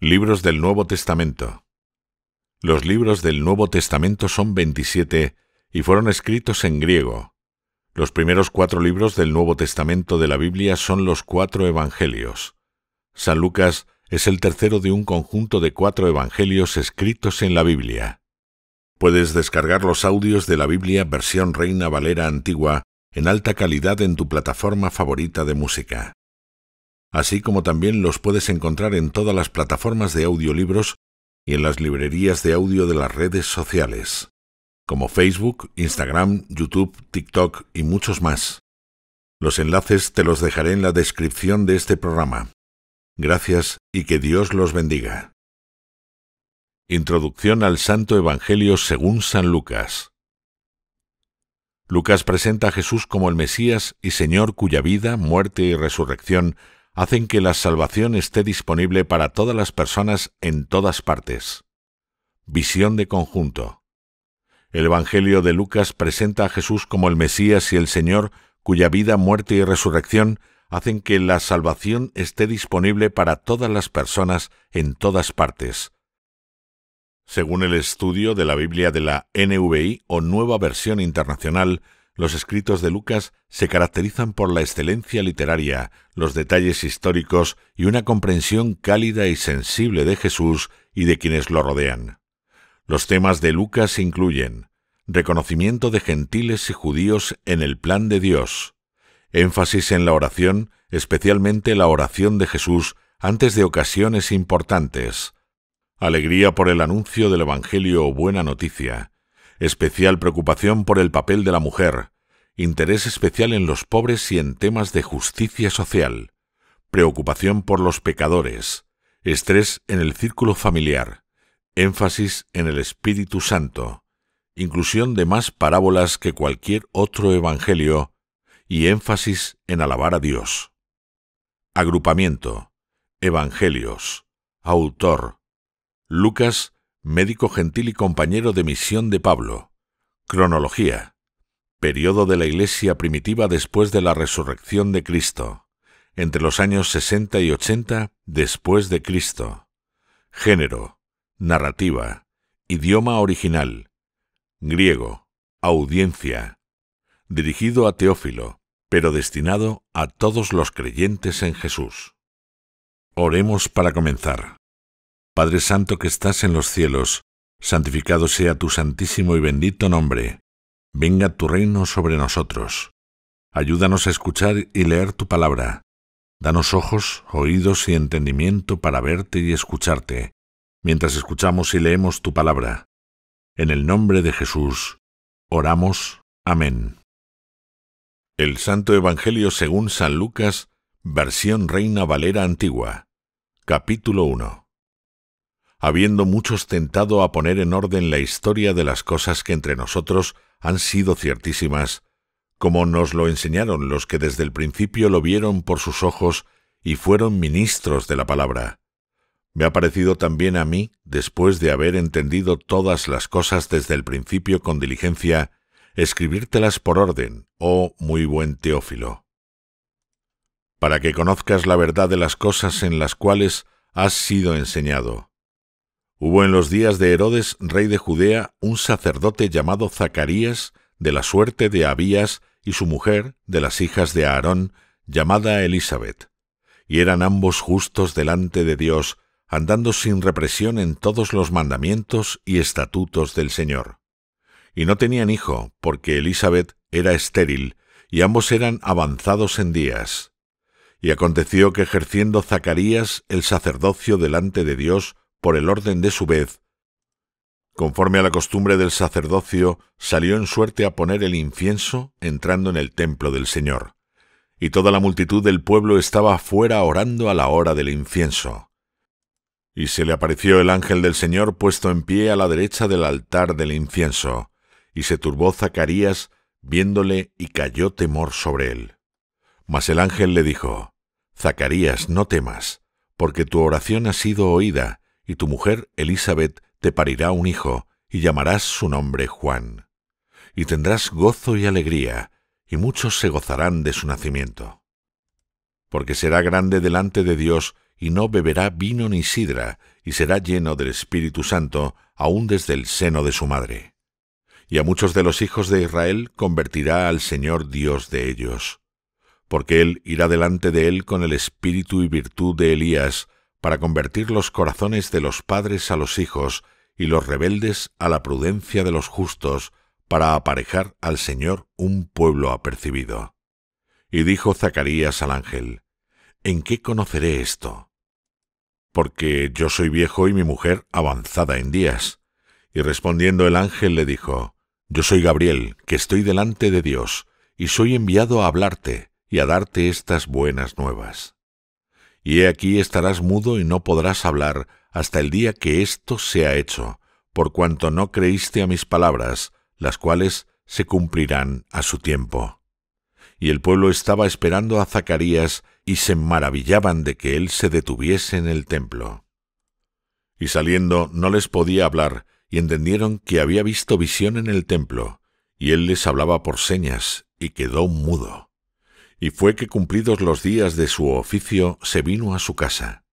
Libros del Nuevo Testamento. Los libros del Nuevo Testamento son 27 y fueron escritos en griego. Los primeros cuatro libros del Nuevo Testamento de la Biblia son los cuatro evangelios. San Lucas es el tercero de un conjunto de cuatro evangelios escritos en la Biblia. Puedes descargar los audios de la Biblia versión Reina Valera Antigua en alta calidad en tu plataforma favorita de música así como también los puedes encontrar en todas las plataformas de audiolibros y en las librerías de audio de las redes sociales, como Facebook, Instagram, YouTube, TikTok y muchos más. Los enlaces te los dejaré en la descripción de este programa. Gracias y que Dios los bendiga. Introducción al Santo Evangelio según San Lucas. Lucas presenta a Jesús como el Mesías y Señor cuya vida, muerte y resurrección hacen que la salvación esté disponible para todas las personas en todas partes. Visión de conjunto. El Evangelio de Lucas presenta a Jesús como el Mesías y el Señor, cuya vida, muerte y resurrección hacen que la salvación esté disponible para todas las personas en todas partes. Según el estudio de la Biblia de la NVI o Nueva Versión Internacional, los escritos de Lucas se caracterizan por la excelencia literaria, los detalles históricos y una comprensión cálida y sensible de Jesús y de quienes lo rodean. Los temas de Lucas incluyen reconocimiento de gentiles y judíos en el plan de Dios, énfasis en la oración, especialmente la oración de Jesús antes de ocasiones importantes, alegría por el anuncio del Evangelio o buena noticia, especial preocupación por el papel de la mujer, interés especial en los pobres y en temas de justicia social, preocupación por los pecadores, estrés en el círculo familiar, énfasis en el Espíritu Santo, inclusión de más parábolas que cualquier otro evangelio y énfasis en alabar a Dios. Agrupamiento. Evangelios. Autor. Lucas médico gentil y compañero de misión de Pablo. Cronología. Periodo de la Iglesia primitiva después de la resurrección de Cristo. Entre los años 60 y 80 después de Cristo. Género. Narrativa. Idioma original. Griego. Audiencia. Dirigido a Teófilo, pero destinado a todos los creyentes en Jesús. Oremos para comenzar. Padre Santo que estás en los cielos, santificado sea tu santísimo y bendito nombre. Venga tu reino sobre nosotros. Ayúdanos a escuchar y leer tu palabra. Danos ojos, oídos y entendimiento para verte y escucharte, mientras escuchamos y leemos tu palabra. En el nombre de Jesús, oramos. Amén. El Santo Evangelio según San Lucas, versión Reina Valera Antigua, capítulo 1 habiendo muchos tentado a poner en orden la historia de las cosas que entre nosotros han sido ciertísimas, como nos lo enseñaron los que desde el principio lo vieron por sus ojos y fueron ministros de la palabra. Me ha parecido también a mí, después de haber entendido todas las cosas desde el principio con diligencia, escribírtelas por orden, oh muy buen Teófilo. Para que conozcas la verdad de las cosas en las cuales has sido enseñado Hubo en los días de Herodes, rey de Judea, un sacerdote llamado Zacarías, de la suerte de Abías, y su mujer, de las hijas de Aarón, llamada Elizabeth. Y eran ambos justos delante de Dios, andando sin represión en todos los mandamientos y estatutos del Señor. Y no tenían hijo, porque Elizabeth era estéril, y ambos eran avanzados en días. Y aconteció que ejerciendo Zacarías el sacerdocio delante de Dios, por el orden de su vez, conforme a la costumbre del sacerdocio, salió en suerte a poner el incienso entrando en el templo del Señor. Y toda la multitud del pueblo estaba fuera orando a la hora del incienso. Y se le apareció el ángel del Señor puesto en pie a la derecha del altar del incienso, y se turbó Zacarías viéndole y cayó temor sobre él. Mas el ángel le dijo, Zacarías, no temas, porque tu oración ha sido oída, y tu mujer Elizabeth te parirá un hijo, y llamarás su nombre Juan. Y tendrás gozo y alegría, y muchos se gozarán de su nacimiento. Porque será grande delante de Dios, y no beberá vino ni sidra, y será lleno del Espíritu Santo, aun desde el seno de su madre. Y a muchos de los hijos de Israel convertirá al Señor Dios de ellos. Porque Él irá delante de él con el espíritu y virtud de Elías, para convertir los corazones de los padres a los hijos y los rebeldes a la prudencia de los justos, para aparejar al Señor un pueblo apercibido. Y dijo Zacarías al ángel, ¿En qué conoceré esto? Porque yo soy viejo y mi mujer avanzada en días. Y respondiendo el ángel le dijo, Yo soy Gabriel, que estoy delante de Dios, y soy enviado a hablarte y a darte estas buenas nuevas. Y he aquí estarás mudo y no podrás hablar hasta el día que esto sea hecho, por cuanto no creíste a mis palabras, las cuales se cumplirán a su tiempo. Y el pueblo estaba esperando a Zacarías y se maravillaban de que él se detuviese en el templo. Y saliendo no les podía hablar, y entendieron que había visto visión en el templo, y él les hablaba por señas, y quedó mudo. Y fue que cumplidos los días de su oficio se vino a su casa.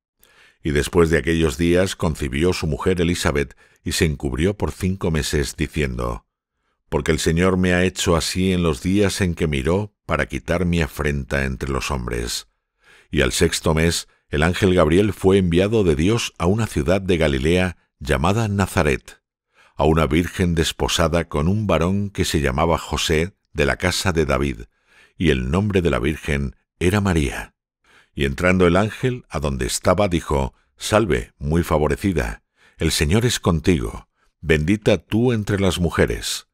Y después de aquellos días concibió su mujer Elizabeth y se encubrió por cinco meses, diciendo, Porque el Señor me ha hecho así en los días en que miró para quitar mi afrenta entre los hombres. Y al sexto mes el ángel Gabriel fue enviado de Dios a una ciudad de Galilea llamada Nazaret, a una virgen desposada con un varón que se llamaba José de la casa de David, y el nombre de la Virgen era María. Y entrando el ángel a donde estaba, dijo, Salve, muy favorecida, el Señor es contigo, bendita tú entre las mujeres.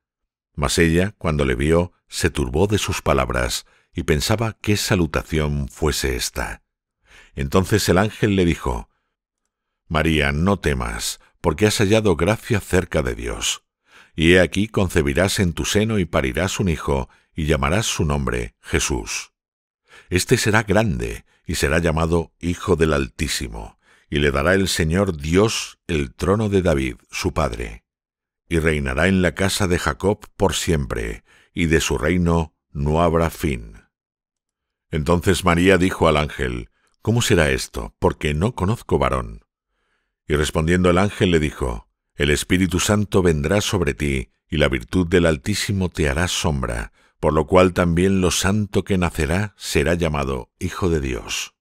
Mas ella, cuando le vio, se turbó de sus palabras y pensaba qué salutación fuese esta. Entonces el ángel le dijo, María, no temas, porque has hallado gracia cerca de Dios. Y he aquí concebirás en tu seno y parirás un hijo, y llamarás su nombre Jesús. Este será grande y será llamado Hijo del Altísimo, y le dará el Señor Dios el trono de David, su padre, y reinará en la casa de Jacob por siempre, y de su reino no habrá fin. Entonces María dijo al ángel, ¿Cómo será esto? Porque no conozco varón. Y respondiendo el ángel le dijo, El Espíritu Santo vendrá sobre ti, y la virtud del Altísimo te hará sombra, por lo cual también lo santo que nacerá será llamado Hijo de Dios.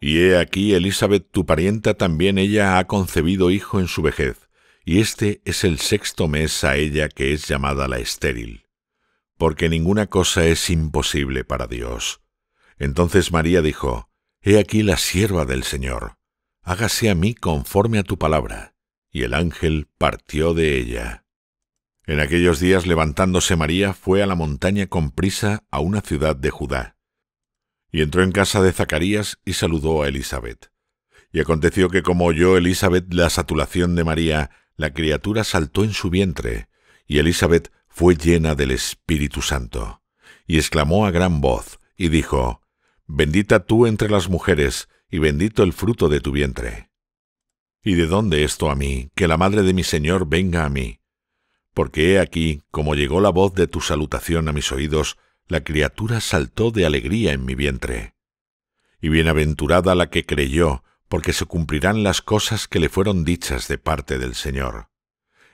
Y he aquí Elizabeth tu parienta también ella ha concebido hijo en su vejez, y este es el sexto mes a ella que es llamada la estéril, porque ninguna cosa es imposible para Dios. Entonces María dijo, He aquí la sierva del Señor, hágase a mí conforme a tu palabra. Y el ángel partió de ella. En aquellos días levantándose María fue a la montaña con prisa a una ciudad de Judá. Y entró en casa de Zacarías y saludó a Elizabeth. Y aconteció que como oyó Elizabeth la satulación de María, la criatura saltó en su vientre, y Elizabeth fue llena del Espíritu Santo. Y exclamó a gran voz, y dijo, Bendita tú entre las mujeres, y bendito el fruto de tu vientre. ¿Y de dónde esto a mí, que la madre de mi Señor venga a mí? Porque he aquí, como llegó la voz de tu salutación a mis oídos, la criatura saltó de alegría en mi vientre. Y bienaventurada la que creyó, porque se cumplirán las cosas que le fueron dichas de parte del Señor.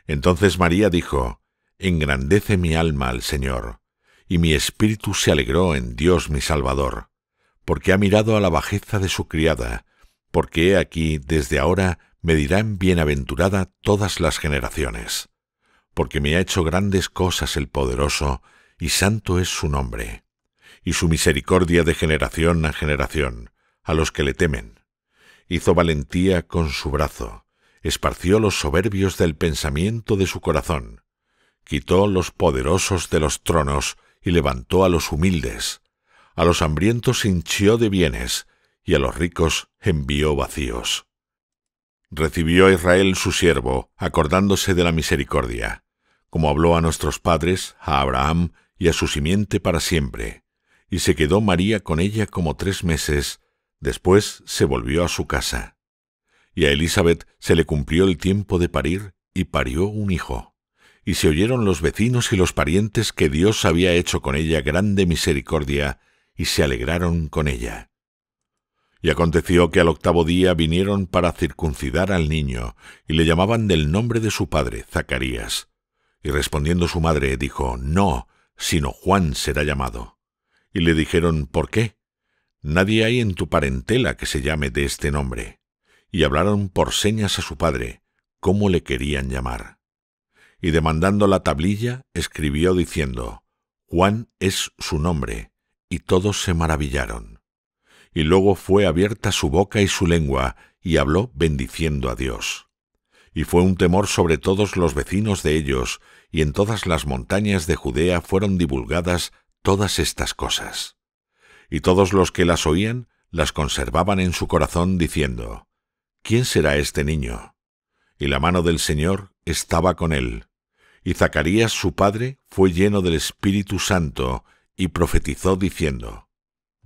Entonces María dijo, Engrandece mi alma al Señor, y mi espíritu se alegró en Dios mi Salvador, porque ha mirado a la bajeza de su criada, porque he aquí, desde ahora, me dirán bienaventurada todas las generaciones porque me ha hecho grandes cosas el poderoso, y santo es su nombre, y su misericordia de generación a generación, a los que le temen. Hizo valentía con su brazo, esparció los soberbios del pensamiento de su corazón, quitó los poderosos de los tronos y levantó a los humildes, a los hambrientos hinchió de bienes, y a los ricos envió vacíos. Recibió Israel su siervo, acordándose de la misericordia, como habló a nuestros padres, a Abraham y a su simiente para siempre. Y se quedó María con ella como tres meses, después se volvió a su casa. Y a Elizabeth se le cumplió el tiempo de parir y parió un hijo. Y se oyeron los vecinos y los parientes que Dios había hecho con ella grande misericordia, y se alegraron con ella. Y aconteció que al octavo día vinieron para circuncidar al niño, y le llamaban del nombre de su padre, Zacarías. Y respondiendo su madre dijo, No, sino Juan será llamado. Y le dijeron, ¿por qué? Nadie hay en tu parentela que se llame de este nombre. Y hablaron por señas a su padre, cómo le querían llamar. Y demandando la tablilla, escribió diciendo, Juan es su nombre, y todos se maravillaron y luego fue abierta su boca y su lengua, y habló bendiciendo a Dios. Y fue un temor sobre todos los vecinos de ellos, y en todas las montañas de Judea fueron divulgadas todas estas cosas. Y todos los que las oían las conservaban en su corazón diciendo, ¿Quién será este niño? Y la mano del Señor estaba con él. Y Zacarías su padre fue lleno del Espíritu Santo, y profetizó diciendo,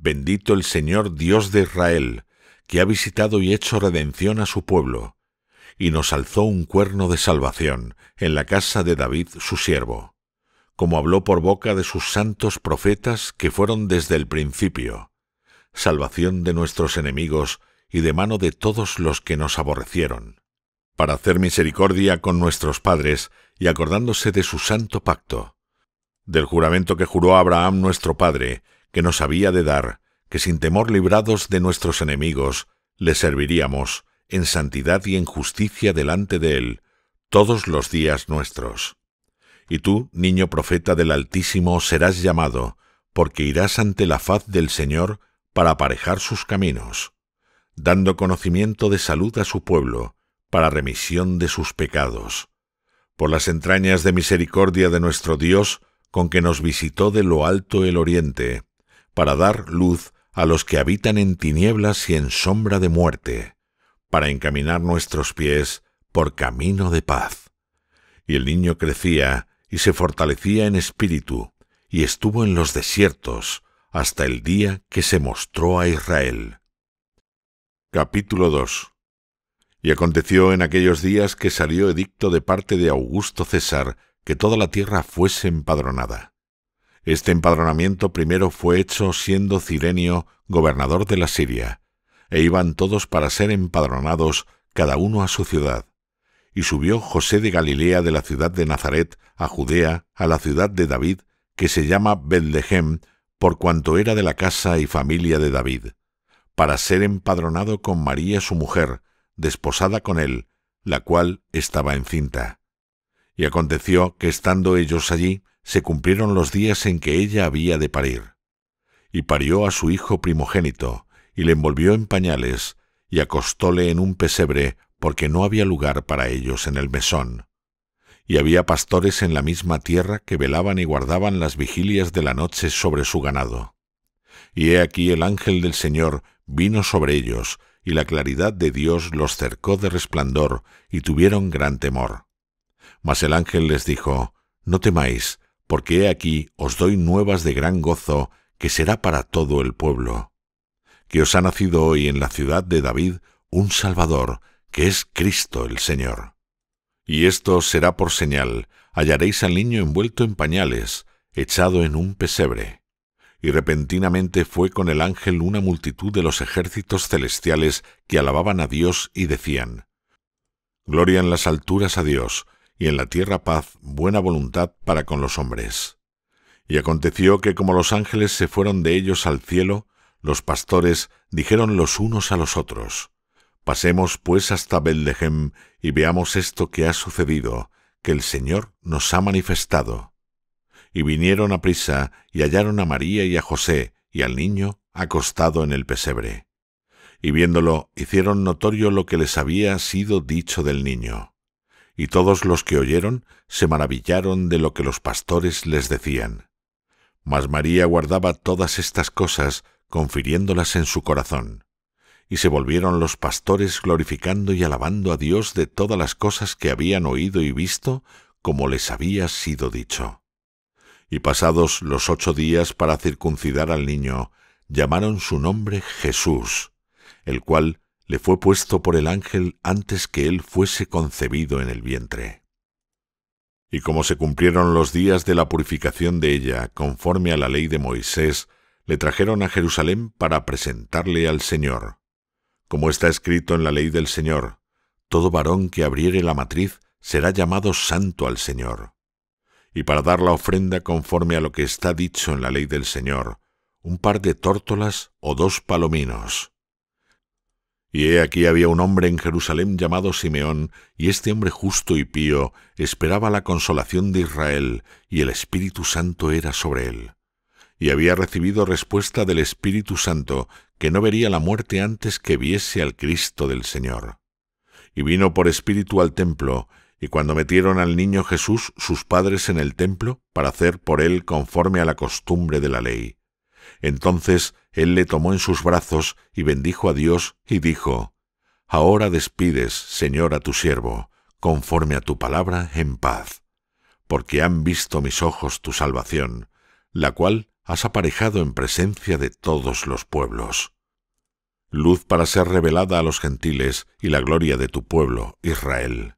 Bendito el Señor Dios de Israel, que ha visitado y hecho redención a su pueblo, y nos alzó un cuerno de salvación en la casa de David su siervo, como habló por boca de sus santos profetas que fueron desde el principio, salvación de nuestros enemigos y de mano de todos los que nos aborrecieron, para hacer misericordia con nuestros padres y acordándose de su santo pacto, del juramento que juró Abraham nuestro padre, que nos había de dar, que sin temor librados de nuestros enemigos, le serviríamos, en santidad y en justicia delante de él, todos los días nuestros. Y tú, niño profeta del Altísimo, serás llamado, porque irás ante la faz del Señor para aparejar sus caminos, dando conocimiento de salud a su pueblo, para remisión de sus pecados. Por las entrañas de misericordia de nuestro Dios, con que nos visitó de lo alto el oriente, para dar luz a los que habitan en tinieblas y en sombra de muerte, para encaminar nuestros pies por camino de paz. Y el niño crecía y se fortalecía en espíritu, y estuvo en los desiertos hasta el día que se mostró a Israel. Capítulo 2 Y aconteció en aquellos días que salió edicto de parte de Augusto César que toda la tierra fuese empadronada. Este empadronamiento primero fue hecho siendo Cirenio gobernador de la Siria, e iban todos para ser empadronados cada uno a su ciudad. Y subió José de Galilea de la ciudad de Nazaret a Judea, a la ciudad de David, que se llama Bethlehem, por cuanto era de la casa y familia de David, para ser empadronado con María su mujer, desposada con él, la cual estaba encinta. Y aconteció que estando ellos allí, se cumplieron los días en que ella había de parir. Y parió a su hijo primogénito, y le envolvió en pañales, y acostóle en un pesebre, porque no había lugar para ellos en el mesón. Y había pastores en la misma tierra que velaban y guardaban las vigilias de la noche sobre su ganado. Y he aquí el ángel del Señor vino sobre ellos, y la claridad de Dios los cercó de resplandor, y tuvieron gran temor. Mas el ángel les dijo, No temáis, porque he aquí os doy nuevas de gran gozo, que será para todo el pueblo, que os ha nacido hoy en la ciudad de David un Salvador, que es Cristo el Señor. Y esto será por señal, hallaréis al niño envuelto en pañales, echado en un pesebre. Y repentinamente fue con el ángel una multitud de los ejércitos celestiales que alababan a Dios y decían, Gloria en las alturas a Dios, y en la tierra paz, buena voluntad para con los hombres. Y aconteció que como los ángeles se fueron de ellos al cielo, los pastores dijeron los unos a los otros, Pasemos pues hasta Bethlehem y veamos esto que ha sucedido, que el Señor nos ha manifestado. Y vinieron a prisa y hallaron a María y a José y al niño acostado en el pesebre. Y viéndolo, hicieron notorio lo que les había sido dicho del niño y todos los que oyeron se maravillaron de lo que los pastores les decían. Mas María guardaba todas estas cosas, confiriéndolas en su corazón. Y se volvieron los pastores glorificando y alabando a Dios de todas las cosas que habían oído y visto, como les había sido dicho. Y pasados los ocho días para circuncidar al niño, llamaron su nombre Jesús, el cual le fue puesto por el ángel antes que él fuese concebido en el vientre. Y como se cumplieron los días de la purificación de ella, conforme a la ley de Moisés, le trajeron a Jerusalén para presentarle al Señor. Como está escrito en la ley del Señor, todo varón que abriere la matriz será llamado santo al Señor. Y para dar la ofrenda conforme a lo que está dicho en la ley del Señor, un par de tórtolas o dos palominos y he aquí había un hombre en Jerusalén llamado Simeón, y este hombre justo y pío esperaba la consolación de Israel, y el Espíritu Santo era sobre él. Y había recibido respuesta del Espíritu Santo, que no vería la muerte antes que viese al Cristo del Señor. Y vino por espíritu al templo, y cuando metieron al niño Jesús sus padres en el templo, para hacer por él conforme a la costumbre de la ley. Entonces él le tomó en sus brazos y bendijo a Dios y dijo, Ahora despides, Señor, a tu siervo, conforme a tu palabra, en paz, porque han visto mis ojos tu salvación, la cual has aparejado en presencia de todos los pueblos. Luz para ser revelada a los gentiles y la gloria de tu pueblo, Israel.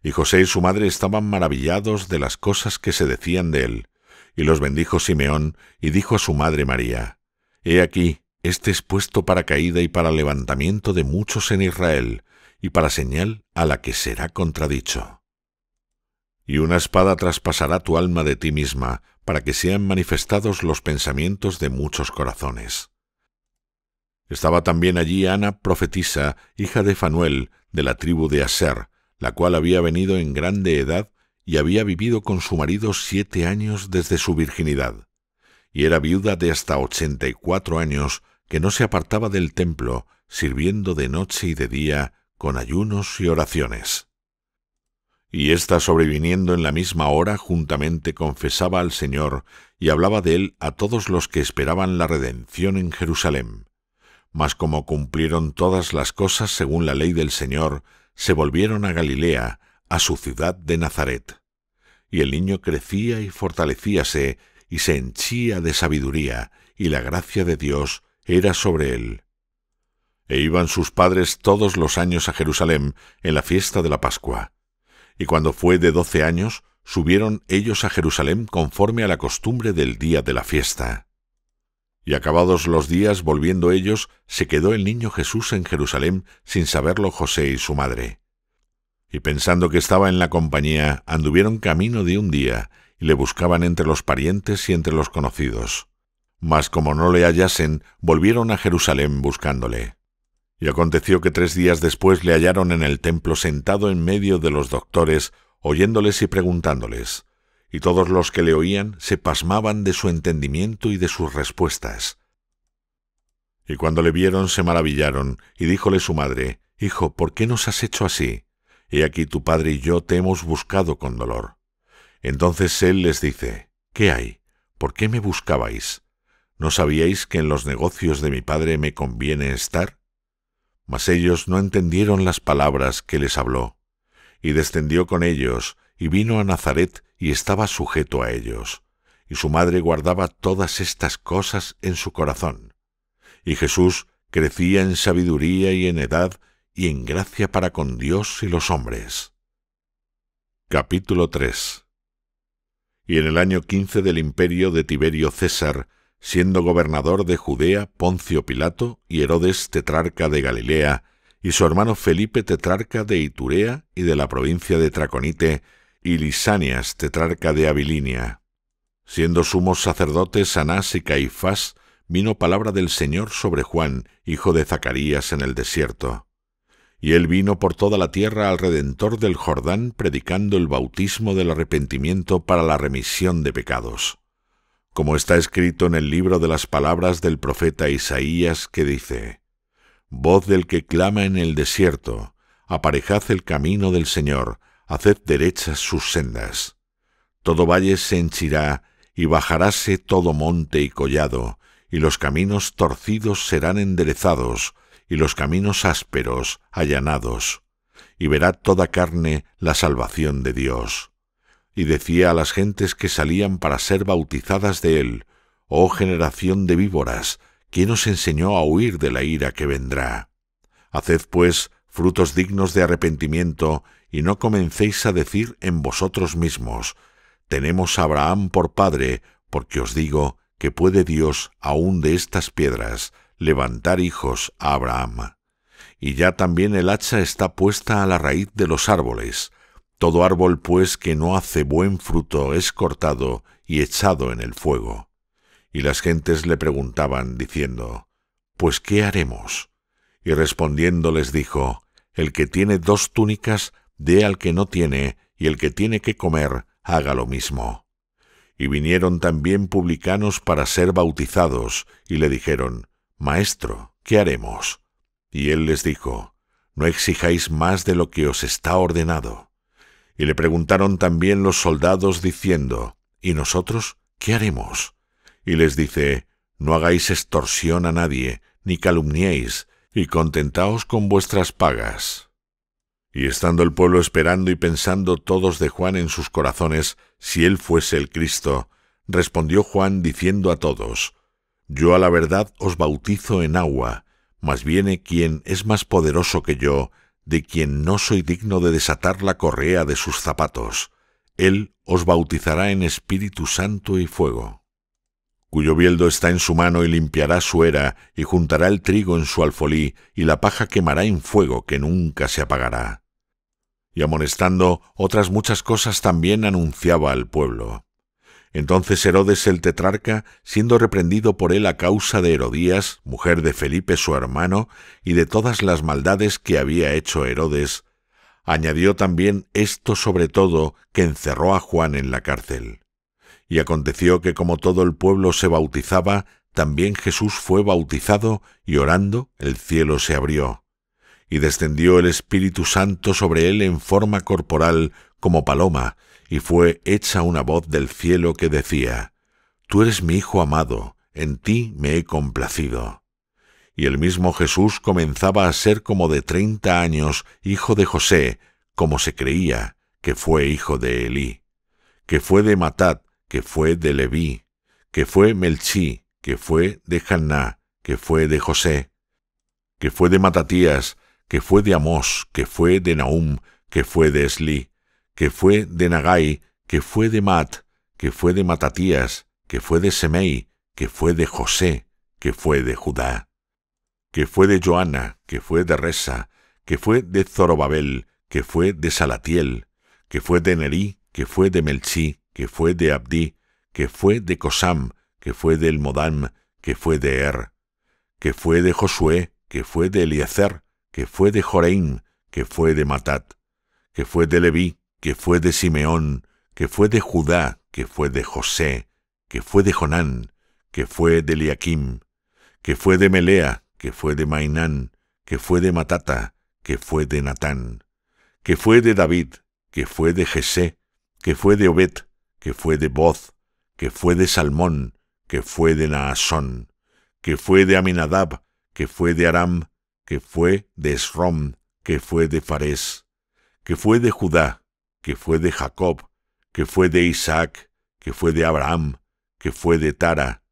Y José y su madre estaban maravillados de las cosas que se decían de él, y los bendijo Simeón y dijo a su madre María, He aquí, este es puesto para caída y para levantamiento de muchos en Israel, y para señal a la que será contradicho. Y una espada traspasará tu alma de ti misma, para que sean manifestados los pensamientos de muchos corazones. Estaba también allí Ana, profetisa, hija de Fanuel, de la tribu de Aser, la cual había venido en grande edad y había vivido con su marido siete años desde su virginidad y era viuda de hasta ochenta y cuatro años, que no se apartaba del templo, sirviendo de noche y de día con ayunos y oraciones. Y ésta sobreviniendo en la misma hora juntamente confesaba al Señor y hablaba de él a todos los que esperaban la redención en Jerusalén. Mas como cumplieron todas las cosas según la ley del Señor, se volvieron a Galilea, a su ciudad de Nazaret. Y el niño crecía y fortalecíase, y se henchía de sabiduría, y la gracia de Dios era sobre él. E iban sus padres todos los años a Jerusalén en la fiesta de la Pascua. Y cuando fue de doce años, subieron ellos a Jerusalén conforme a la costumbre del día de la fiesta. Y acabados los días, volviendo ellos, se quedó el niño Jesús en Jerusalén sin saberlo José y su madre. Y pensando que estaba en la compañía, anduvieron camino de un día, le buscaban entre los parientes y entre los conocidos. Mas como no le hallasen, volvieron a Jerusalén buscándole. Y aconteció que tres días después le hallaron en el templo sentado en medio de los doctores, oyéndoles y preguntándoles. Y todos los que le oían se pasmaban de su entendimiento y de sus respuestas. Y cuando le vieron se maravillaron, y díjole su madre, Hijo, ¿por qué nos has hecho así? He aquí tu padre y yo te hemos buscado con dolor. Entonces él les dice, ¿Qué hay? ¿Por qué me buscabais? ¿No sabíais que en los negocios de mi padre me conviene estar? Mas ellos no entendieron las palabras que les habló. Y descendió con ellos, y vino a Nazaret, y estaba sujeto a ellos. Y su madre guardaba todas estas cosas en su corazón. Y Jesús crecía en sabiduría y en edad, y en gracia para con Dios y los hombres. Capítulo 3 y en el año 15 del imperio de Tiberio César, siendo gobernador de Judea Poncio Pilato y Herodes tetrarca de Galilea, y su hermano Felipe tetrarca de Iturea y de la provincia de Traconite, y Lisanias tetrarca de Abilinia. Siendo sumos sacerdotes Anás y Caifás, vino palabra del Señor sobre Juan, hijo de Zacarías, en el desierto. Y él vino por toda la tierra al Redentor del Jordán predicando el bautismo del arrepentimiento para la remisión de pecados, como está escrito en el libro de las palabras del profeta Isaías que dice, Voz del que clama en el desierto, aparejad el camino del Señor, haced derechas sus sendas. Todo valle se henchirá, y bajaráse todo monte y collado, y los caminos torcidos serán enderezados, y los caminos ásperos allanados, y verá toda carne la salvación de Dios. Y decía a las gentes que salían para ser bautizadas de él, Oh generación de víboras, ¿quién os enseñó a huir de la ira que vendrá? Haced, pues, frutos dignos de arrepentimiento, y no comencéis a decir en vosotros mismos, Tenemos a Abraham por Padre, porque os digo que puede Dios aún de estas piedras levantar hijos a Abraham. Y ya también el hacha está puesta a la raíz de los árboles. Todo árbol, pues, que no hace buen fruto es cortado y echado en el fuego. Y las gentes le preguntaban, diciendo, Pues, ¿qué haremos? Y respondiendo les dijo, El que tiene dos túnicas, dé al que no tiene, y el que tiene que comer, haga lo mismo. Y vinieron también publicanos para ser bautizados, y le dijeron, Maestro, ¿qué haremos? Y él les dijo, No exijáis más de lo que os está ordenado. Y le preguntaron también los soldados diciendo, ¿Y nosotros qué haremos? Y les dice, No hagáis extorsión a nadie, ni calumniéis, y contentaos con vuestras pagas. Y estando el pueblo esperando y pensando todos de Juan en sus corazones si él fuese el Cristo, respondió Juan diciendo a todos, yo a la verdad os bautizo en agua, mas viene quien es más poderoso que yo, de quien no soy digno de desatar la correa de sus zapatos. Él os bautizará en Espíritu Santo y fuego cuyo bieldo está en su mano y limpiará su era, y juntará el trigo en su alfolí, y la paja quemará en fuego que nunca se apagará. Y amonestando otras muchas cosas también anunciaba al pueblo. Entonces Herodes el tetrarca, siendo reprendido por él a causa de Herodías, mujer de Felipe su hermano, y de todas las maldades que había hecho Herodes, añadió también esto sobre todo que encerró a Juan en la cárcel. Y aconteció que como todo el pueblo se bautizaba, también Jesús fue bautizado, y orando el cielo se abrió. Y descendió el Espíritu Santo sobre él en forma corporal como paloma, y fue hecha una voz del cielo que decía, Tú eres mi Hijo amado, en ti me he complacido. Y el mismo Jesús comenzaba a ser como de treinta años hijo de José, como se creía, que fue hijo de Elí, que fue de Matat, que fue de Leví, que fue Melchí, que fue de Janná, que fue de José, que fue de Matatías, que fue de Amós, que fue de Naum, que fue de Esli, que fue de Nagai, que fue de Mat, que fue de Matatías, que fue de Semei, que fue de José, que fue de Judá, que fue de Joana, que fue de Resa, que fue de Zorobabel, que fue de Salatiel, que fue de Nerí, que fue de Melchí, que fue de Abdi, que fue de Cosam, que fue de Elmodam, que fue de Er, que fue de Josué, que fue de Eliezer, que fue de Joreim, que fue de Matat, que fue de Leví, que fue de Simeón, que fue de Judá, que fue de José, que fue de Jonán, que fue de Eliakim, que fue de Melea, que fue de Mainán, que fue de Matata, que fue de Natán, que fue de David, que fue de Jesé, que fue de Obed, que fue de Boz, que fue de Salmón, que fue de Naasón, que fue de Aminadab, que fue de Aram, que fue de Esrom, que fue de Farés, que fue de Judá, que fue de Jacob, que fue de Isaac, que fue de Abraham, que fue de Tara,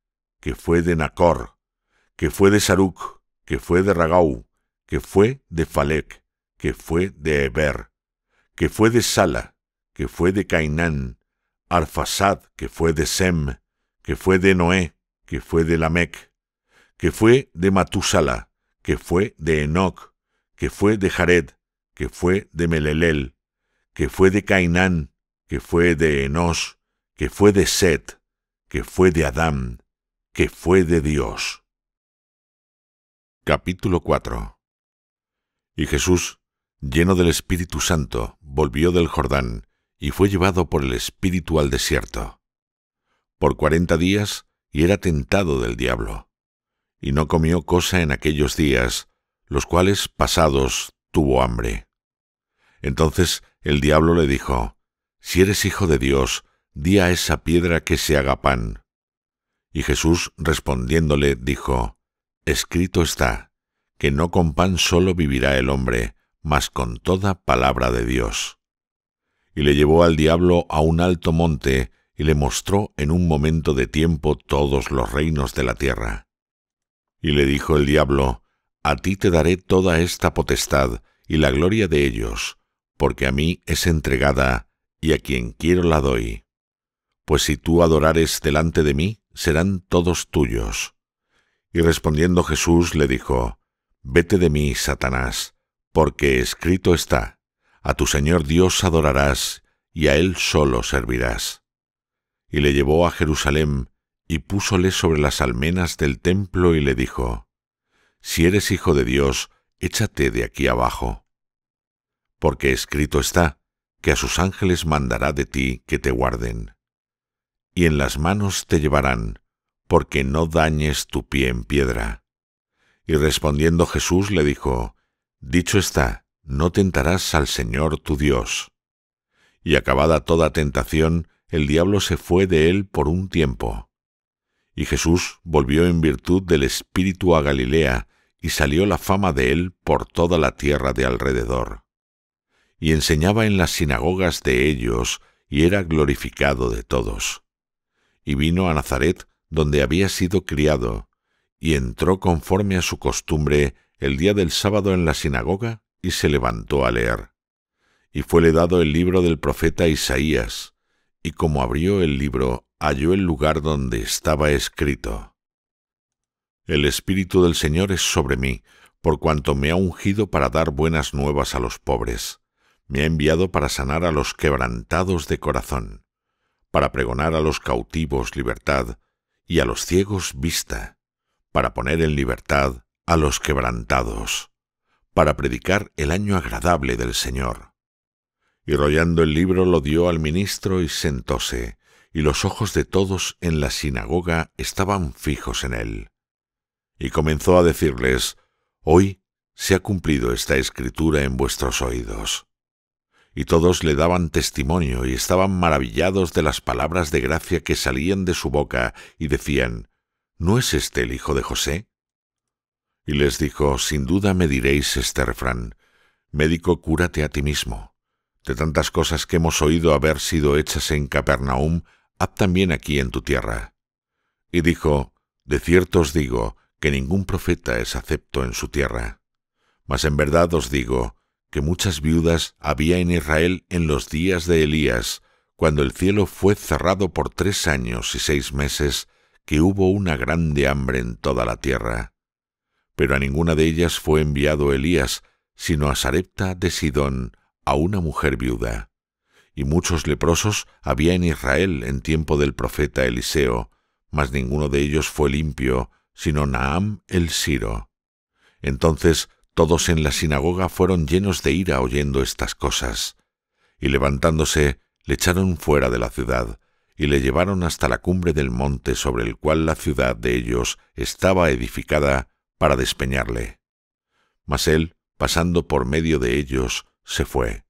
que fue de Nacor, que fue de Saruk, que fue de Ragau, que fue de Falec, que fue de Eber, que fue de Sala, que fue de Cainán, Arfasad, que fue de Sem, que fue de Noé, que fue de Lamec, que fue de Matusala, que fue de Enoch, que fue de Jared, que fue de Melelel, que fue de Cainán, que fue de Enos, que fue de Set, que fue de Adán, que fue de Dios. Capítulo 4 Y Jesús, lleno del Espíritu Santo, volvió del Jordán, y fue llevado por el Espíritu al desierto. Por cuarenta días, y era tentado del diablo. Y no comió cosa en aquellos días, los cuales pasados tuvo hambre. Entonces el diablo le dijo, Si eres hijo de Dios, di a esa piedra que se haga pan. Y Jesús respondiéndole dijo, Escrito está, que no con pan solo vivirá el hombre, mas con toda palabra de Dios. Y le llevó al diablo a un alto monte, y le mostró en un momento de tiempo todos los reinos de la tierra. Y le dijo el diablo, A ti te daré toda esta potestad y la gloria de ellos, porque a mí es entregada, y a quien quiero la doy. Pues si tú adorares delante de mí, serán todos tuyos. Y respondiendo Jesús le dijo, Vete de mí, Satanás, porque escrito está, a tu Señor Dios adorarás, y a Él solo servirás. Y le llevó a Jerusalén, y púsole sobre las almenas del templo, y le dijo, Si eres hijo de Dios, échate de aquí abajo porque escrito está, que a sus ángeles mandará de ti que te guarden. Y en las manos te llevarán, porque no dañes tu pie en piedra. Y respondiendo Jesús le dijo, Dicho está, no tentarás al Señor tu Dios. Y acabada toda tentación, el diablo se fue de él por un tiempo. Y Jesús volvió en virtud del Espíritu a Galilea, y salió la fama de él por toda la tierra de alrededor y enseñaba en las sinagogas de ellos, y era glorificado de todos. Y vino a Nazaret, donde había sido criado, y entró conforme a su costumbre el día del sábado en la sinagoga, y se levantó a leer. Y fuele dado el libro del profeta Isaías, y como abrió el libro, halló el lugar donde estaba escrito. El Espíritu del Señor es sobre mí, por cuanto me ha ungido para dar buenas nuevas a los pobres me ha enviado para sanar a los quebrantados de corazón, para pregonar a los cautivos libertad y a los ciegos vista, para poner en libertad a los quebrantados, para predicar el año agradable del Señor. Y rollando el libro lo dio al ministro y sentóse, y los ojos de todos en la sinagoga estaban fijos en él. Y comenzó a decirles, Hoy se ha cumplido esta escritura en vuestros oídos y todos le daban testimonio y estaban maravillados de las palabras de gracia que salían de su boca y decían, ¿No es este el hijo de José? Y les dijo, Sin duda me diréis este refrán, Médico, cúrate a ti mismo. De tantas cosas que hemos oído haber sido hechas en Capernaum, haz también aquí en tu tierra. Y dijo, De cierto os digo, que ningún profeta es acepto en su tierra. Mas en verdad os digo, que muchas viudas había en Israel en los días de Elías, cuando el cielo fue cerrado por tres años y seis meses, que hubo una grande hambre en toda la tierra. Pero a ninguna de ellas fue enviado Elías, sino a Sarepta de Sidón, a una mujer viuda. Y muchos leprosos había en Israel en tiempo del profeta Eliseo, mas ninguno de ellos fue limpio, sino Naam el Siro. Entonces todos en la sinagoga fueron llenos de ira oyendo estas cosas, y levantándose, le echaron fuera de la ciudad, y le llevaron hasta la cumbre del monte sobre el cual la ciudad de ellos estaba edificada para despeñarle. Mas él, pasando por medio de ellos, se fue,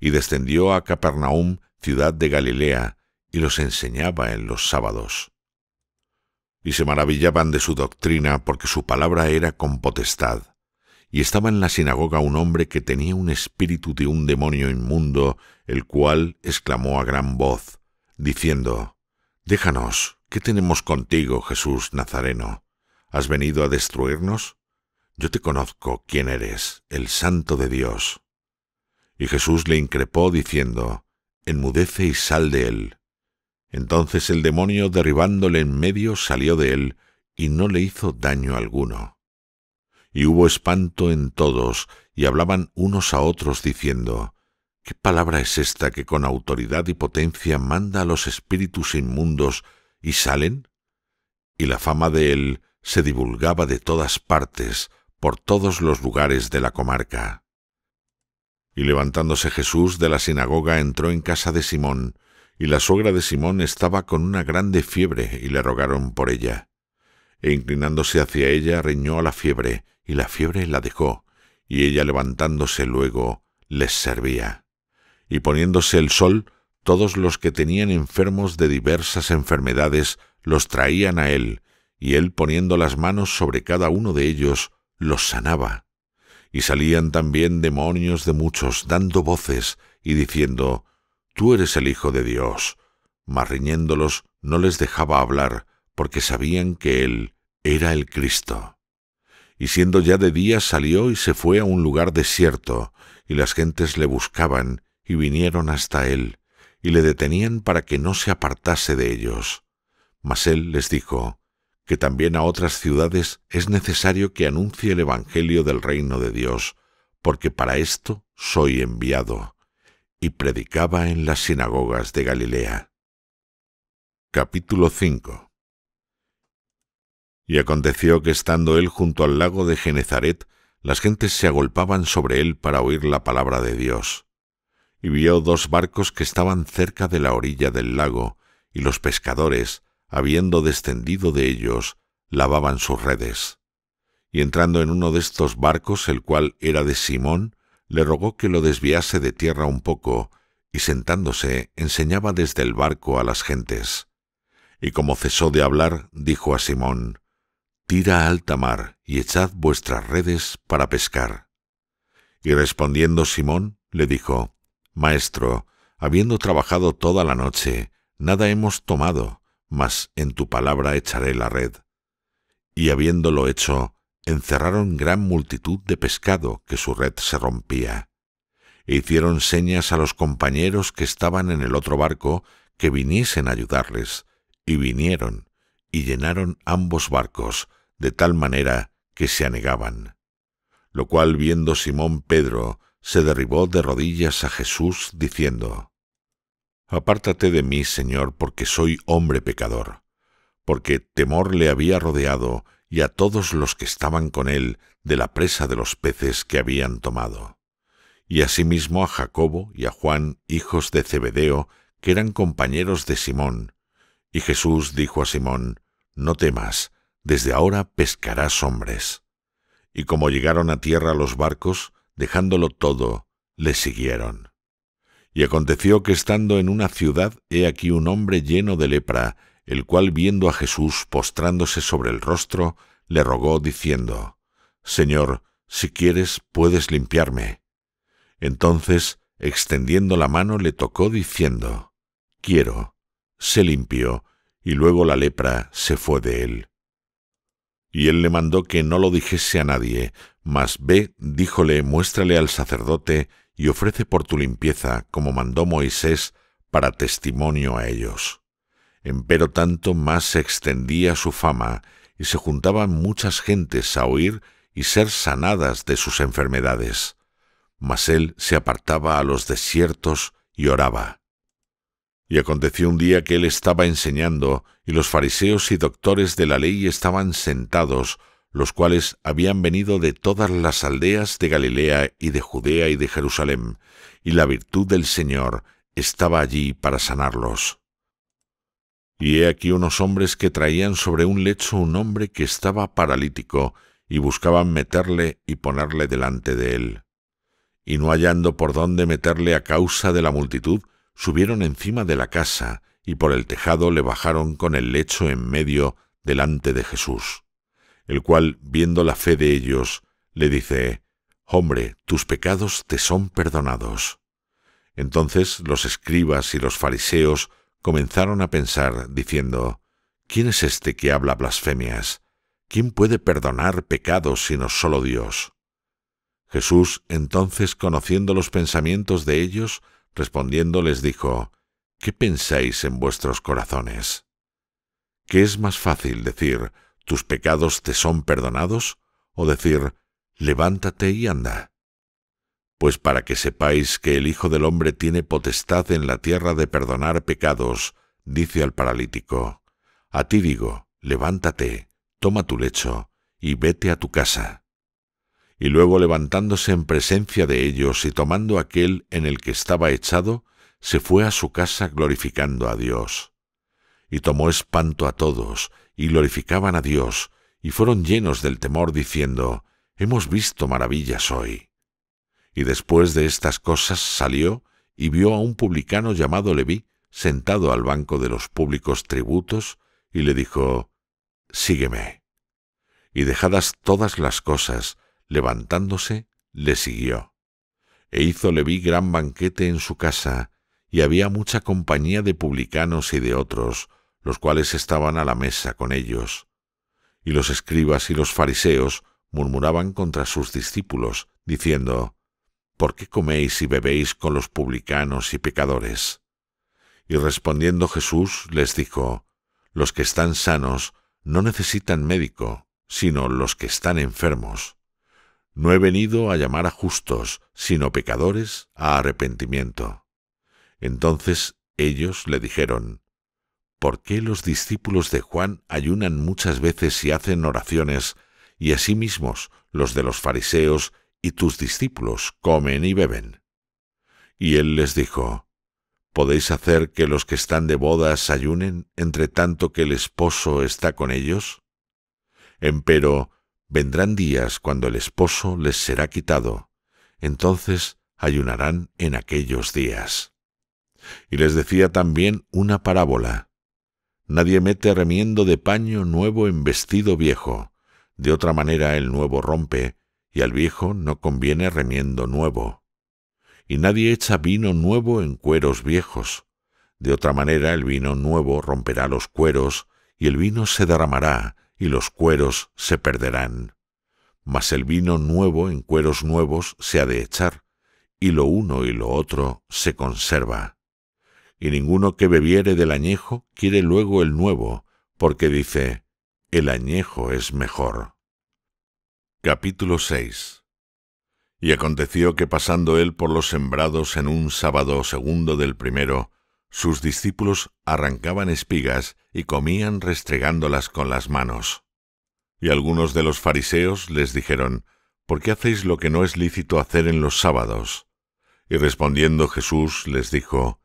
y descendió a Capernaum, ciudad de Galilea, y los enseñaba en los sábados. Y se maravillaban de su doctrina porque su palabra era con potestad y estaba en la sinagoga un hombre que tenía un espíritu de un demonio inmundo, el cual exclamó a gran voz, diciendo, Déjanos, ¿qué tenemos contigo, Jesús Nazareno? ¿Has venido a destruirnos? Yo te conozco quién eres, el Santo de Dios. Y Jesús le increpó diciendo, Enmudece y sal de él. Entonces el demonio, derribándole en medio, salió de él, y no le hizo daño alguno y hubo espanto en todos, y hablaban unos a otros diciendo, ¿Qué palabra es esta que con autoridad y potencia manda a los espíritus inmundos y salen? Y la fama de él se divulgaba de todas partes, por todos los lugares de la comarca. Y levantándose Jesús de la sinagoga entró en casa de Simón, y la suegra de Simón estaba con una grande fiebre, y le rogaron por ella. E inclinándose hacia ella, riñó a la fiebre, y la fiebre la dejó, y ella levantándose luego les servía. Y poniéndose el sol, todos los que tenían enfermos de diversas enfermedades los traían a él, y él poniendo las manos sobre cada uno de ellos, los sanaba. Y salían también demonios de muchos, dando voces y diciendo, Tú eres el Hijo de Dios. Mas riñéndolos no les dejaba hablar, porque sabían que él era el Cristo. Y siendo ya de día salió y se fue a un lugar desierto, y las gentes le buscaban, y vinieron hasta él, y le detenían para que no se apartase de ellos. Mas él les dijo, que también a otras ciudades es necesario que anuncie el Evangelio del reino de Dios, porque para esto soy enviado. Y predicaba en las sinagogas de Galilea. Capítulo 5 y aconteció que estando él junto al lago de Genezaret, las gentes se agolpaban sobre él para oír la palabra de Dios. Y vio dos barcos que estaban cerca de la orilla del lago, y los pescadores, habiendo descendido de ellos, lavaban sus redes. Y entrando en uno de estos barcos, el cual era de Simón, le rogó que lo desviase de tierra un poco, y sentándose enseñaba desde el barco a las gentes. Y como cesó de hablar, dijo a Simón, tira a alta mar y echad vuestras redes para pescar. Y respondiendo Simón, le dijo, Maestro, habiendo trabajado toda la noche, nada hemos tomado, mas en tu palabra echaré la red. Y habiéndolo hecho, encerraron gran multitud de pescado que su red se rompía. E hicieron señas a los compañeros que estaban en el otro barco que viniesen a ayudarles, y vinieron, y llenaron ambos barcos, de tal manera que se anegaban. Lo cual viendo Simón Pedro, se derribó de rodillas a Jesús, diciendo, Apártate de mí, Señor, porque soy hombre pecador, porque temor le había rodeado y a todos los que estaban con él de la presa de los peces que habían tomado, y asimismo a Jacobo y a Juan, hijos de Zebedeo, que eran compañeros de Simón, y Jesús dijo a Simón, No temas, desde ahora pescarás hombres. Y como llegaron a tierra los barcos, dejándolo todo, le siguieron. Y aconteció que estando en una ciudad, he aquí un hombre lleno de lepra, el cual viendo a Jesús postrándose sobre el rostro, le rogó diciendo, Señor, si quieres, puedes limpiarme. Entonces, extendiendo la mano, le tocó diciendo, Quiero, se limpió, y luego la lepra se fue de él. Y él le mandó que no lo dijese a nadie, mas ve, díjole, muéstrale al sacerdote, y ofrece por tu limpieza, como mandó Moisés, para testimonio a ellos. Empero tanto más se extendía su fama, y se juntaban muchas gentes a oír y ser sanadas de sus enfermedades. Mas él se apartaba a los desiertos y oraba. Y aconteció un día que él estaba enseñando, y los fariseos y doctores de la ley estaban sentados, los cuales habían venido de todas las aldeas de Galilea y de Judea y de Jerusalén, y la virtud del Señor estaba allí para sanarlos. Y he aquí unos hombres que traían sobre un lecho un hombre que estaba paralítico, y buscaban meterle y ponerle delante de él. Y no hallando por dónde meterle a causa de la multitud, subieron encima de la casa y por el tejado le bajaron con el lecho en medio delante de Jesús, el cual, viendo la fe de ellos, le dice, Hombre, tus pecados te son perdonados. Entonces los escribas y los fariseos comenzaron a pensar, diciendo, ¿Quién es este que habla blasfemias? ¿Quién puede perdonar pecados sino solo Dios? Jesús, entonces, conociendo los pensamientos de ellos, Respondiendo les dijo, ¿Qué pensáis en vuestros corazones? ¿Qué es más fácil decir, tus pecados te son perdonados? o decir, levántate y anda? Pues para que sepáis que el Hijo del Hombre tiene potestad en la tierra de perdonar pecados, dice al paralítico, a ti digo, levántate, toma tu lecho y vete a tu casa y luego levantándose en presencia de ellos y tomando aquel en el que estaba echado, se fue a su casa glorificando a Dios. Y tomó espanto a todos, y glorificaban a Dios, y fueron llenos del temor diciendo, Hemos visto maravillas hoy. Y después de estas cosas salió y vio a un publicano llamado Leví sentado al banco de los públicos tributos, y le dijo, Sígueme. Y dejadas todas las cosas, levantándose, le siguió. E hizo Leví gran banquete en su casa, y había mucha compañía de publicanos y de otros, los cuales estaban a la mesa con ellos. Y los escribas y los fariseos murmuraban contra sus discípulos, diciendo, ¿Por qué coméis y bebéis con los publicanos y pecadores? Y respondiendo Jesús les dijo, Los que están sanos no necesitan médico, sino los que están enfermos. No he venido a llamar a justos, sino pecadores a arrepentimiento. Entonces ellos le dijeron, ¿Por qué los discípulos de Juan ayunan muchas veces y hacen oraciones, y asimismo los de los fariseos y tus discípulos comen y beben? Y él les dijo, ¿Podéis hacer que los que están de bodas ayunen, entre tanto que el esposo está con ellos? Empero, Vendrán días cuando el esposo les será quitado, entonces ayunarán en aquellos días. Y les decía también una parábola. Nadie mete remiendo de paño nuevo en vestido viejo, de otra manera el nuevo rompe, y al viejo no conviene remiendo nuevo. Y nadie echa vino nuevo en cueros viejos, de otra manera el vino nuevo romperá los cueros, y el vino se derramará, y los cueros se perderán. Mas el vino nuevo en cueros nuevos se ha de echar, y lo uno y lo otro se conserva. Y ninguno que bebiere del añejo quiere luego el nuevo, porque dice, el añejo es mejor. Capítulo 6 Y aconteció que pasando él por los sembrados en un sábado segundo del primero, sus discípulos arrancaban espigas y comían restregándolas con las manos. Y algunos de los fariseos les dijeron, ¿Por qué hacéis lo que no es lícito hacer en los sábados? Y respondiendo Jesús les dijo,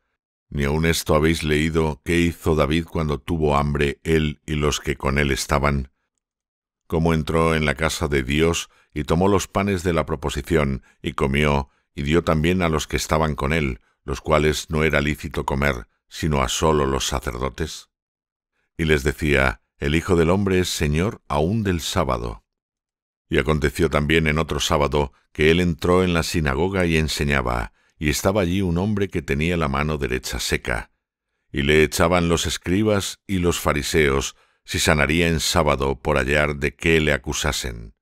¿Ni aun esto habéis leído qué hizo David cuando tuvo hambre él y los que con él estaban? Cómo entró en la casa de Dios y tomó los panes de la proposición y comió, y dio también a los que estaban con él, los cuales no era lícito comer sino a solo los sacerdotes? Y les decía, El Hijo del Hombre es Señor aún del sábado. Y aconteció también en otro sábado que él entró en la sinagoga y enseñaba, y estaba allí un hombre que tenía la mano derecha seca, y le echaban los escribas y los fariseos si sanaría en sábado por hallar de qué le acusasen.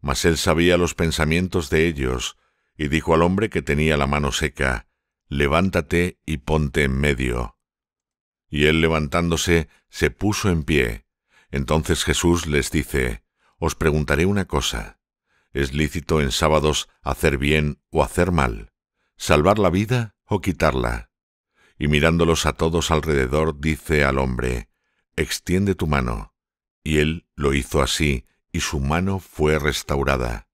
Mas él sabía los pensamientos de ellos, y dijo al hombre que tenía la mano seca, levántate y ponte en medio. Y él levantándose, se puso en pie. Entonces Jesús les dice, Os preguntaré una cosa. ¿Es lícito en sábados hacer bien o hacer mal? ¿Salvar la vida o quitarla? Y mirándolos a todos alrededor, dice al hombre, Extiende tu mano. Y él lo hizo así, y su mano fue restaurada.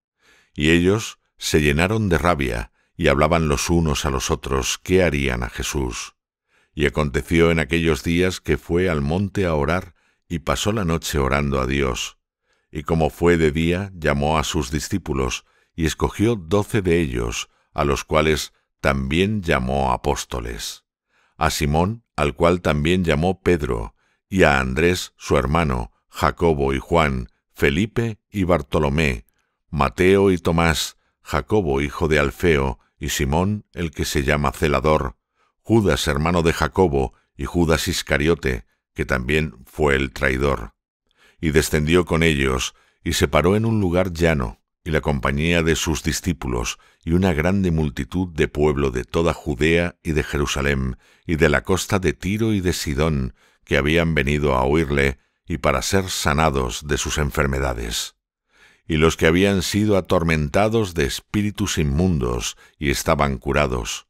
Y ellos se llenaron de rabia, y hablaban los unos a los otros qué harían a Jesús. Y aconteció en aquellos días que fue al monte a orar y pasó la noche orando a Dios. Y como fue de día, llamó a sus discípulos y escogió doce de ellos, a los cuales también llamó apóstoles. A Simón, al cual también llamó Pedro, y a Andrés, su hermano, Jacobo y Juan, Felipe y Bartolomé, Mateo y Tomás, Jacobo hijo de Alfeo, y Simón, el que se llama celador, Judas, hermano de Jacobo, y Judas Iscariote, que también fue el traidor. Y descendió con ellos, y se paró en un lugar llano, y la compañía de sus discípulos, y una grande multitud de pueblo de toda Judea y de Jerusalén, y de la costa de Tiro y de Sidón, que habían venido a oírle, y para ser sanados de sus enfermedades y los que habían sido atormentados de espíritus inmundos y estaban curados.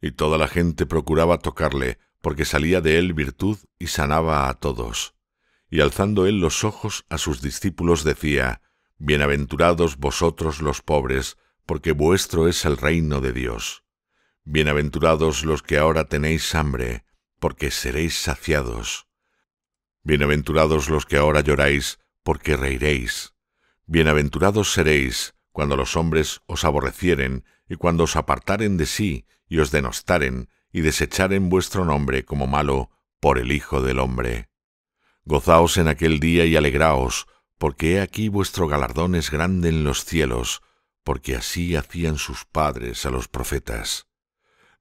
Y toda la gente procuraba tocarle, porque salía de él virtud y sanaba a todos. Y alzando él los ojos a sus discípulos decía, Bienaventurados vosotros los pobres, porque vuestro es el reino de Dios. Bienaventurados los que ahora tenéis hambre, porque seréis saciados. Bienaventurados los que ahora lloráis, porque reiréis. Bienaventurados seréis cuando los hombres os aborrecieren y cuando os apartaren de sí y os denostaren y desecharen vuestro nombre como malo por el Hijo del Hombre. Gozaos en aquel día y alegraos, porque he aquí vuestro galardón es grande en los cielos, porque así hacían sus padres a los profetas.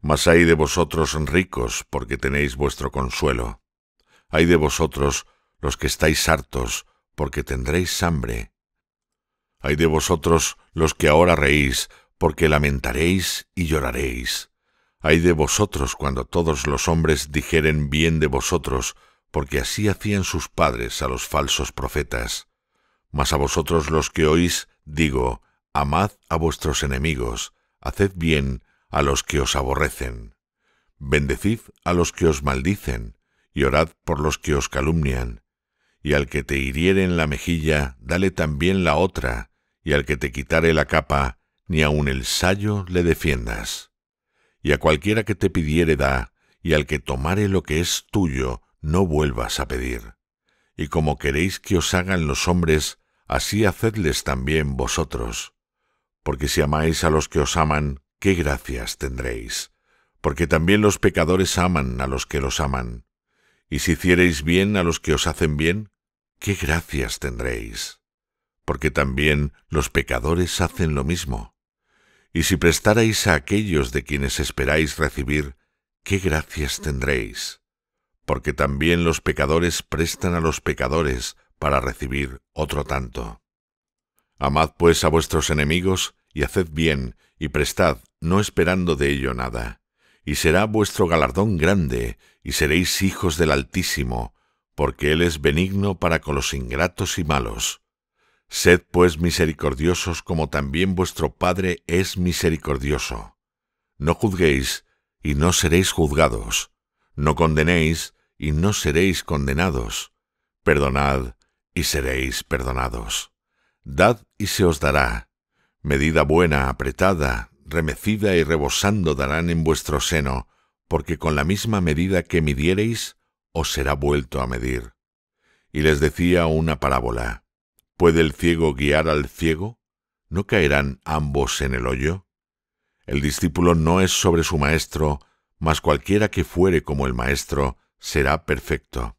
Mas hay de vosotros ricos, porque tenéis vuestro consuelo. Hay de vosotros los que estáis hartos, porque tendréis hambre. Hay de vosotros los que ahora reís, porque lamentaréis y lloraréis. Hay de vosotros cuando todos los hombres dijeren bien de vosotros, porque así hacían sus padres a los falsos profetas. Mas a vosotros los que oís, digo, amad a vuestros enemigos, haced bien a los que os aborrecen. Bendecid a los que os maldicen, y orad por los que os calumnian. Y al que te hiriere en la mejilla, dale también la otra, y al que te quitare la capa, ni aun el sayo le defiendas. Y a cualquiera que te pidiere da, y al que tomare lo que es tuyo, no vuelvas a pedir. Y como queréis que os hagan los hombres, así hacedles también vosotros. Porque si amáis a los que os aman, qué gracias tendréis. Porque también los pecadores aman a los que los aman. Y si hiciereis bien a los que os hacen bien, qué gracias tendréis porque también los pecadores hacen lo mismo. Y si prestarais a aquellos de quienes esperáis recibir, qué gracias tendréis, porque también los pecadores prestan a los pecadores para recibir otro tanto. Amad pues a vuestros enemigos y haced bien y prestad, no esperando de ello nada. Y será vuestro galardón grande, y seréis hijos del Altísimo, porque Él es benigno para con los ingratos y malos Sed pues misericordiosos como también vuestro Padre es misericordioso. No juzguéis y no seréis juzgados. No condenéis y no seréis condenados. Perdonad y seréis perdonados. Dad y se os dará. Medida buena, apretada, remecida y rebosando darán en vuestro seno, porque con la misma medida que midiereis, os será vuelto a medir. Y les decía una parábola. ¿Puede el ciego guiar al ciego? ¿No caerán ambos en el hoyo? El discípulo no es sobre su maestro, mas cualquiera que fuere como el maestro será perfecto.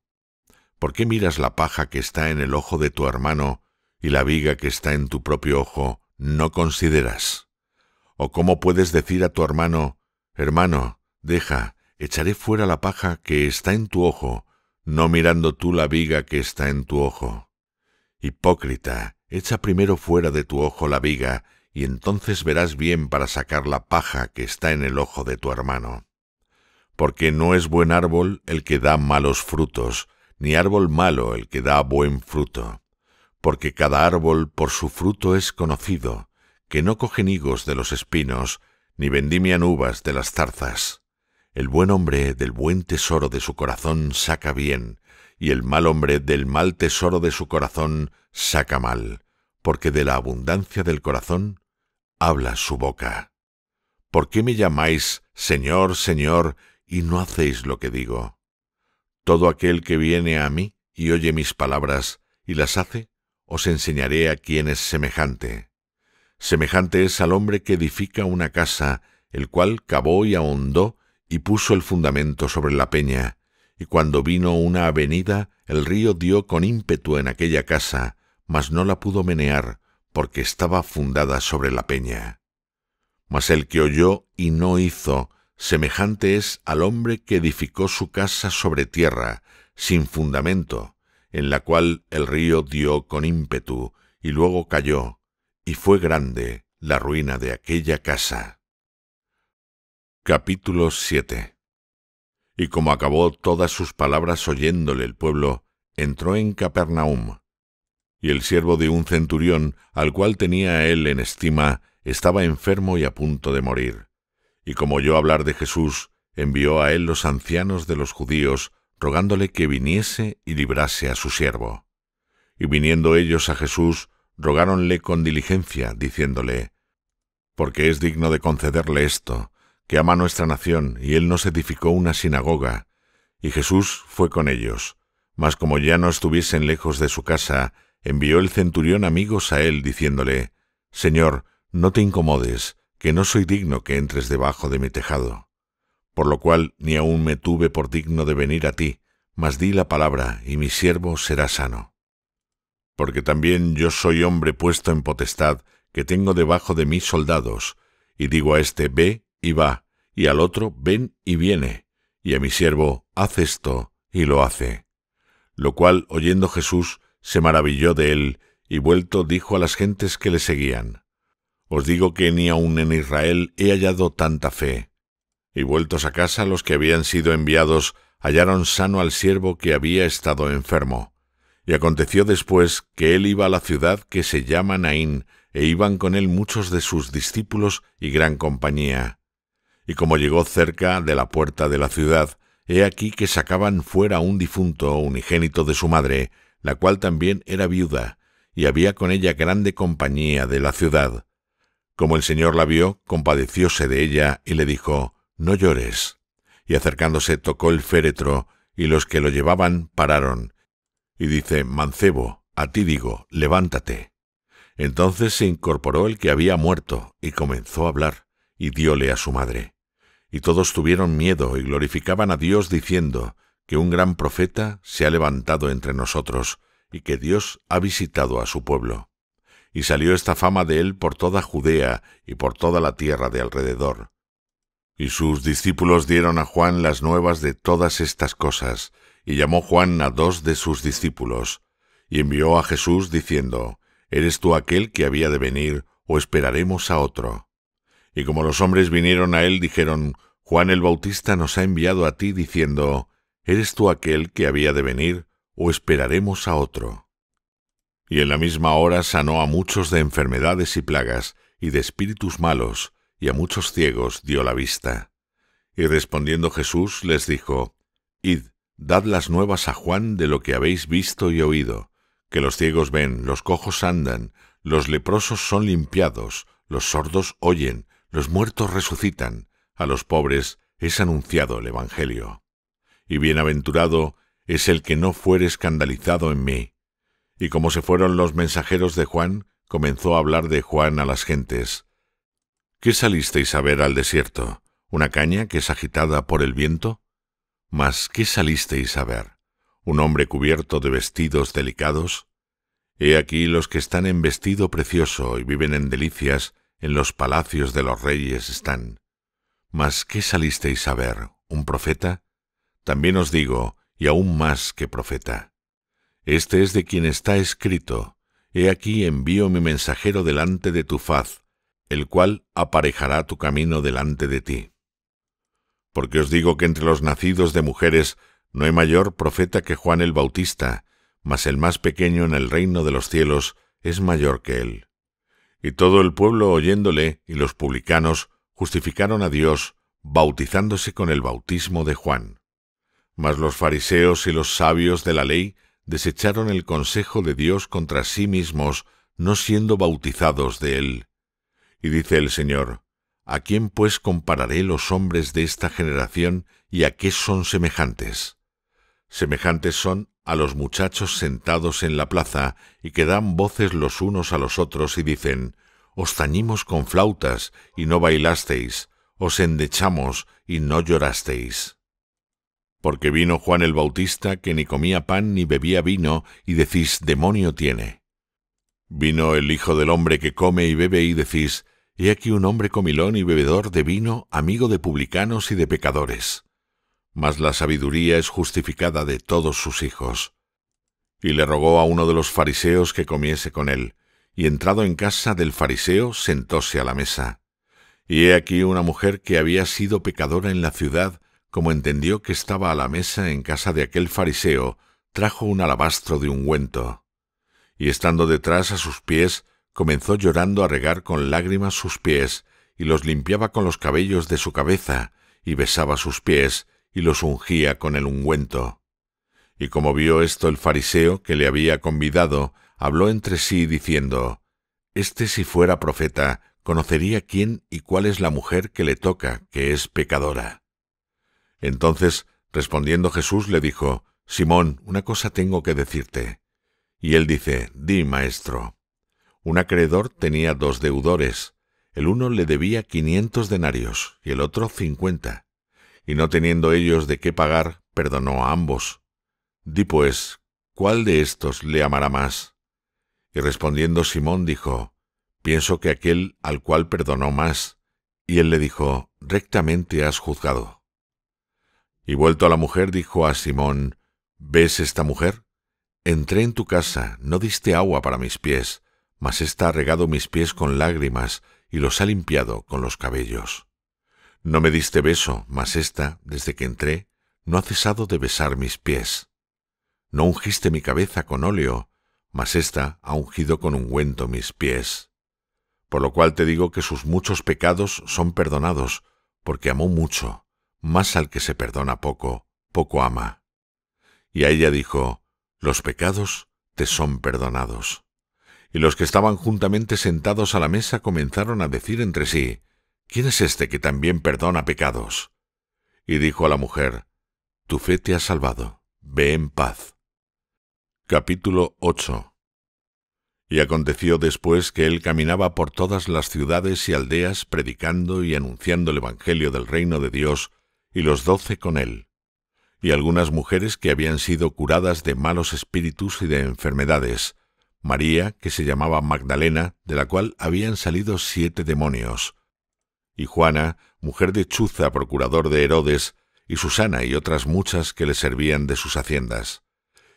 ¿Por qué miras la paja que está en el ojo de tu hermano y la viga que está en tu propio ojo no consideras? ¿O cómo puedes decir a tu hermano, hermano, deja, echaré fuera la paja que está en tu ojo, no mirando tú la viga que está en tu ojo? Hipócrita, echa primero fuera de tu ojo la viga, y entonces verás bien para sacar la paja que está en el ojo de tu hermano. Porque no es buen árbol el que da malos frutos, ni árbol malo el que da buen fruto. Porque cada árbol por su fruto es conocido, que no cogen higos de los espinos, ni vendimian uvas de las zarzas. El buen hombre del buen tesoro de su corazón saca bien, y el mal hombre del mal tesoro de su corazón saca mal, porque de la abundancia del corazón habla su boca. ¿Por qué me llamáis Señor, Señor, y no hacéis lo que digo? Todo aquel que viene a mí y oye mis palabras y las hace, os enseñaré a quien es semejante. Semejante es al hombre que edifica una casa, el cual cavó y ahondó y puso el fundamento sobre la peña, y cuando vino una avenida, el río dio con ímpetu en aquella casa, mas no la pudo menear, porque estaba fundada sobre la peña. Mas el que oyó y no hizo, semejante es al hombre que edificó su casa sobre tierra, sin fundamento, en la cual el río dio con ímpetu, y luego cayó, y fue grande la ruina de aquella casa. Capítulo 7 y como acabó todas sus palabras oyéndole el pueblo, entró en Capernaum. Y el siervo de un centurión, al cual tenía él en estima, estaba enfermo y a punto de morir. Y como oyó hablar de Jesús, envió a él los ancianos de los judíos, rogándole que viniese y librase a su siervo. Y viniendo ellos a Jesús, rogáronle con diligencia, diciéndole, Porque es digno de concederle esto, que ama nuestra nación, y él nos edificó una sinagoga, y Jesús fue con ellos. Mas como ya no estuviesen lejos de su casa, envió el centurión amigos a él, diciéndole, Señor, no te incomodes, que no soy digno que entres debajo de mi tejado. Por lo cual ni aun me tuve por digno de venir a ti, mas di la palabra, y mi siervo será sano. Porque también yo soy hombre puesto en potestad, que tengo debajo de mí soldados, y digo a este, ve, y va, y al otro ven y viene, y a mi siervo haz esto y lo hace. Lo cual, oyendo Jesús, se maravilló de él, y vuelto dijo a las gentes que le seguían, Os digo que ni aun en Israel he hallado tanta fe. Y vueltos a casa los que habían sido enviados, hallaron sano al siervo que había estado enfermo. Y aconteció después que él iba a la ciudad que se llama Naín, e iban con él muchos de sus discípulos y gran compañía y como llegó cerca de la puerta de la ciudad, he aquí que sacaban fuera un difunto unigénito de su madre, la cual también era viuda, y había con ella grande compañía de la ciudad. Como el Señor la vio, compadecióse de ella y le dijo, No llores. Y acercándose tocó el féretro, y los que lo llevaban pararon. Y dice, Mancebo, a ti digo, levántate. Entonces se incorporó el que había muerto, y comenzó a hablar, y dióle a su madre. Y todos tuvieron miedo y glorificaban a Dios diciendo que un gran profeta se ha levantado entre nosotros y que Dios ha visitado a su pueblo. Y salió esta fama de él por toda Judea y por toda la tierra de alrededor. Y sus discípulos dieron a Juan las nuevas de todas estas cosas, y llamó Juan a dos de sus discípulos, y envió a Jesús diciendo, ¿Eres tú aquel que había de venir, o esperaremos a otro? Y como los hombres vinieron a él, dijeron, Juan el Bautista nos ha enviado a ti diciendo, ¿Eres tú aquel que había de venir, o esperaremos a otro? Y en la misma hora sanó a muchos de enfermedades y plagas, y de espíritus malos, y a muchos ciegos dio la vista. Y respondiendo Jesús les dijo, Id, dad las nuevas a Juan de lo que habéis visto y oído, que los ciegos ven, los cojos andan, los leprosos son limpiados, los sordos oyen, los muertos resucitan, a los pobres es anunciado el Evangelio. Y bienaventurado es el que no fuere escandalizado en mí. Y como se fueron los mensajeros de Juan, comenzó a hablar de Juan a las gentes. ¿Qué salisteis a ver al desierto? ¿Una caña que es agitada por el viento? Mas ¿qué salisteis a ver? ¿Un hombre cubierto de vestidos delicados? He aquí los que están en vestido precioso y viven en delicias, en los palacios de los reyes están. Mas, ¿qué salisteis a ver? ¿Un profeta? También os digo, y aún más que profeta. Este es de quien está escrito, He aquí envío mi mensajero delante de tu faz, el cual aparejará tu camino delante de ti. Porque os digo que entre los nacidos de mujeres no hay mayor profeta que Juan el Bautista, mas el más pequeño en el reino de los cielos es mayor que él. Y todo el pueblo oyéndole y los publicanos justificaron a Dios bautizándose con el bautismo de Juan. Mas los fariseos y los sabios de la ley desecharon el consejo de Dios contra sí mismos, no siendo bautizados de él. Y dice el Señor, ¿A quién pues compararé los hombres de esta generación y a qué son semejantes? Semejantes son a los muchachos sentados en la plaza y que dan voces los unos a los otros y dicen, os tañimos con flautas y no bailasteis, os endechamos y no llorasteis. Porque vino Juan el Bautista, que ni comía pan ni bebía vino, y decís, demonio tiene. Vino el Hijo del Hombre que come y bebe, y decís, he aquí un hombre comilón y bebedor de vino, amigo de publicanos y de pecadores. Mas la sabiduría es justificada de todos sus hijos. Y le rogó a uno de los fariseos que comiese con él, y entrado en casa del fariseo, sentóse a la mesa. Y he aquí una mujer que había sido pecadora en la ciudad, como entendió que estaba a la mesa en casa de aquel fariseo, trajo un alabastro de ungüento. Y estando detrás a sus pies, comenzó llorando a regar con lágrimas sus pies, y los limpiaba con los cabellos de su cabeza, y besaba sus pies, y los ungía con el ungüento. Y como vio esto el fariseo que le había convidado, habló entre sí diciendo, Este si fuera profeta, conocería quién y cuál es la mujer que le toca, que es pecadora. Entonces, respondiendo Jesús, le dijo, Simón, una cosa tengo que decirte. Y él dice, Di, maestro. Un acreedor tenía dos deudores. El uno le debía quinientos denarios y el otro cincuenta. Y no teniendo ellos de qué pagar, perdonó a ambos. Di pues, ¿cuál de estos le amará más? Y respondiendo Simón dijo, Pienso que aquel al cual perdonó más. Y él le dijo, Rectamente has juzgado. Y vuelto a la mujer, dijo a Simón, ¿Ves esta mujer? Entré en tu casa, no diste agua para mis pies, mas ésta ha regado mis pies con lágrimas y los ha limpiado con los cabellos. No me diste beso, mas ésta, desde que entré, no ha cesado de besar mis pies. No ungiste mi cabeza con óleo, mas ésta ha ungido con ungüento mis pies. Por lo cual te digo que sus muchos pecados son perdonados, porque amó mucho, más al que se perdona poco, poco ama. Y a ella dijo, Los pecados te son perdonados. Y los que estaban juntamente sentados a la mesa comenzaron a decir entre sí, ¿quién es este que también perdona pecados? Y dijo a la mujer, Tu fe te ha salvado, ve en paz. Capítulo 8 Y aconteció después que él caminaba por todas las ciudades y aldeas predicando y anunciando el Evangelio del reino de Dios, y los doce con él, y algunas mujeres que habían sido curadas de malos espíritus y de enfermedades, María, que se llamaba Magdalena, de la cual habían salido siete demonios, y Juana, mujer de Chuza, procurador de Herodes, y Susana y otras muchas que le servían de sus haciendas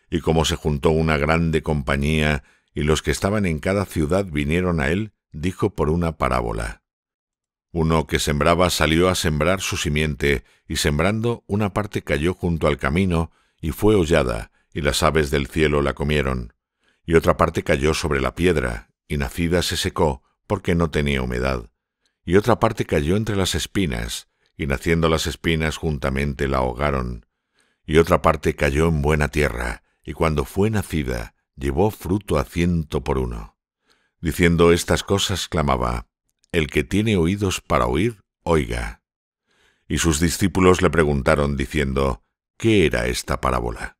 y como se juntó una grande compañía, y los que estaban en cada ciudad vinieron a él, dijo por una parábola. Uno que sembraba salió a sembrar su simiente, y sembrando una parte cayó junto al camino, y fue hollada, y las aves del cielo la comieron. Y otra parte cayó sobre la piedra, y nacida se secó, porque no tenía humedad. Y otra parte cayó entre las espinas, y naciendo las espinas juntamente la ahogaron. Y otra parte cayó en buena tierra, y cuando fue nacida llevó fruto a ciento por uno. Diciendo estas cosas clamaba, El que tiene oídos para oír, oiga. Y sus discípulos le preguntaron diciendo, ¿qué era esta parábola?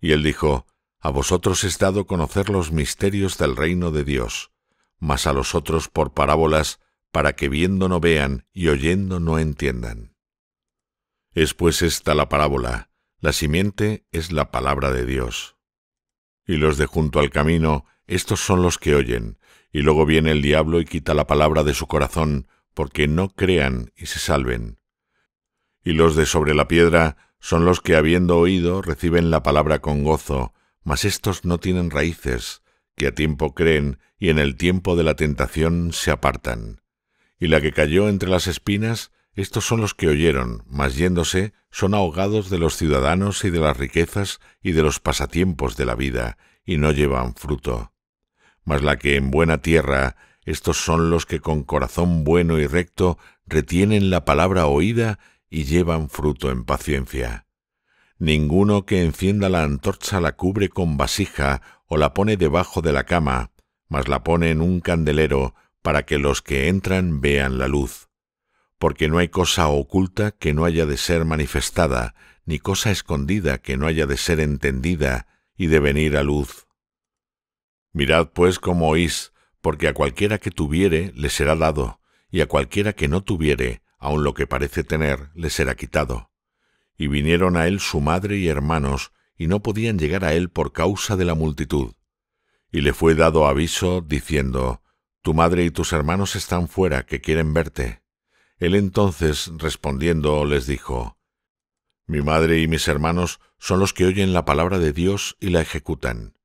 Y él dijo, A vosotros es dado conocer los misterios del reino de Dios, mas a los otros por parábolas, para que viendo no vean y oyendo no entiendan. Es pues esta la parábola, la simiente es la palabra de Dios. Y los de junto al camino, estos son los que oyen, y luego viene el diablo y quita la palabra de su corazón, porque no crean y se salven. Y los de sobre la piedra son los que, habiendo oído, reciben la palabra con gozo, mas estos no tienen raíces, que a tiempo creen y en el tiempo de la tentación se apartan. Y la que cayó entre las espinas, estos son los que oyeron, mas yéndose, son ahogados de los ciudadanos y de las riquezas y de los pasatiempos de la vida, y no llevan fruto. Mas la que en buena tierra, estos son los que con corazón bueno y recto retienen la palabra oída y llevan fruto en paciencia. Ninguno que encienda la antorcha la cubre con vasija o la pone debajo de la cama, mas la pone en un candelero para que los que entran vean la luz porque no hay cosa oculta que no haya de ser manifestada, ni cosa escondida que no haya de ser entendida y de venir a luz. Mirad pues cómo oís, porque a cualquiera que tuviere le será dado, y a cualquiera que no tuviere, aun lo que parece tener, le será quitado. Y vinieron a él su madre y hermanos, y no podían llegar a él por causa de la multitud. Y le fue dado aviso, diciendo, Tu madre y tus hermanos están fuera, que quieren verte. Él entonces, respondiendo, les dijo, Mi madre y mis hermanos son los que oyen la palabra de Dios y la ejecutan.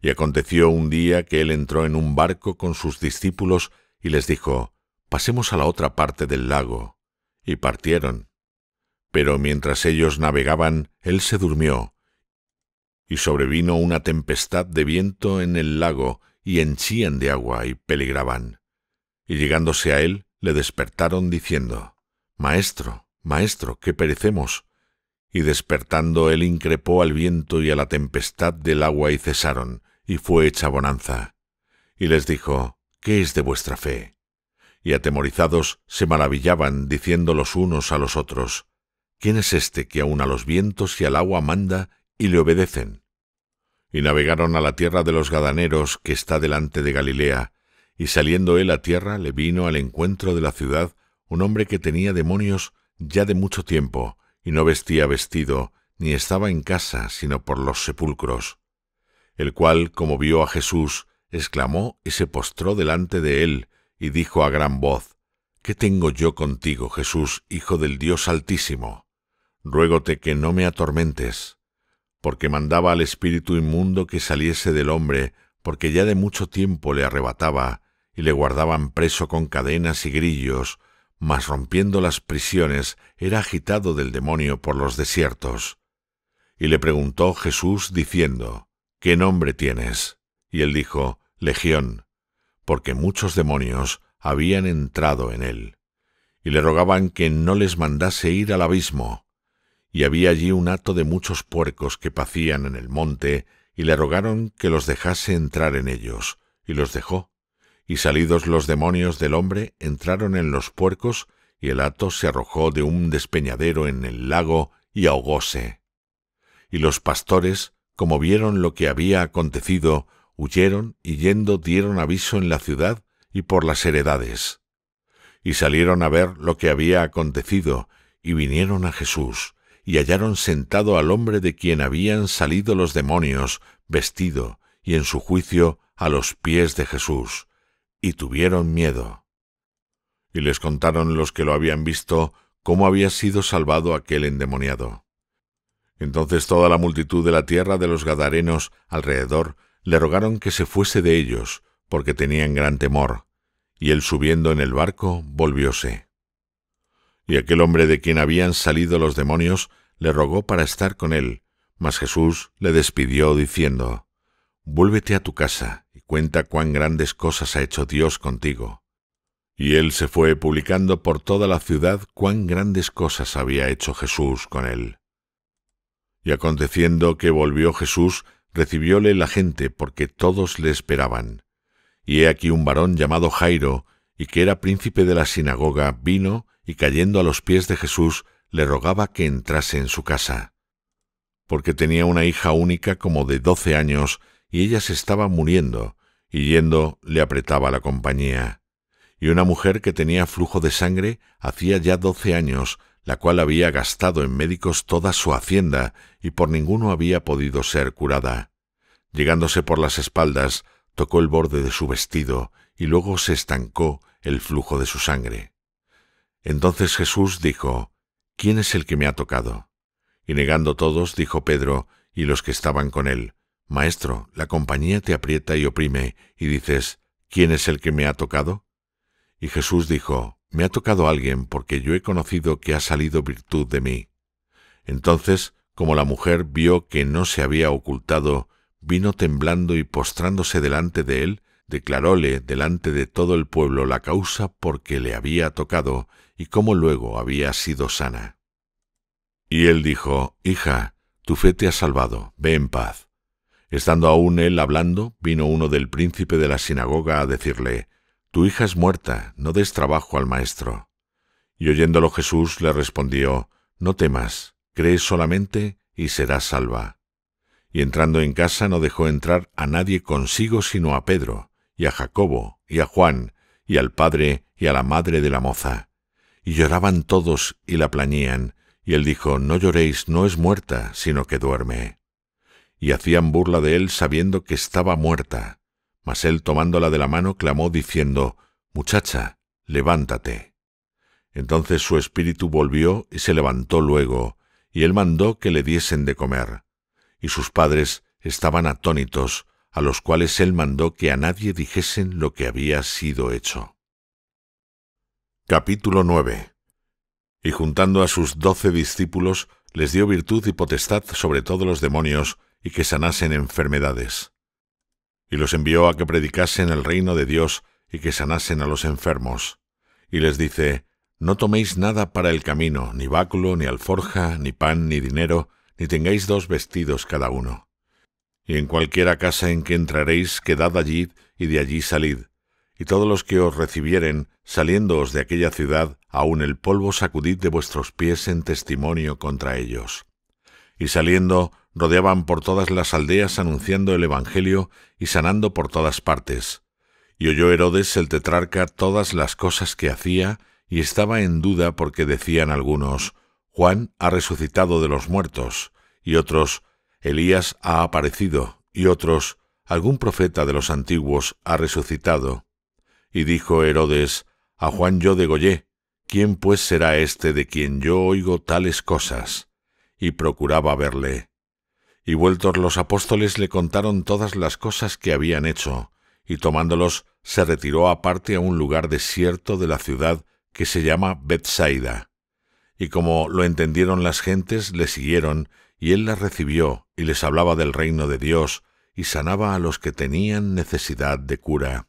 Y aconteció un día que él entró en un barco con sus discípulos y les dijo, Pasemos a la otra parte del lago. Y partieron. Pero mientras ellos navegaban, él se durmió. Y sobrevino una tempestad de viento en el lago, y henchían de agua y peligraban. Y llegándose a él, le despertaron diciendo, Maestro, Maestro, que perecemos. Y despertando él increpó al viento y a la tempestad del agua y cesaron, y fue hecha bonanza. Y les dijo, ¿Qué es de vuestra fe? Y atemorizados se maravillaban, diciendo los unos a los otros, ¿Quién es este que aun a los vientos y al agua manda y le obedecen? Y navegaron a la tierra de los Gadaneros que está delante de Galilea, y saliendo él a tierra le vino al encuentro de la ciudad un hombre que tenía demonios ya de mucho tiempo, y no vestía vestido, ni estaba en casa, sino por los sepulcros, el cual, como vio a Jesús, exclamó y se postró delante de él, y dijo a gran voz, ¿Qué tengo yo contigo, Jesús, Hijo del Dios Altísimo? Ruégote que no me atormentes, porque mandaba al espíritu inmundo que saliese del hombre, porque ya de mucho tiempo le arrebataba, y le guardaban preso con cadenas y grillos, mas rompiendo las prisiones era agitado del demonio por los desiertos. Y le preguntó Jesús diciendo, ¿Qué nombre tienes? Y él dijo, Legión, porque muchos demonios habían entrado en él. Y le rogaban que no les mandase ir al abismo. Y había allí un hato de muchos puercos que pacían en el monte, y le rogaron que los dejase entrar en ellos, y los dejó y salidos los demonios del hombre, entraron en los puercos, y el hato se arrojó de un despeñadero en el lago y ahogóse. Y los pastores, como vieron lo que había acontecido, huyeron y yendo dieron aviso en la ciudad y por las heredades. Y salieron a ver lo que había acontecido, y vinieron a Jesús, y hallaron sentado al hombre de quien habían salido los demonios, vestido, y en su juicio a los pies de Jesús, y tuvieron miedo. Y les contaron los que lo habían visto cómo había sido salvado aquel endemoniado. Entonces toda la multitud de la tierra de los Gadarenos alrededor le rogaron que se fuese de ellos, porque tenían gran temor, y él subiendo en el barco volvióse. Y aquel hombre de quien habían salido los demonios le rogó para estar con él, mas Jesús le despidió diciendo, Vuélvete a tu casa cuenta cuán grandes cosas ha hecho Dios contigo. Y él se fue publicando por toda la ciudad cuán grandes cosas había hecho Jesús con él. Y aconteciendo que volvió Jesús, recibióle la gente porque todos le esperaban. Y he aquí un varón llamado Jairo, y que era príncipe de la sinagoga, vino y cayendo a los pies de Jesús, le rogaba que entrase en su casa. Porque tenía una hija única como de doce años, y ella se estaba muriendo, y yendo le apretaba la compañía. Y una mujer que tenía flujo de sangre hacía ya doce años, la cual había gastado en médicos toda su hacienda y por ninguno había podido ser curada. Llegándose por las espaldas, tocó el borde de su vestido y luego se estancó el flujo de su sangre. Entonces Jesús dijo, ¿Quién es el que me ha tocado? Y negando todos, dijo Pedro y los que estaban con él, Maestro, la compañía te aprieta y oprime, y dices, ¿quién es el que me ha tocado? Y Jesús dijo, Me ha tocado alguien porque yo he conocido que ha salido virtud de mí. Entonces, como la mujer vio que no se había ocultado, vino temblando y postrándose delante de él, declaróle delante de todo el pueblo la causa porque le había tocado y cómo luego había sido sana. Y él dijo, Hija, tu fe te ha salvado, ve en paz. Estando aún él hablando, vino uno del príncipe de la sinagoga a decirle, Tu hija es muerta, no des trabajo al maestro. Y oyéndolo Jesús le respondió, No temas, Crees solamente y serás salva. Y entrando en casa no dejó entrar a nadie consigo sino a Pedro, y a Jacobo, y a Juan, y al padre, y a la madre de la moza. Y lloraban todos y la plañían, y él dijo, No lloréis, no es muerta, sino que duerme y hacían burla de él sabiendo que estaba muerta. Mas él tomándola de la mano clamó diciendo, Muchacha, levántate. Entonces su espíritu volvió y se levantó luego, y él mandó que le diesen de comer. Y sus padres estaban atónitos, a los cuales él mandó que a nadie dijesen lo que había sido hecho. Capítulo 9 Y juntando a sus doce discípulos, les dio virtud y potestad sobre todos los demonios, y que sanasen enfermedades. Y los envió a que predicasen el reino de Dios y que sanasen a los enfermos. Y les dice, No toméis nada para el camino, ni báculo, ni alforja, ni pan, ni dinero, ni tengáis dos vestidos cada uno. Y en cualquiera casa en que entraréis, quedad allí y de allí salid. Y todos los que os recibieren, saliéndoos de aquella ciudad, aun el polvo sacudid de vuestros pies en testimonio contra ellos. Y saliendo, rodeaban por todas las aldeas anunciando el Evangelio y sanando por todas partes. Y oyó Herodes el tetrarca todas las cosas que hacía, y estaba en duda porque decían algunos, Juan ha resucitado de los muertos, y otros, Elías ha aparecido, y otros, algún profeta de los antiguos ha resucitado. Y dijo Herodes, A Juan yo degollé, ¿quién pues será este de quien yo oigo tales cosas? Y procuraba verle y vueltos los apóstoles le contaron todas las cosas que habían hecho, y tomándolos se retiró aparte a un lugar desierto de la ciudad que se llama Bethsaida. Y como lo entendieron las gentes, le siguieron, y él las recibió, y les hablaba del reino de Dios, y sanaba a los que tenían necesidad de cura.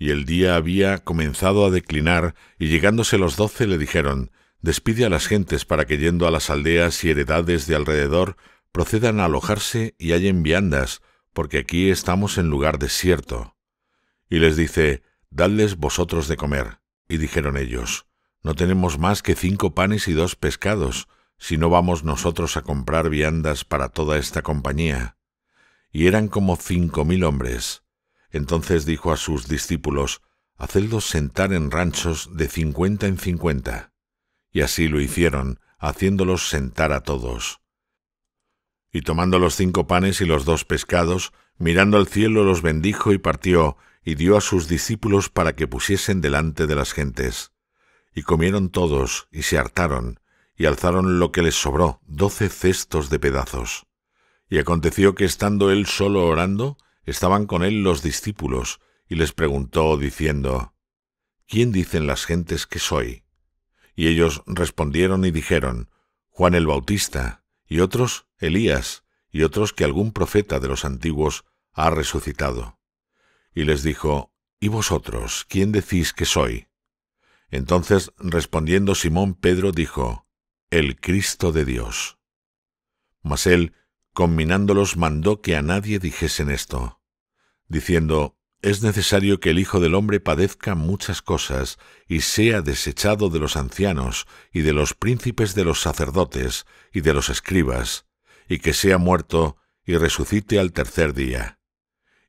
Y el día había comenzado a declinar, y llegándose los doce le dijeron, Despide a las gentes para que yendo a las aldeas y heredades de alrededor procedan a alojarse y hallen viandas, porque aquí estamos en lugar desierto. Y les dice, Dadles vosotros de comer. Y dijeron ellos, No tenemos más que cinco panes y dos pescados, si no vamos nosotros a comprar viandas para toda esta compañía. Y eran como cinco mil hombres. Entonces dijo a sus discípulos, Hacedlos sentar en ranchos de cincuenta en cincuenta. Y así lo hicieron, haciéndolos sentar a todos y tomando los cinco panes y los dos pescados, mirando al cielo los bendijo y partió, y dio a sus discípulos para que pusiesen delante de las gentes. Y comieron todos, y se hartaron, y alzaron lo que les sobró, doce cestos de pedazos. Y aconteció que estando él solo orando, estaban con él los discípulos, y les preguntó, diciendo, ¿Quién dicen las gentes que soy? Y ellos respondieron y dijeron, Juan el Bautista, y otros Elías, y otros que algún profeta de los antiguos ha resucitado. Y les dijo, ¿Y vosotros quién decís que soy? Entonces respondiendo Simón Pedro dijo, El Cristo de Dios. Mas él, combinándolos, mandó que a nadie dijesen esto, diciendo, es necesario que el Hijo del Hombre padezca muchas cosas y sea desechado de los ancianos y de los príncipes de los sacerdotes y de los escribas, y que sea muerto y resucite al tercer día.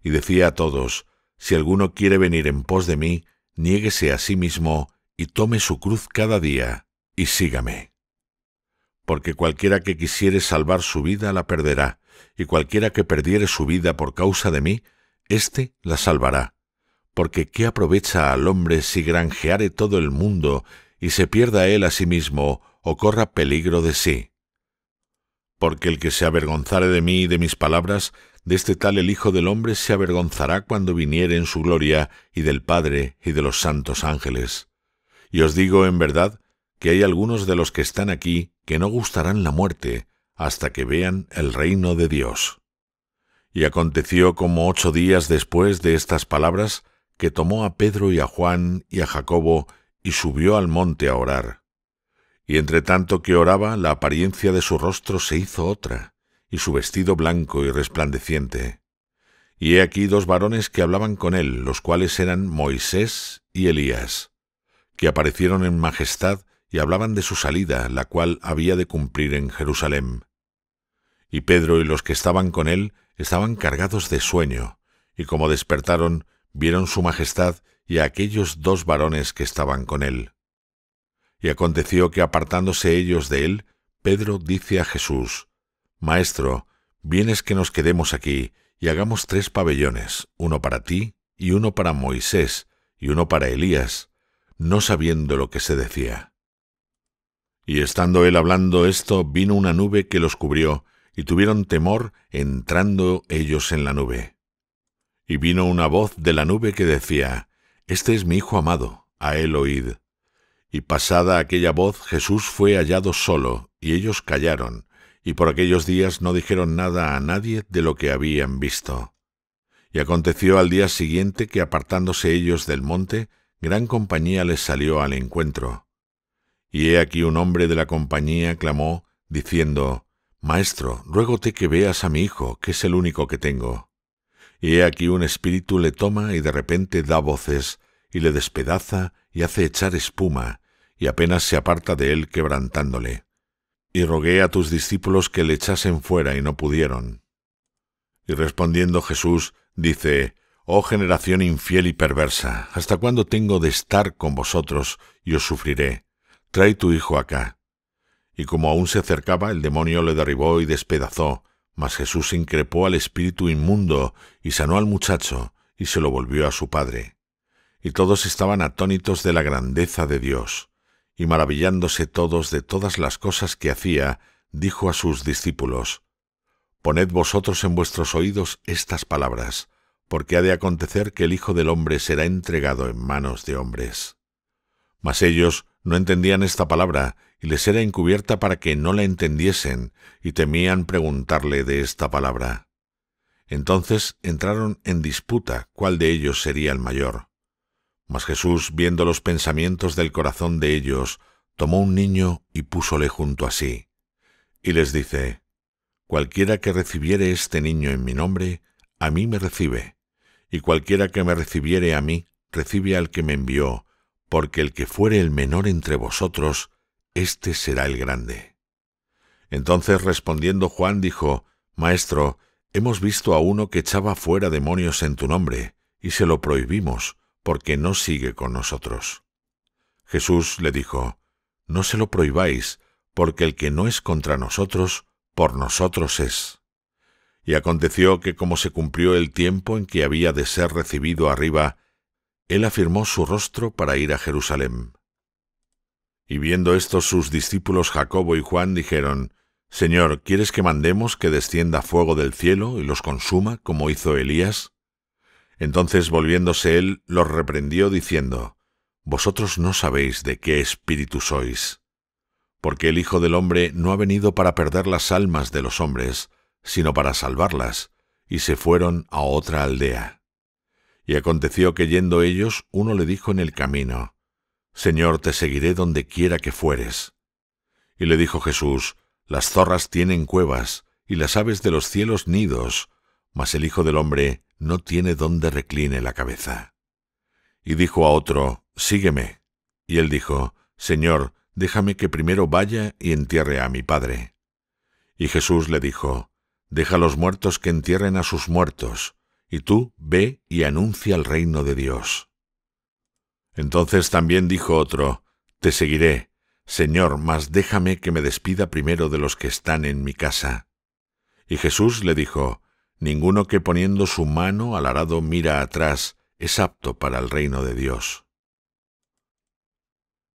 Y decía a todos, si alguno quiere venir en pos de mí, niéguese a sí mismo y tome su cruz cada día y sígame. Porque cualquiera que quisiere salvar su vida la perderá, y cualquiera que perdiere su vida por causa de mí, éste la salvará. Porque ¿qué aprovecha al hombre si granjeare todo el mundo y se pierda él a sí mismo o corra peligro de sí? Porque el que se avergonzare de mí y de mis palabras, de este tal el Hijo del Hombre se avergonzará cuando viniere en su gloria y del Padre y de los santos ángeles. Y os digo en verdad que hay algunos de los que están aquí que no gustarán la muerte hasta que vean el reino de Dios. Y aconteció como ocho días después de estas palabras, que tomó a Pedro y a Juan y a Jacobo y subió al monte a orar. Y entre tanto que oraba, la apariencia de su rostro se hizo otra, y su vestido blanco y resplandeciente. Y he aquí dos varones que hablaban con él, los cuales eran Moisés y Elías, que aparecieron en majestad y hablaban de su salida, la cual había de cumplir en Jerusalén. Y Pedro y los que estaban con él estaban cargados de sueño, y como despertaron, vieron su majestad y a aquellos dos varones que estaban con él. Y aconteció que apartándose ellos de él, Pedro dice a Jesús, Maestro, vienes que nos quedemos aquí y hagamos tres pabellones, uno para ti, y uno para Moisés, y uno para Elías, no sabiendo lo que se decía. Y estando él hablando esto, vino una nube que los cubrió, y tuvieron temor entrando ellos en la nube. Y vino una voz de la nube que decía, Este es mi Hijo amado, a él oíd. Y pasada aquella voz Jesús fue hallado solo, y ellos callaron, y por aquellos días no dijeron nada a nadie de lo que habían visto. Y aconteció al día siguiente que apartándose ellos del monte, gran compañía les salió al encuentro. Y he aquí un hombre de la compañía clamó, diciendo, Maestro, ruégote que veas a mi hijo, que es el único que tengo. Y he aquí un espíritu le toma y de repente da voces, y le despedaza y hace echar espuma, y apenas se aparta de él quebrantándole. Y rogué a tus discípulos que le echasen fuera y no pudieron. Y respondiendo Jesús, dice, Oh generación infiel y perversa, ¿hasta cuándo tengo de estar con vosotros y os sufriré? Trae tu hijo acá y como aún se acercaba, el demonio le derribó y despedazó, mas Jesús increpó al espíritu inmundo y sanó al muchacho y se lo volvió a su padre. Y todos estaban atónitos de la grandeza de Dios, y maravillándose todos de todas las cosas que hacía, dijo a sus discípulos, Poned vosotros en vuestros oídos estas palabras, porque ha de acontecer que el Hijo del Hombre será entregado en manos de hombres. Mas ellos no entendían esta palabra y les era encubierta para que no la entendiesen y temían preguntarle de esta palabra. Entonces entraron en disputa cuál de ellos sería el mayor. Mas Jesús, viendo los pensamientos del corazón de ellos, tomó un niño y púsole junto a sí. Y les dice, Cualquiera que recibiere este niño en mi nombre, a mí me recibe, y cualquiera que me recibiere a mí, recibe al que me envió, porque el que fuere el menor entre vosotros, este será el grande. Entonces respondiendo Juan dijo, Maestro, hemos visto a uno que echaba fuera demonios en tu nombre, y se lo prohibimos, porque no sigue con nosotros. Jesús le dijo, No se lo prohibáis, porque el que no es contra nosotros, por nosotros es. Y aconteció que como se cumplió el tiempo en que había de ser recibido arriba, él afirmó su rostro para ir a Jerusalén. Y viendo esto sus discípulos Jacobo y Juan dijeron, Señor, ¿quieres que mandemos que descienda fuego del cielo y los consuma como hizo Elías? Entonces volviéndose él, los reprendió diciendo, Vosotros no sabéis de qué espíritu sois, porque el Hijo del Hombre no ha venido para perder las almas de los hombres, sino para salvarlas, y se fueron a otra aldea. Y aconteció que yendo ellos, uno le dijo en el camino, Señor, te seguiré donde quiera que fueres. Y le dijo Jesús, Las zorras tienen cuevas, y las aves de los cielos nidos, mas el Hijo del hombre no tiene donde recline la cabeza. Y dijo a otro, Sígueme. Y él dijo, Señor, déjame que primero vaya y entierre a mi Padre. Y Jesús le dijo, Deja a los muertos que entierren a sus muertos, y tú ve y anuncia el reino de Dios. Entonces también dijo otro, Te seguiré, Señor, mas déjame que me despida primero de los que están en mi casa. Y Jesús le dijo, Ninguno que poniendo su mano al arado mira atrás es apto para el reino de Dios.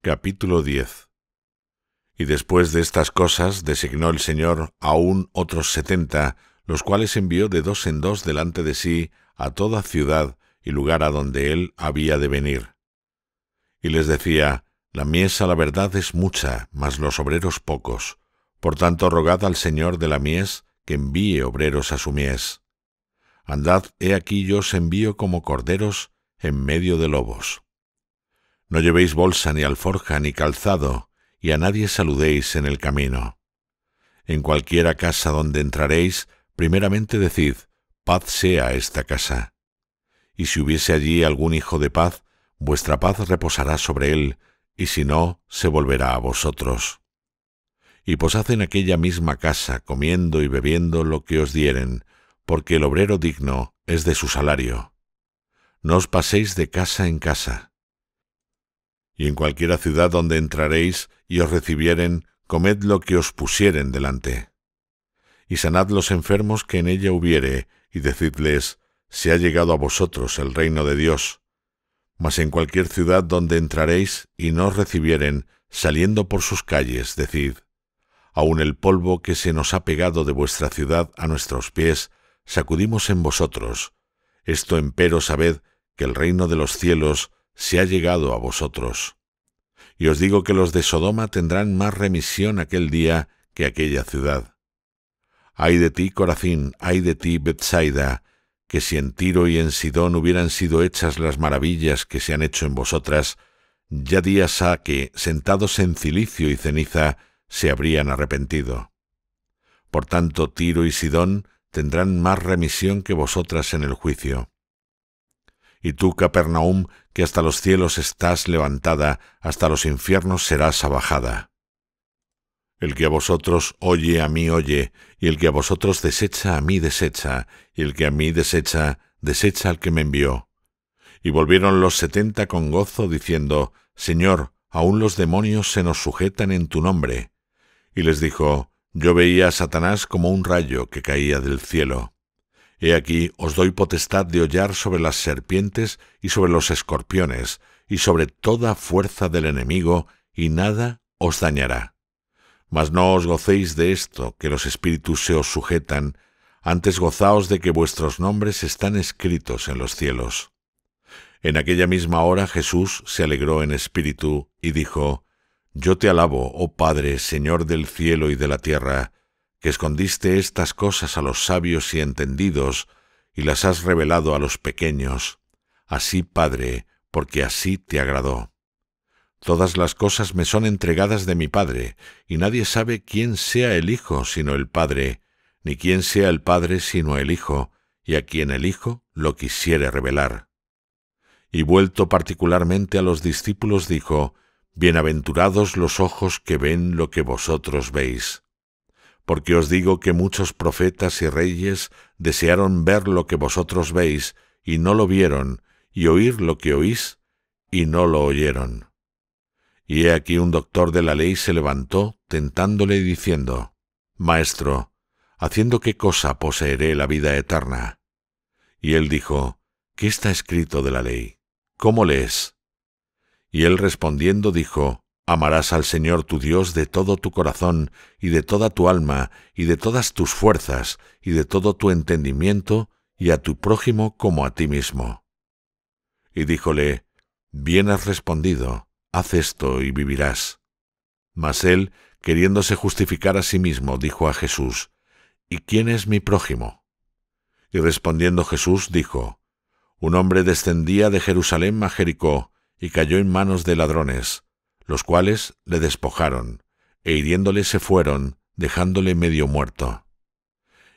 Capítulo 10 Y después de estas cosas designó el Señor aún otros setenta, los cuales envió de dos en dos delante de sí a toda ciudad y lugar a donde él había de venir y les decía, La mies a la verdad es mucha, mas los obreros pocos. Por tanto, rogad al Señor de la mies que envíe obreros a su mies. Andad, he aquí yo os envío como corderos en medio de lobos. No llevéis bolsa ni alforja ni calzado, y a nadie saludéis en el camino. En cualquiera casa donde entraréis, primeramente decid, paz sea esta casa. Y si hubiese allí algún hijo de paz, vuestra paz reposará sobre él, y si no, se volverá a vosotros. Y posad en aquella misma casa, comiendo y bebiendo lo que os dieren, porque el obrero digno es de su salario. No os paséis de casa en casa. Y en cualquiera ciudad donde entraréis y os recibieren, comed lo que os pusieren delante. Y sanad los enfermos que en ella hubiere, y decidles, se ha llegado a vosotros el reino de Dios mas en cualquier ciudad donde entraréis y no os recibieren, saliendo por sus calles, decid, aun el polvo que se nos ha pegado de vuestra ciudad a nuestros pies, sacudimos en vosotros. Esto empero sabed que el reino de los cielos se ha llegado a vosotros. Y os digo que los de Sodoma tendrán más remisión aquel día que aquella ciudad. Ay de ti, Corazín, ay de ti, Bethsaida, que si en Tiro y en Sidón hubieran sido hechas las maravillas que se han hecho en vosotras, ya días ha que, sentados en cilicio y ceniza, se habrían arrepentido. Por tanto, Tiro y Sidón tendrán más remisión que vosotras en el juicio. Y tú, Capernaum, que hasta los cielos estás levantada, hasta los infiernos serás abajada. El que a vosotros oye, a mí oye, y el que a vosotros desecha, a mí desecha, y el que a mí desecha, desecha al que me envió. Y volvieron los setenta con gozo, diciendo, Señor, aún los demonios se nos sujetan en tu nombre. Y les dijo, Yo veía a Satanás como un rayo que caía del cielo. He aquí, os doy potestad de hollar sobre las serpientes y sobre los escorpiones, y sobre toda fuerza del enemigo, y nada os dañará. Mas no os gocéis de esto, que los espíritus se os sujetan, antes gozaos de que vuestros nombres están escritos en los cielos. En aquella misma hora Jesús se alegró en espíritu y dijo, Yo te alabo, oh Padre, Señor del cielo y de la tierra, que escondiste estas cosas a los sabios y entendidos, y las has revelado a los pequeños. Así, Padre, porque así te agradó. Todas las cosas me son entregadas de mi Padre, y nadie sabe quién sea el Hijo sino el Padre, ni quién sea el Padre sino el Hijo, y a quien el Hijo lo quisiere revelar. Y vuelto particularmente a los discípulos dijo, Bienaventurados los ojos que ven lo que vosotros veis. Porque os digo que muchos profetas y reyes desearon ver lo que vosotros veis, y no lo vieron, y oír lo que oís, y no lo oyeron. Y he aquí un doctor de la ley se levantó, tentándole y diciendo, Maestro, ¿haciendo qué cosa poseeré la vida eterna? Y él dijo, ¿Qué está escrito de la ley? ¿Cómo lees? Y él respondiendo dijo, Amarás al Señor tu Dios de todo tu corazón y de toda tu alma y de todas tus fuerzas y de todo tu entendimiento y a tu prójimo como a ti mismo. Y díjole, Bien has respondido, haz esto y vivirás. Mas él, queriéndose justificar a sí mismo, dijo a Jesús, ¿Y quién es mi prójimo? Y respondiendo Jesús dijo, Un hombre descendía de Jerusalén a Jericó y cayó en manos de ladrones, los cuales le despojaron, e hiriéndole se fueron, dejándole medio muerto.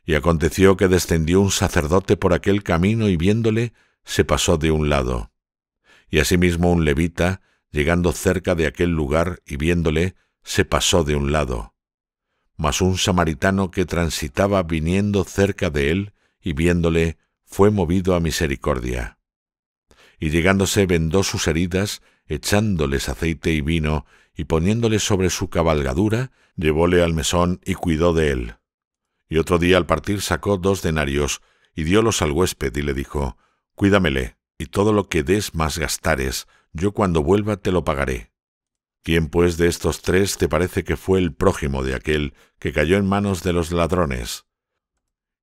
Y aconteció que descendió un sacerdote por aquel camino y viéndole, se pasó de un lado. Y asimismo un levita, Llegando cerca de aquel lugar y viéndole, se pasó de un lado. Mas un samaritano que transitaba viniendo cerca de él y viéndole, fue movido a misericordia. Y llegándose vendó sus heridas, echándoles aceite y vino, y poniéndole sobre su cabalgadura, llevóle al mesón y cuidó de él. Y otro día al partir sacó dos denarios, y diólos al huésped, y le dijo, Cuídamele, y todo lo que des más gastares, yo cuando vuelva te lo pagaré. ¿Quién pues de estos tres te parece que fue el prójimo de aquel que cayó en manos de los ladrones?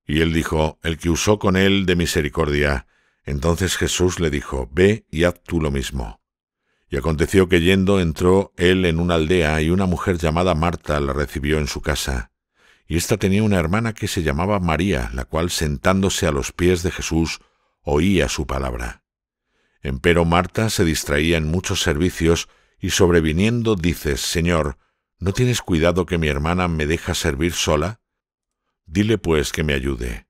Y él dijo, el que usó con él de misericordia. Entonces Jesús le dijo, ve y haz tú lo mismo. Y aconteció que yendo entró él en una aldea y una mujer llamada Marta la recibió en su casa. Y ésta tenía una hermana que se llamaba María, la cual sentándose a los pies de Jesús oía su palabra. Empero Marta se distraía en muchos servicios y sobreviniendo dices, Señor, ¿no tienes cuidado que mi hermana me deja servir sola? Dile pues que me ayude.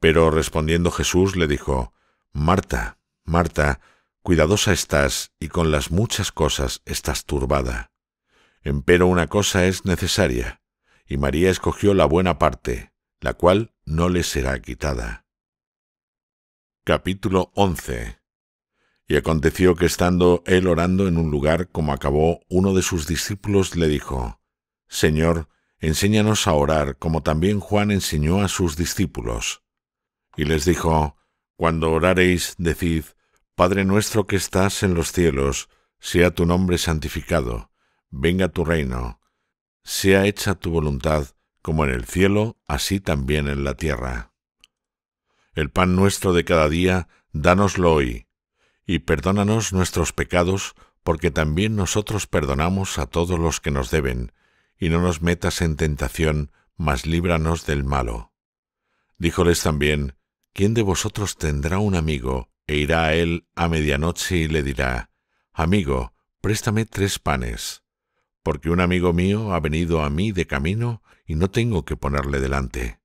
Pero respondiendo Jesús le dijo, Marta, Marta, cuidadosa estás y con las muchas cosas estás turbada. Empero una cosa es necesaria, y María escogió la buena parte, la cual no le será quitada. Capítulo 11 y aconteció que estando él orando en un lugar, como acabó, uno de sus discípulos le dijo, Señor, enséñanos a orar, como también Juan enseñó a sus discípulos. Y les dijo, Cuando orareis, decid, Padre nuestro que estás en los cielos, sea tu nombre santificado, venga tu reino, sea hecha tu voluntad, como en el cielo, así también en la tierra. El pan nuestro de cada día, dánoslo hoy y perdónanos nuestros pecados, porque también nosotros perdonamos a todos los que nos deben, y no nos metas en tentación, mas líbranos del malo. Díjoles también, ¿quién de vosotros tendrá un amigo, e irá a él a medianoche y le dirá, Amigo, préstame tres panes, porque un amigo mío ha venido a mí de camino y no tengo que ponerle delante.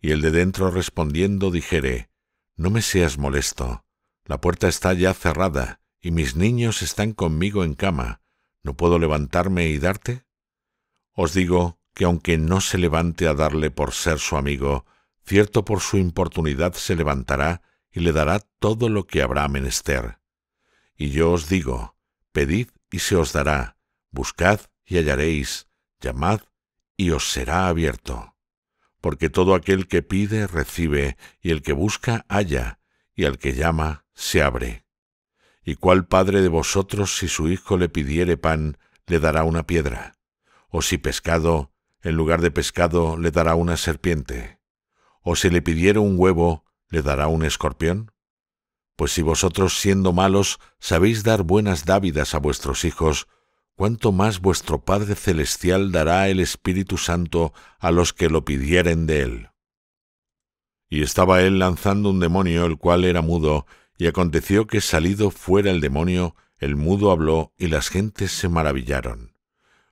Y el de dentro respondiendo dijere, No me seas molesto, la puerta está ya cerrada y mis niños están conmigo en cama. ¿No puedo levantarme y darte? Os digo que aunque no se levante a darle por ser su amigo, cierto por su importunidad se levantará y le dará todo lo que habrá menester. Y yo os digo, pedid y se os dará, buscad y hallaréis, llamad y os será abierto. Porque todo aquel que pide recibe, y el que busca halla, y al que llama se abre. ¿Y cuál padre de vosotros, si su hijo le pidiere pan, le dará una piedra? ¿O si pescado, en lugar de pescado, le dará una serpiente? ¿O si le pidiere un huevo, le dará un escorpión? Pues si vosotros, siendo malos, sabéis dar buenas dávidas a vuestros hijos, ¿cuánto más vuestro Padre Celestial dará el Espíritu Santo a los que lo pidieren de él? Y estaba él lanzando un demonio, el cual era mudo, y aconteció que salido fuera el demonio, el mudo habló y las gentes se maravillaron.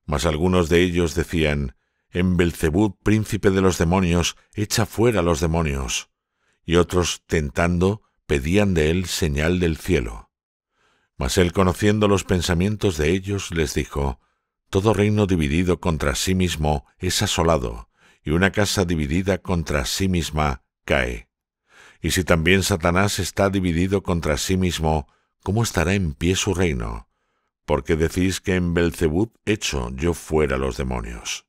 Mas algunos de ellos decían, En Belcebú, príncipe de los demonios, echa fuera los demonios. Y otros, tentando, pedían de él señal del cielo. Mas él, conociendo los pensamientos de ellos, les dijo, Todo reino dividido contra sí mismo es asolado, y una casa dividida contra sí misma cae. Y si también Satanás está dividido contra sí mismo, ¿cómo estará en pie su reino? Porque decís que en Belcebú echo yo fuera los demonios.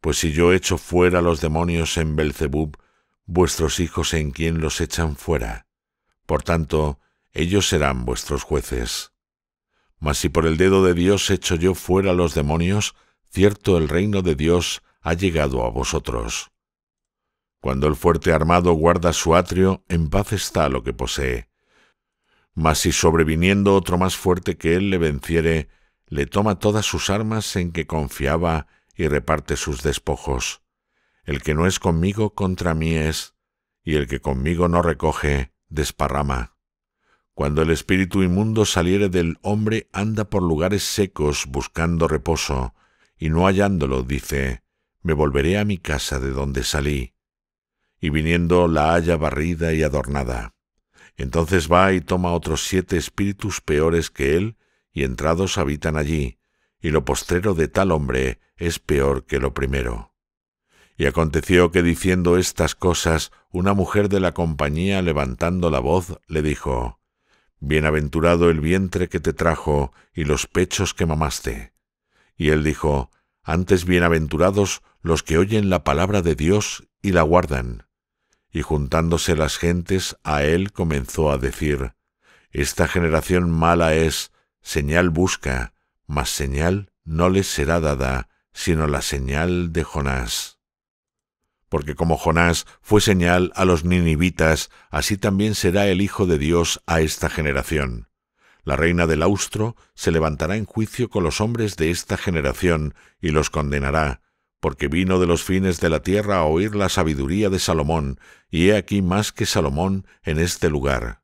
Pues si yo echo fuera los demonios en Belzebub, vuestros hijos en quien los echan fuera. Por tanto, ellos serán vuestros jueces. Mas si por el dedo de Dios echo yo fuera los demonios, cierto el reino de Dios ha llegado a vosotros. Cuando el fuerte armado guarda su atrio, en paz está lo que posee. Mas si sobreviniendo otro más fuerte que él le venciere, le toma todas sus armas en que confiaba y reparte sus despojos. El que no es conmigo contra mí es, y el que conmigo no recoge, desparrama. Cuando el espíritu inmundo saliere del hombre, anda por lugares secos buscando reposo, y no hallándolo, dice, me volveré a mi casa de donde salí y viniendo la halla barrida y adornada. Entonces va y toma otros siete espíritus peores que él, y entrados habitan allí, y lo postrero de tal hombre es peor que lo primero. Y aconteció que diciendo estas cosas, una mujer de la compañía, levantando la voz, le dijo, Bienaventurado el vientre que te trajo y los pechos que mamaste. Y él dijo, Antes bienaventurados los que oyen la palabra de Dios y la guardan. Y juntándose las gentes a él comenzó a decir, Esta generación mala es, señal busca, mas señal no les será dada, sino la señal de Jonás. Porque como Jonás fue señal a los ninivitas, así también será el Hijo de Dios a esta generación. La reina del austro se levantará en juicio con los hombres de esta generación y los condenará, porque vino de los fines de la tierra a oír la sabiduría de Salomón, y he aquí más que Salomón en este lugar.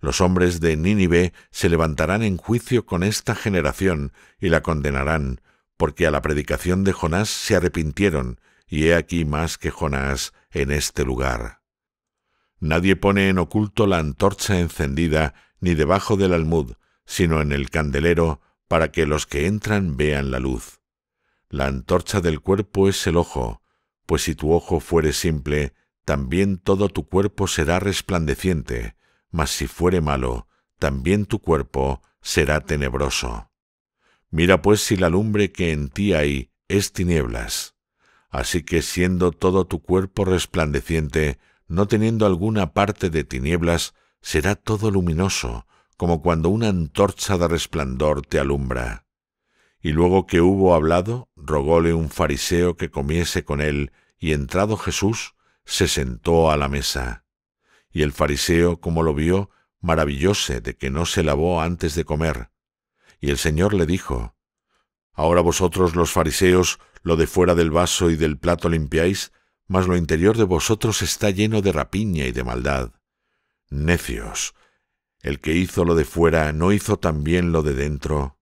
Los hombres de Nínive se levantarán en juicio con esta generación y la condenarán, porque a la predicación de Jonás se arrepintieron, y he aquí más que Jonás en este lugar. Nadie pone en oculto la antorcha encendida, ni debajo del almud, sino en el candelero, para que los que entran vean la luz la antorcha del cuerpo es el ojo, pues si tu ojo fuere simple, también todo tu cuerpo será resplandeciente, mas si fuere malo, también tu cuerpo será tenebroso. Mira pues si la lumbre que en ti hay es tinieblas. Así que siendo todo tu cuerpo resplandeciente, no teniendo alguna parte de tinieblas, será todo luminoso, como cuando una antorcha de resplandor te alumbra. Y luego que hubo hablado, rogóle un fariseo que comiese con él, y entrado Jesús, se sentó a la mesa. Y el fariseo, como lo vio, maravillóse de que no se lavó antes de comer. Y el Señor le dijo, Ahora vosotros los fariseos, lo de fuera del vaso y del plato limpiáis, mas lo interior de vosotros está lleno de rapiña y de maldad. Necios, el que hizo lo de fuera no hizo también lo de dentro.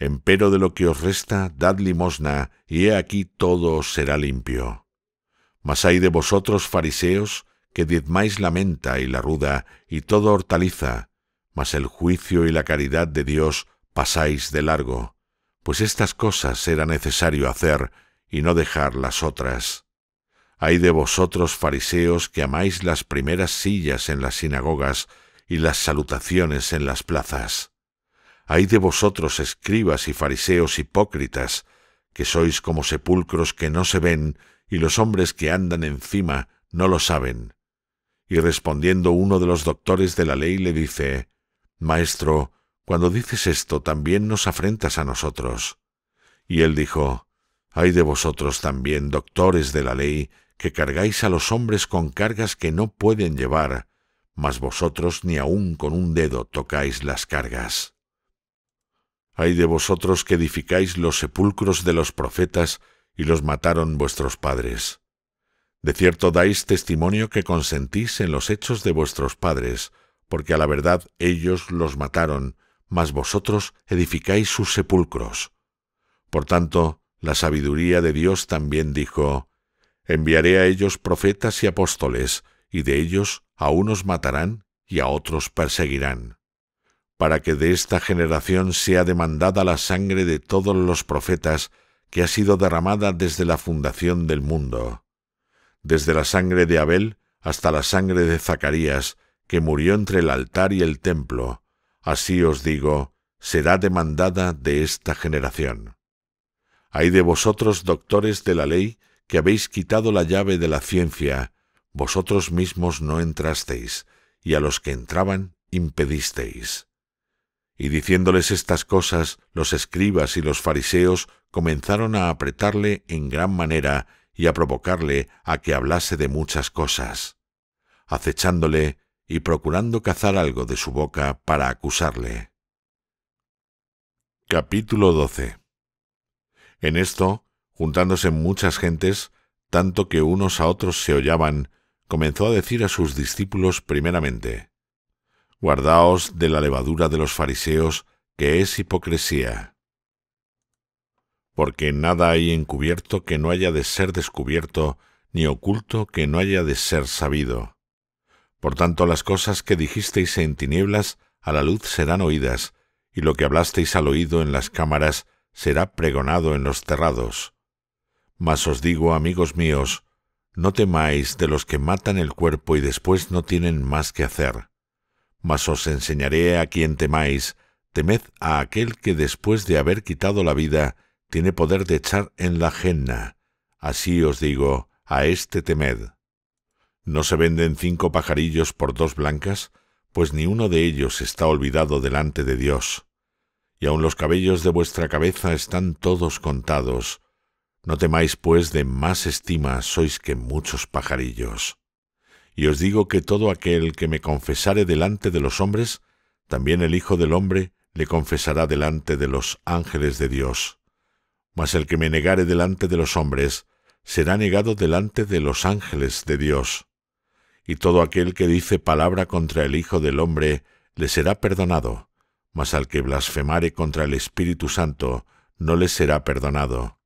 Empero de lo que os resta, dad limosna, y he aquí todo os será limpio. Mas hay de vosotros, fariseos, que diezmáis la menta y la ruda y todo hortaliza, mas el juicio y la caridad de Dios pasáis de largo, pues estas cosas era necesario hacer y no dejar las otras. Hay de vosotros, fariseos, que amáis las primeras sillas en las sinagogas y las salutaciones en las plazas. Ay de vosotros, escribas y fariseos hipócritas, que sois como sepulcros que no se ven, y los hombres que andan encima no lo saben. Y respondiendo uno de los doctores de la ley le dice, Maestro, cuando dices esto también nos afrentas a nosotros. Y él dijo, Ay de vosotros también, doctores de la ley, que cargáis a los hombres con cargas que no pueden llevar, mas vosotros ni aun con un dedo tocáis las cargas. Ay de vosotros que edificáis los sepulcros de los profetas y los mataron vuestros padres. De cierto dais testimonio que consentís en los hechos de vuestros padres, porque a la verdad ellos los mataron, mas vosotros edificáis sus sepulcros. Por tanto, la sabiduría de Dios también dijo, Enviaré a ellos profetas y apóstoles, y de ellos a unos matarán y a otros perseguirán para que de esta generación sea demandada la sangre de todos los profetas que ha sido derramada desde la fundación del mundo, desde la sangre de Abel hasta la sangre de Zacarías, que murió entre el altar y el templo, así os digo, será demandada de esta generación. Hay de vosotros, doctores de la ley, que habéis quitado la llave de la ciencia, vosotros mismos no entrasteis, y a los que entraban impedisteis. Y diciéndoles estas cosas, los escribas y los fariseos comenzaron a apretarle en gran manera y a provocarle a que hablase de muchas cosas, acechándole y procurando cazar algo de su boca para acusarle. Capítulo 12 En esto, juntándose muchas gentes, tanto que unos a otros se hollaban, comenzó a decir a sus discípulos primeramente, Guardaos de la levadura de los fariseos, que es hipocresía. Porque nada hay encubierto que no haya de ser descubierto, ni oculto que no haya de ser sabido. Por tanto, las cosas que dijisteis en tinieblas a la luz serán oídas, y lo que hablasteis al oído en las cámaras será pregonado en los terrados. Mas os digo, amigos míos, no temáis de los que matan el cuerpo y después no tienen más que hacer. Mas os enseñaré a quien temáis, temed a aquel que después de haber quitado la vida, tiene poder de echar en la genna. Así os digo, a este temed. ¿No se venden cinco pajarillos por dos blancas? Pues ni uno de ellos está olvidado delante de Dios. Y aun los cabellos de vuestra cabeza están todos contados. No temáis, pues, de más estima sois que muchos pajarillos. Y os digo que todo aquel que me confesare delante de los hombres, también el Hijo del Hombre le confesará delante de los ángeles de Dios. Mas el que me negare delante de los hombres, será negado delante de los ángeles de Dios. Y todo aquel que dice palabra contra el Hijo del Hombre, le será perdonado, mas al que blasfemare contra el Espíritu Santo, no le será perdonado.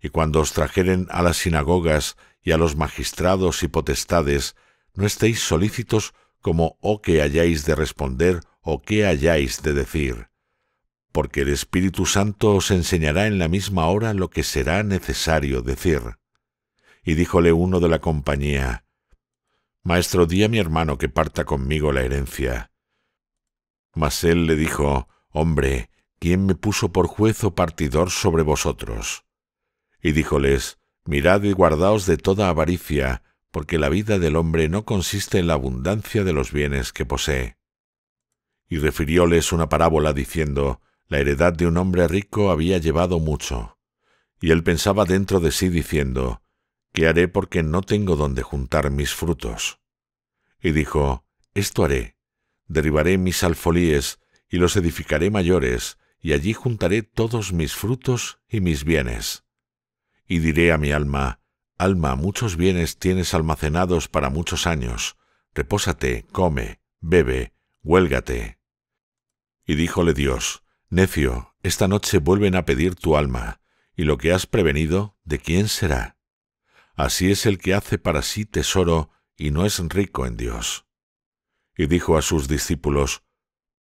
Y cuando os trajeren a las sinagogas y a los magistrados y potestades, no estéis solícitos como o oh, que hayáis de responder o que hayáis de decir, porque el Espíritu Santo os enseñará en la misma hora lo que será necesario decir. Y díjole uno de la compañía, Maestro, di a mi hermano que parta conmigo la herencia. Mas él le dijo, Hombre, ¿quién me puso por juez o partidor sobre vosotros? Y díjoles, Mirad y guardaos de toda avaricia, porque la vida del hombre no consiste en la abundancia de los bienes que posee. Y refirióles una parábola diciendo, la heredad de un hombre rico había llevado mucho. Y él pensaba dentro de sí diciendo, ¿qué haré porque no tengo donde juntar mis frutos? Y dijo, esto haré, derribaré mis alfolíes y los edificaré mayores, y allí juntaré todos mis frutos y mis bienes. Y diré a mi alma, Alma, muchos bienes tienes almacenados para muchos años. Repósate, come, bebe, huélgate. Y díjole Dios, Necio, esta noche vuelven a pedir tu alma, y lo que has prevenido, ¿de quién será? Así es el que hace para sí tesoro y no es rico en Dios. Y dijo a sus discípulos,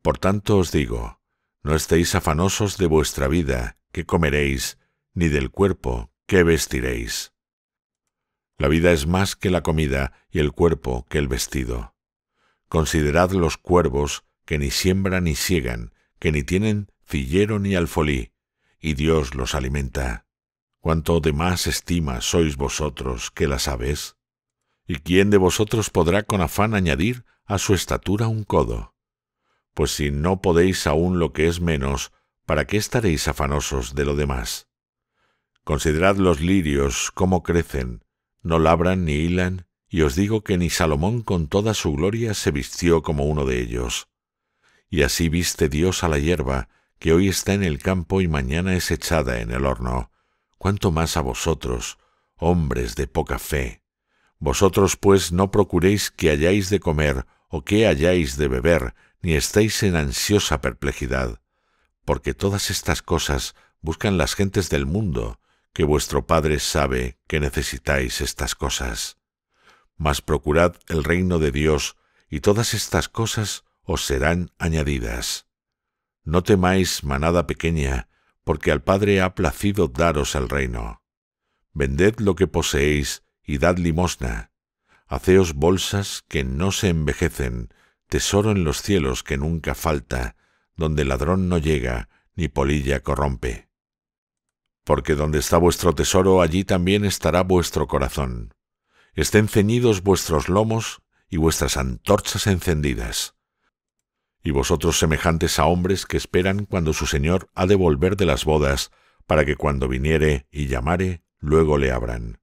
Por tanto os digo, no estéis afanosos de vuestra vida, que comeréis, ni del cuerpo, que vestiréis. La vida es más que la comida y el cuerpo que el vestido. Considerad los cuervos que ni siembran ni siegan, que ni tienen cillero ni alfolí, y Dios los alimenta. ¿Cuánto de más estima sois vosotros que las aves? ¿Y quién de vosotros podrá con afán añadir a su estatura un codo? Pues si no podéis aún lo que es menos, ¿para qué estaréis afanosos de lo demás? Considerad los lirios, cómo crecen, no labran ni hilan, y os digo que ni Salomón con toda su gloria se vistió como uno de ellos. Y así viste Dios a la hierba, que hoy está en el campo y mañana es echada en el horno, ¿Cuánto más a vosotros, hombres de poca fe. Vosotros pues no procuréis que hayáis de comer o que hayáis de beber, ni estéis en ansiosa perplejidad, porque todas estas cosas buscan las gentes del mundo, que vuestro Padre sabe que necesitáis estas cosas. Mas procurad el reino de Dios, y todas estas cosas os serán añadidas. No temáis manada pequeña, porque al Padre ha placido daros el reino. Vended lo que poseéis y dad limosna. Haceos bolsas que no se envejecen, tesoro en los cielos que nunca falta, donde ladrón no llega, ni polilla corrompe porque donde está vuestro tesoro, allí también estará vuestro corazón. Estén ceñidos vuestros lomos y vuestras antorchas encendidas. Y vosotros semejantes a hombres que esperan cuando su Señor ha de volver de las bodas, para que cuando viniere y llamare, luego le abran.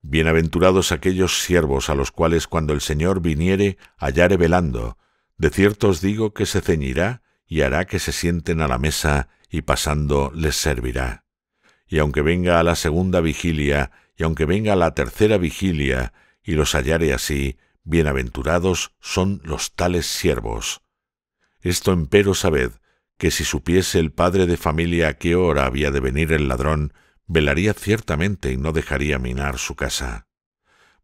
Bienaventurados aquellos siervos a los cuales cuando el Señor viniere, hallare velando. De cierto os digo que se ceñirá y hará que se sienten a la mesa y pasando les servirá y aunque venga a la segunda vigilia, y aunque venga a la tercera vigilia, y los hallare así, bienaventurados son los tales siervos. Esto empero sabed, que si supiese el padre de familia a qué hora había de venir el ladrón, velaría ciertamente y no dejaría minar su casa.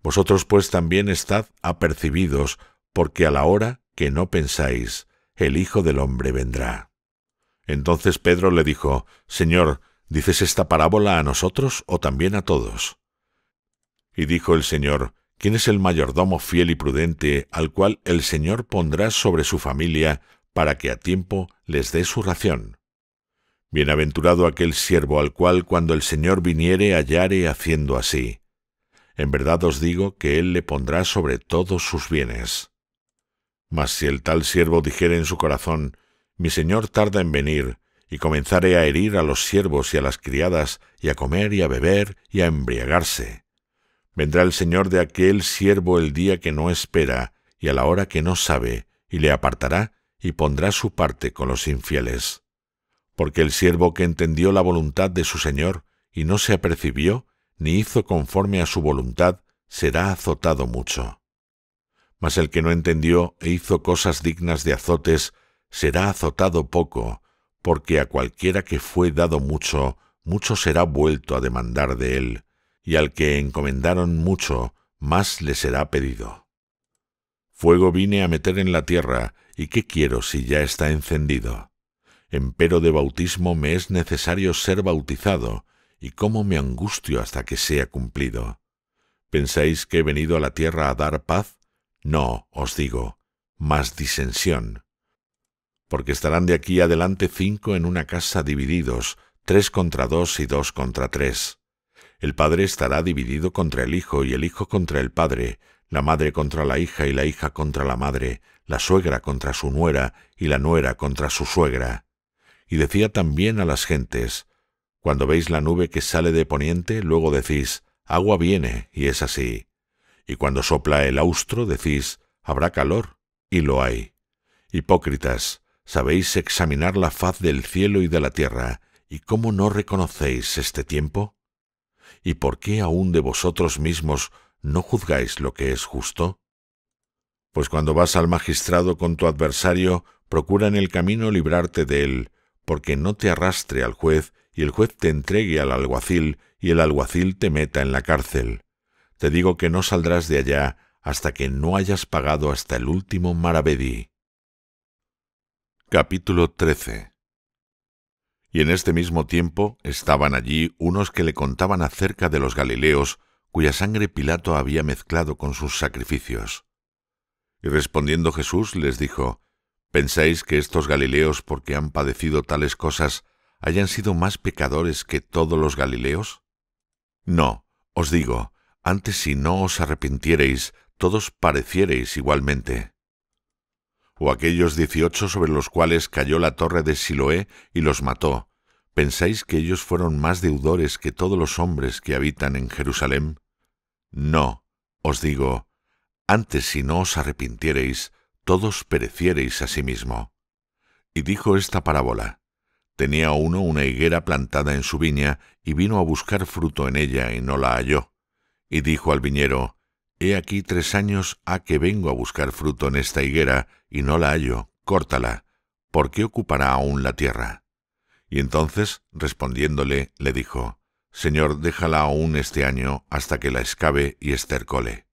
Vosotros pues también estad apercibidos, porque a la hora que no pensáis, el Hijo del Hombre vendrá. Entonces Pedro le dijo, Señor, ¿Dices esta parábola a nosotros o también a todos? Y dijo el Señor, ¿quién es el mayordomo fiel y prudente al cual el Señor pondrá sobre su familia para que a tiempo les dé su ración? Bienaventurado aquel siervo al cual cuando el Señor viniere hallare haciendo así. En verdad os digo que Él le pondrá sobre todos sus bienes. Mas si el tal siervo dijere en su corazón, Mi Señor tarda en venir, y comenzaré a herir a los siervos y a las criadas, y a comer y a beber y a embriagarse. Vendrá el Señor de aquel siervo el día que no espera y a la hora que no sabe, y le apartará y pondrá su parte con los infieles. Porque el siervo que entendió la voluntad de su Señor y no se apercibió, ni hizo conforme a su voluntad, será azotado mucho. Mas el que no entendió e hizo cosas dignas de azotes, será azotado poco, porque a cualquiera que fue dado mucho, mucho será vuelto a demandar de él, y al que encomendaron mucho, más le será pedido. Fuego vine a meter en la tierra, y qué quiero si ya está encendido. Empero de bautismo me es necesario ser bautizado, y cómo me angustio hasta que sea cumplido. ¿Pensáis que he venido a la tierra a dar paz? No, os digo, más disensión porque estarán de aquí adelante cinco en una casa divididos, tres contra dos y dos contra tres. El padre estará dividido contra el hijo y el hijo contra el padre, la madre contra la hija y la hija contra la madre, la suegra contra su nuera y la nuera contra su suegra. Y decía también a las gentes, Cuando veis la nube que sale de poniente, luego decís, Agua viene, y es así. Y cuando sopla el austro, decís, Habrá calor, y lo hay. Hipócritas, ¿Sabéis examinar la faz del cielo y de la tierra, y cómo no reconocéis este tiempo? ¿Y por qué aún de vosotros mismos no juzgáis lo que es justo? Pues cuando vas al magistrado con tu adversario, procura en el camino librarte de él, porque no te arrastre al juez, y el juez te entregue al alguacil, y el alguacil te meta en la cárcel. Te digo que no saldrás de allá hasta que no hayas pagado hasta el último maravedí. Capítulo 13 Y en este mismo tiempo estaban allí unos que le contaban acerca de los Galileos, cuya sangre Pilato había mezclado con sus sacrificios. Y respondiendo Jesús les dijo, ¿Pensáis que estos Galileos, porque han padecido tales cosas, hayan sido más pecadores que todos los Galileos? No, os digo, antes si no os arrepintiereis, todos pareciereis igualmente o aquellos dieciocho sobre los cuales cayó la torre de Siloé y los mató, ¿pensáis que ellos fueron más deudores que todos los hombres que habitan en Jerusalén? No, os digo, antes si no os arrepintiereis, todos pereciereis mismo Y dijo esta parábola. Tenía uno una higuera plantada en su viña, y vino a buscar fruto en ella, y no la halló. Y dijo al viñero, He aquí tres años a que vengo a buscar fruto en esta higuera, y no la hallo, córtala, porque ocupará aún la tierra. Y entonces, respondiéndole, le dijo, Señor, déjala aún este año hasta que la escabe y estercole.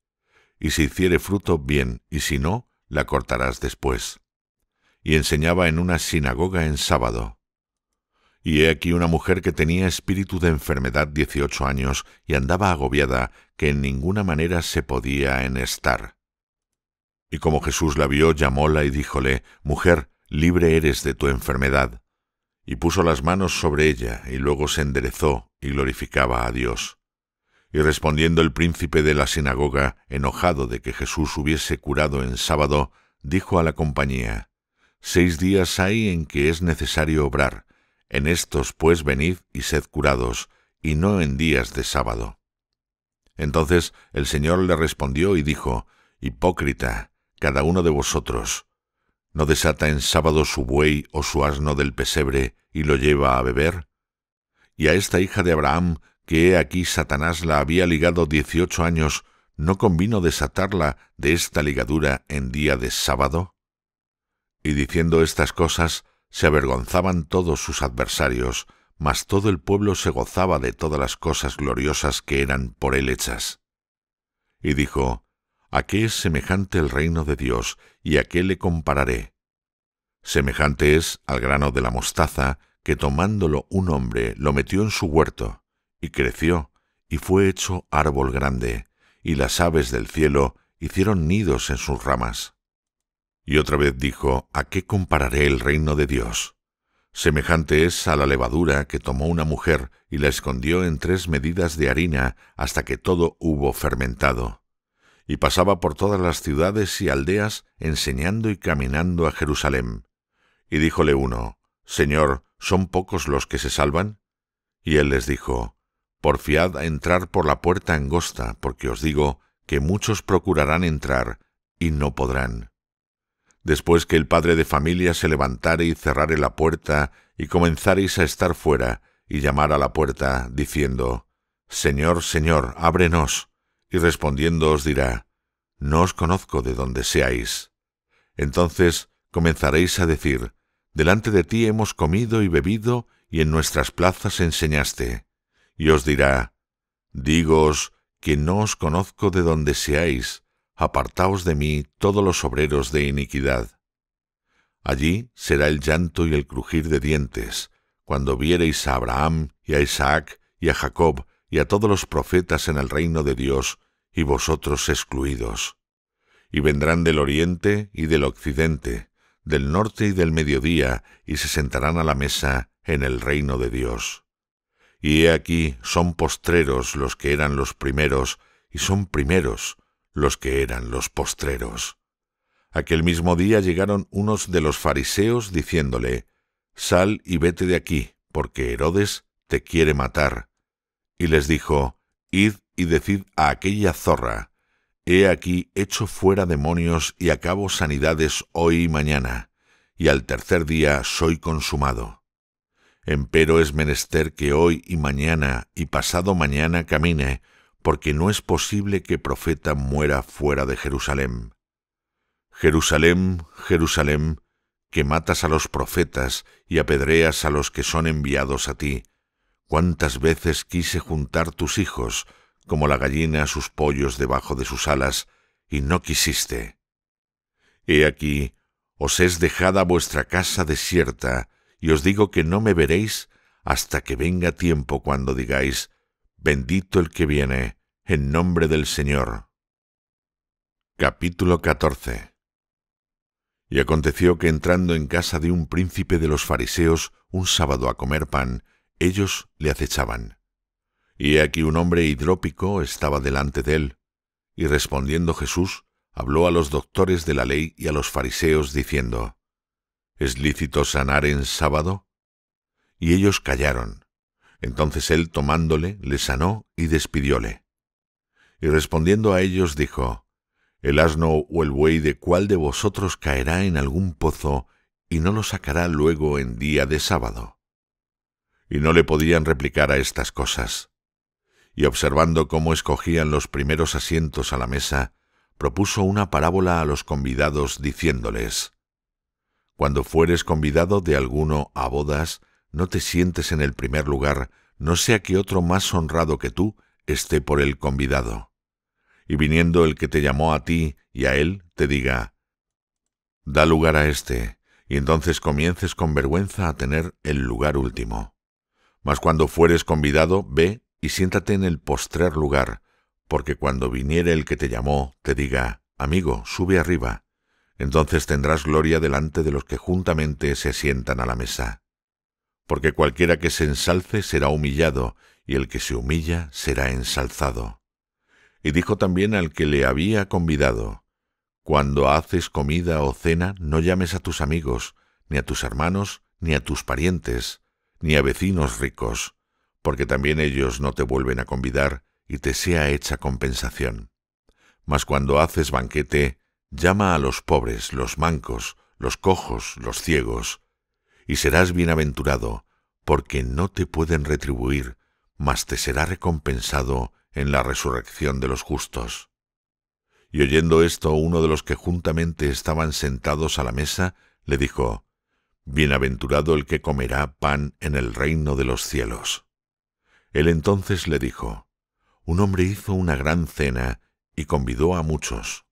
Y si hiciere fruto, bien, y si no, la cortarás después. Y enseñaba en una sinagoga en sábado, y he aquí una mujer que tenía espíritu de enfermedad dieciocho años y andaba agobiada, que en ninguna manera se podía enestar. Y como Jesús la vio, llamóla y díjole, Mujer, libre eres de tu enfermedad. Y puso las manos sobre ella, y luego se enderezó y glorificaba a Dios. Y respondiendo el príncipe de la sinagoga, enojado de que Jesús hubiese curado en sábado, dijo a la compañía, Seis días hay en que es necesario obrar en estos pues venid y sed curados, y no en días de sábado. Entonces el Señor le respondió y dijo, Hipócrita, cada uno de vosotros, ¿no desata en sábado su buey o su asno del pesebre y lo lleva a beber? Y a esta hija de Abraham, que he aquí Satanás la había ligado dieciocho años, ¿no convino desatarla de esta ligadura en día de sábado? Y diciendo estas cosas, se avergonzaban todos sus adversarios, mas todo el pueblo se gozaba de todas las cosas gloriosas que eran por él hechas. Y dijo, ¿A qué es semejante el reino de Dios y a qué le compararé? Semejante es al grano de la mostaza, que tomándolo un hombre lo metió en su huerto, y creció, y fue hecho árbol grande, y las aves del cielo hicieron nidos en sus ramas. Y otra vez dijo, ¿A qué compararé el reino de Dios? Semejante es a la levadura que tomó una mujer y la escondió en tres medidas de harina hasta que todo hubo fermentado. Y pasaba por todas las ciudades y aldeas enseñando y caminando a Jerusalén. Y díjole uno, Señor, ¿son pocos los que se salvan? Y él les dijo, Porfiad a entrar por la puerta angosta, porque os digo que muchos procurarán entrar y no podrán después que el padre de familia se levantare y cerrare la puerta, y comenzareis a estar fuera, y llamar a la puerta, diciendo, Señor, Señor, ábrenos, y respondiendo os dirá, No os conozco de donde seáis. Entonces comenzaréis a decir, Delante de ti hemos comido y bebido, y en nuestras plazas enseñaste. Y os dirá, digoos que no os conozco de donde seáis, apartaos de mí todos los obreros de iniquidad. Allí será el llanto y el crujir de dientes, cuando viereis a Abraham y a Isaac y a Jacob y a todos los profetas en el reino de Dios, y vosotros excluidos. Y vendrán del oriente y del occidente, del norte y del mediodía, y se sentarán a la mesa en el reino de Dios. Y he aquí son postreros los que eran los primeros, y son primeros los que eran los postreros. Aquel mismo día llegaron unos de los fariseos diciéndole, Sal y vete de aquí, porque Herodes te quiere matar. Y les dijo, Id y decid a aquella zorra, He aquí hecho fuera demonios y acabo sanidades hoy y mañana, y al tercer día soy consumado. Empero es menester que hoy y mañana y pasado mañana camine, porque no es posible que profeta muera fuera de Jerusalén. Jerusalén, Jerusalén, que matas a los profetas y apedreas a los que son enviados a ti. Cuántas veces quise juntar tus hijos, como la gallina a sus pollos debajo de sus alas, y no quisiste. He aquí, os es dejada vuestra casa desierta, y os digo que no me veréis hasta que venga tiempo cuando digáis, bendito el que viene, en nombre del Señor. Capítulo 14 Y aconteció que entrando en casa de un príncipe de los fariseos un sábado a comer pan, ellos le acechaban. Y aquí un hombre hidrópico estaba delante de él. Y respondiendo Jesús, habló a los doctores de la ley y a los fariseos, diciendo, ¿Es lícito sanar en sábado? Y ellos callaron. Entonces él tomándole, le sanó y despidióle y respondiendo a ellos dijo, El asno o el buey de cuál de vosotros caerá en algún pozo y no lo sacará luego en día de sábado. Y no le podían replicar a estas cosas. Y observando cómo escogían los primeros asientos a la mesa, propuso una parábola a los convidados diciéndoles, Cuando fueres convidado de alguno a bodas, no te sientes en el primer lugar, no sea que otro más honrado que tú esté por el convidado y viniendo el que te llamó a ti y a él, te diga, da lugar a éste, y entonces comiences con vergüenza a tener el lugar último. Mas cuando fueres convidado, ve y siéntate en el postrer lugar, porque cuando viniere el que te llamó, te diga, amigo, sube arriba, entonces tendrás gloria delante de los que juntamente se sientan a la mesa. Porque cualquiera que se ensalce será humillado, y el que se humilla será ensalzado y dijo también al que le había convidado, Cuando haces comida o cena, no llames a tus amigos, ni a tus hermanos, ni a tus parientes, ni a vecinos ricos, porque también ellos no te vuelven a convidar y te sea hecha compensación. Mas cuando haces banquete, llama a los pobres, los mancos, los cojos, los ciegos, y serás bienaventurado, porque no te pueden retribuir, mas te será recompensado en la resurrección de los justos. Y oyendo esto, uno de los que juntamente estaban sentados a la mesa le dijo, Bienaventurado el que comerá pan en el reino de los cielos. Él entonces le dijo, Un hombre hizo una gran cena y convidó a muchos.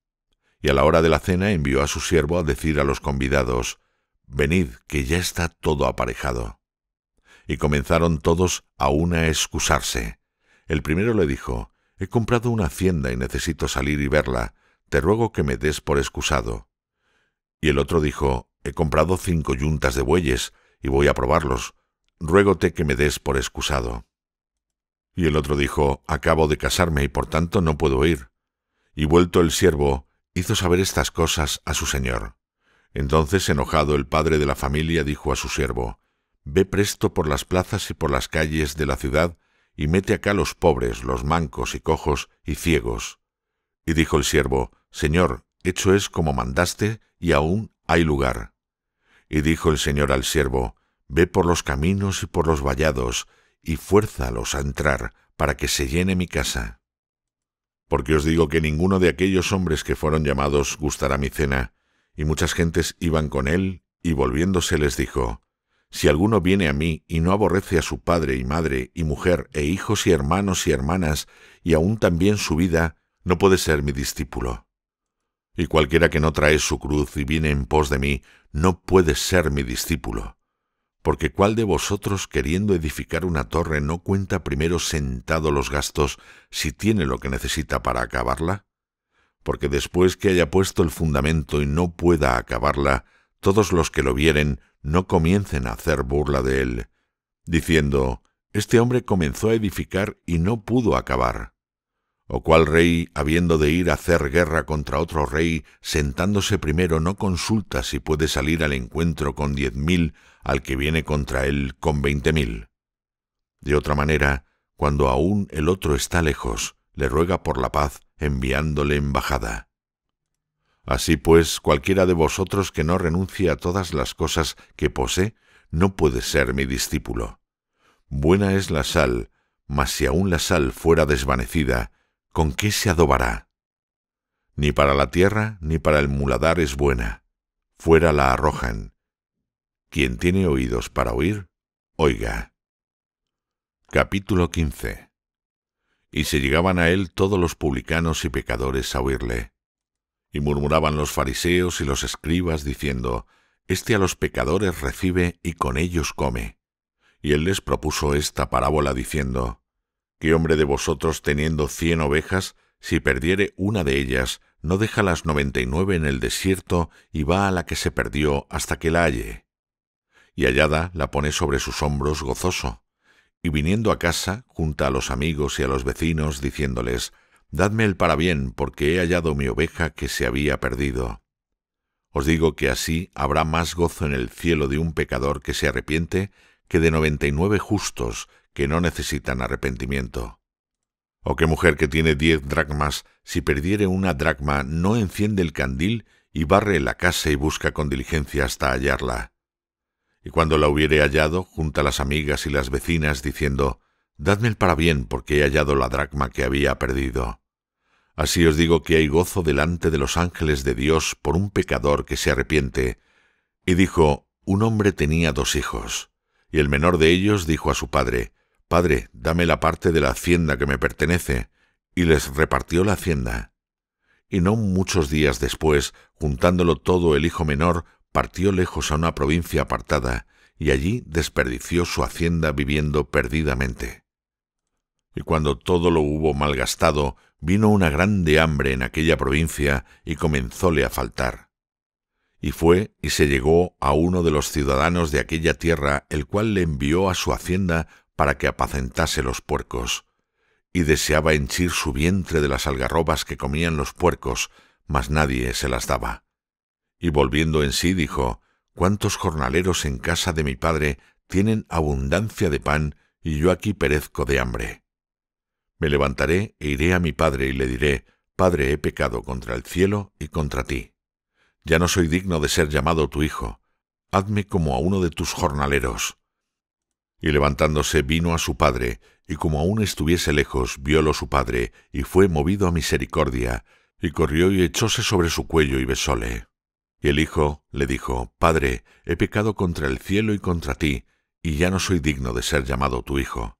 Y a la hora de la cena envió a su siervo a decir a los convidados, Venid, que ya está todo aparejado. Y comenzaron todos a una a excusarse. El primero le dijo, He comprado una hacienda y necesito salir y verla, te ruego que me des por excusado. Y el otro dijo, He comprado cinco yuntas de bueyes y voy a probarlos, ruégote que me des por excusado. Y el otro dijo, Acabo de casarme y por tanto no puedo ir. Y vuelto el siervo, hizo saber estas cosas a su señor. Entonces, enojado, el padre de la familia dijo a su siervo, Ve presto por las plazas y por las calles de la ciudad y mete acá los pobres, los mancos y cojos y ciegos. Y dijo el siervo, Señor, hecho es como mandaste, y aún hay lugar. Y dijo el Señor al siervo, Ve por los caminos y por los vallados, y fuérzalos a entrar, para que se llene mi casa. Porque os digo que ninguno de aquellos hombres que fueron llamados gustará mi cena, y muchas gentes iban con él, y volviéndose les dijo, si alguno viene a mí y no aborrece a su padre y madre y mujer e hijos y hermanos y hermanas y aún también su vida, no puede ser mi discípulo. Y cualquiera que no trae su cruz y viene en pos de mí, no puede ser mi discípulo. Porque ¿cuál de vosotros queriendo edificar una torre no cuenta primero sentado los gastos si tiene lo que necesita para acabarla? Porque después que haya puesto el fundamento y no pueda acabarla, todos los que lo vieren no comiencen a hacer burla de él, diciendo, Este hombre comenzó a edificar y no pudo acabar. ¿O cuál rey, habiendo de ir a hacer guerra contra otro rey, sentándose primero no consulta si puede salir al encuentro con diez mil al que viene contra él con veinte mil? De otra manera, cuando aún el otro está lejos, le ruega por la paz enviándole embajada. Así pues, cualquiera de vosotros que no renuncie a todas las cosas que posee, no puede ser mi discípulo. Buena es la sal, mas si aún la sal fuera desvanecida, ¿con qué se adobará? Ni para la tierra ni para el muladar es buena, fuera la arrojan. Quien tiene oídos para oír, oiga. Capítulo 15 Y se llegaban a él todos los publicanos y pecadores a oírle y murmuraban los fariseos y los escribas diciendo, Este a los pecadores recibe y con ellos come. Y él les propuso esta parábola diciendo, ¿Qué hombre de vosotros teniendo cien ovejas, si perdiere una de ellas, no deja las noventa y nueve en el desierto y va a la que se perdió hasta que la halle? Y hallada la pone sobre sus hombros gozoso. Y viniendo a casa, junta a los amigos y a los vecinos, diciéndoles, Dadme el parabién, porque he hallado mi oveja que se había perdido. Os digo que así habrá más gozo en el cielo de un pecador que se arrepiente que de noventa y nueve justos que no necesitan arrepentimiento. ¿O oh, qué mujer que tiene diez dracmas, si perdiere una dracma, no enciende el candil y barre la casa y busca con diligencia hasta hallarla? Y cuando la hubiere hallado, junta a las amigas y las vecinas, diciendo, Dadme el parabién, porque he hallado la dracma que había perdido. Así os digo que hay gozo delante de los ángeles de Dios por un pecador que se arrepiente. Y dijo, un hombre tenía dos hijos, y el menor de ellos dijo a su padre, Padre, dame la parte de la hacienda que me pertenece, y les repartió la hacienda. Y no muchos días después, juntándolo todo el hijo menor, partió lejos a una provincia apartada, y allí desperdició su hacienda viviendo perdidamente. Y cuando todo lo hubo malgastado, vino una grande hambre en aquella provincia y comenzóle a faltar. Y fue y se llegó a uno de los ciudadanos de aquella tierra, el cual le envió a su hacienda para que apacentase los puercos. Y deseaba henchir su vientre de las algarrobas que comían los puercos, mas nadie se las daba. Y volviendo en sí dijo, ¿Cuántos jornaleros en casa de mi padre tienen abundancia de pan y yo aquí perezco de hambre? Me levantaré e iré a mi padre y le diré, Padre, he pecado contra el cielo y contra ti. Ya no soy digno de ser llamado tu hijo. Hazme como a uno de tus jornaleros. Y levantándose vino a su padre, y como aún estuviese lejos, viólo su padre, y fue movido a misericordia, y corrió y echóse sobre su cuello y besóle. Y el hijo le dijo, Padre, he pecado contra el cielo y contra ti, y ya no soy digno de ser llamado tu hijo.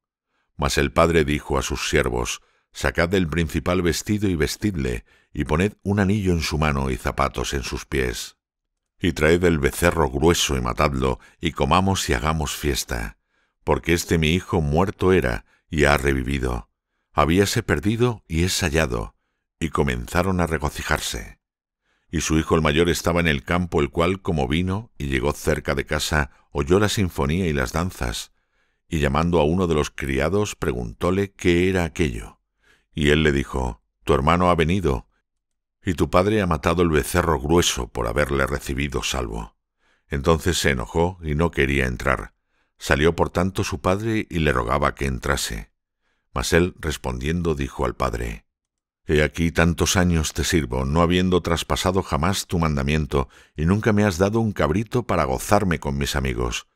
Mas el padre dijo a sus siervos, Sacad del principal vestido y vestidle, y poned un anillo en su mano y zapatos en sus pies. Y traed el becerro grueso y matadlo, y comamos y hagamos fiesta, porque este mi hijo muerto era y ha revivido. Habíase perdido y es hallado, y comenzaron a regocijarse. Y su hijo el mayor estaba en el campo, el cual, como vino y llegó cerca de casa, oyó la sinfonía y las danzas, y llamando a uno de los criados preguntóle qué era aquello. Y él le dijo, Tu hermano ha venido, y tu padre ha matado el becerro grueso por haberle recibido salvo. Entonces se enojó y no quería entrar. Salió por tanto su padre y le rogaba que entrase. Mas él respondiendo dijo al padre, He aquí tantos años te sirvo, no habiendo traspasado jamás tu mandamiento, y nunca me has dado un cabrito para gozarme con mis amigos.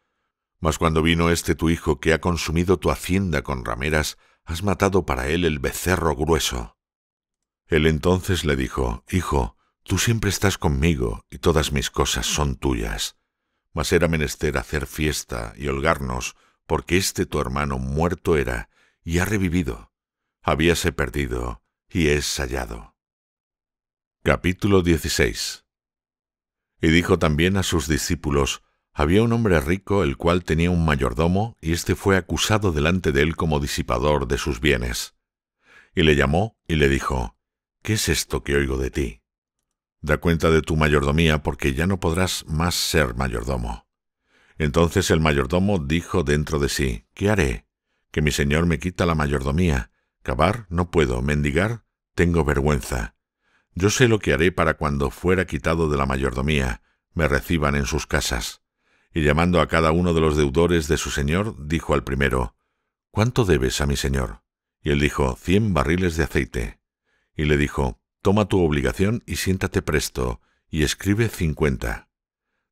Mas cuando vino este tu hijo que ha consumido tu hacienda con rameras, has matado para él el becerro grueso. Él entonces le dijo, Hijo, tú siempre estás conmigo y todas mis cosas son tuyas. Mas era menester hacer fiesta y holgarnos, porque este tu hermano muerto era y ha revivido, habíase perdido y es hallado. Capítulo 16 Y dijo también a sus discípulos, había un hombre rico el cual tenía un mayordomo y éste fue acusado delante de él como disipador de sus bienes. Y le llamó y le dijo, ¿Qué es esto que oigo de ti? Da cuenta de tu mayordomía porque ya no podrás más ser mayordomo. Entonces el mayordomo dijo dentro de sí, ¿Qué haré? Que mi señor me quita la mayordomía. Cavar no puedo, mendigar tengo vergüenza. Yo sé lo que haré para cuando fuera quitado de la mayordomía, me reciban en sus casas y llamando a cada uno de los deudores de su señor, dijo al primero, ¿Cuánto debes a mi señor? Y él dijo, cien barriles de aceite. Y le dijo, Toma tu obligación y siéntate presto, y escribe cincuenta.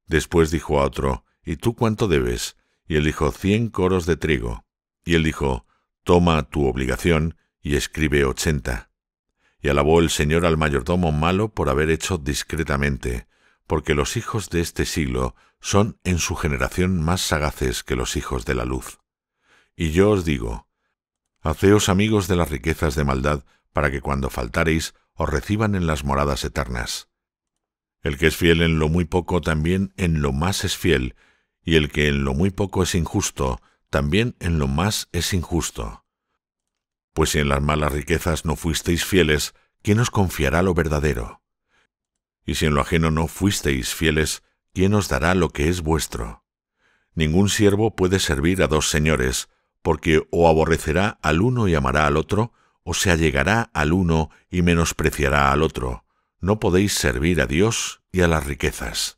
Después dijo a otro, ¿Y tú cuánto debes? Y él dijo, cien coros de trigo. Y él dijo, Toma tu obligación y escribe ochenta. Y alabó el Señor al mayordomo malo por haber hecho discretamente, porque los hijos de este siglo son en su generación más sagaces que los hijos de la luz. Y yo os digo, haceos amigos de las riquezas de maldad, para que cuando faltareis os reciban en las moradas eternas. El que es fiel en lo muy poco también en lo más es fiel, y el que en lo muy poco es injusto, también en lo más es injusto. Pues si en las malas riquezas no fuisteis fieles, ¿quién os confiará lo verdadero? Y si en lo ajeno no fuisteis fieles, ¿quién os dará lo que es vuestro? Ningún siervo puede servir a dos señores, porque o aborrecerá al uno y amará al otro, o se allegará al uno y menospreciará al otro. No podéis servir a Dios y a las riquezas.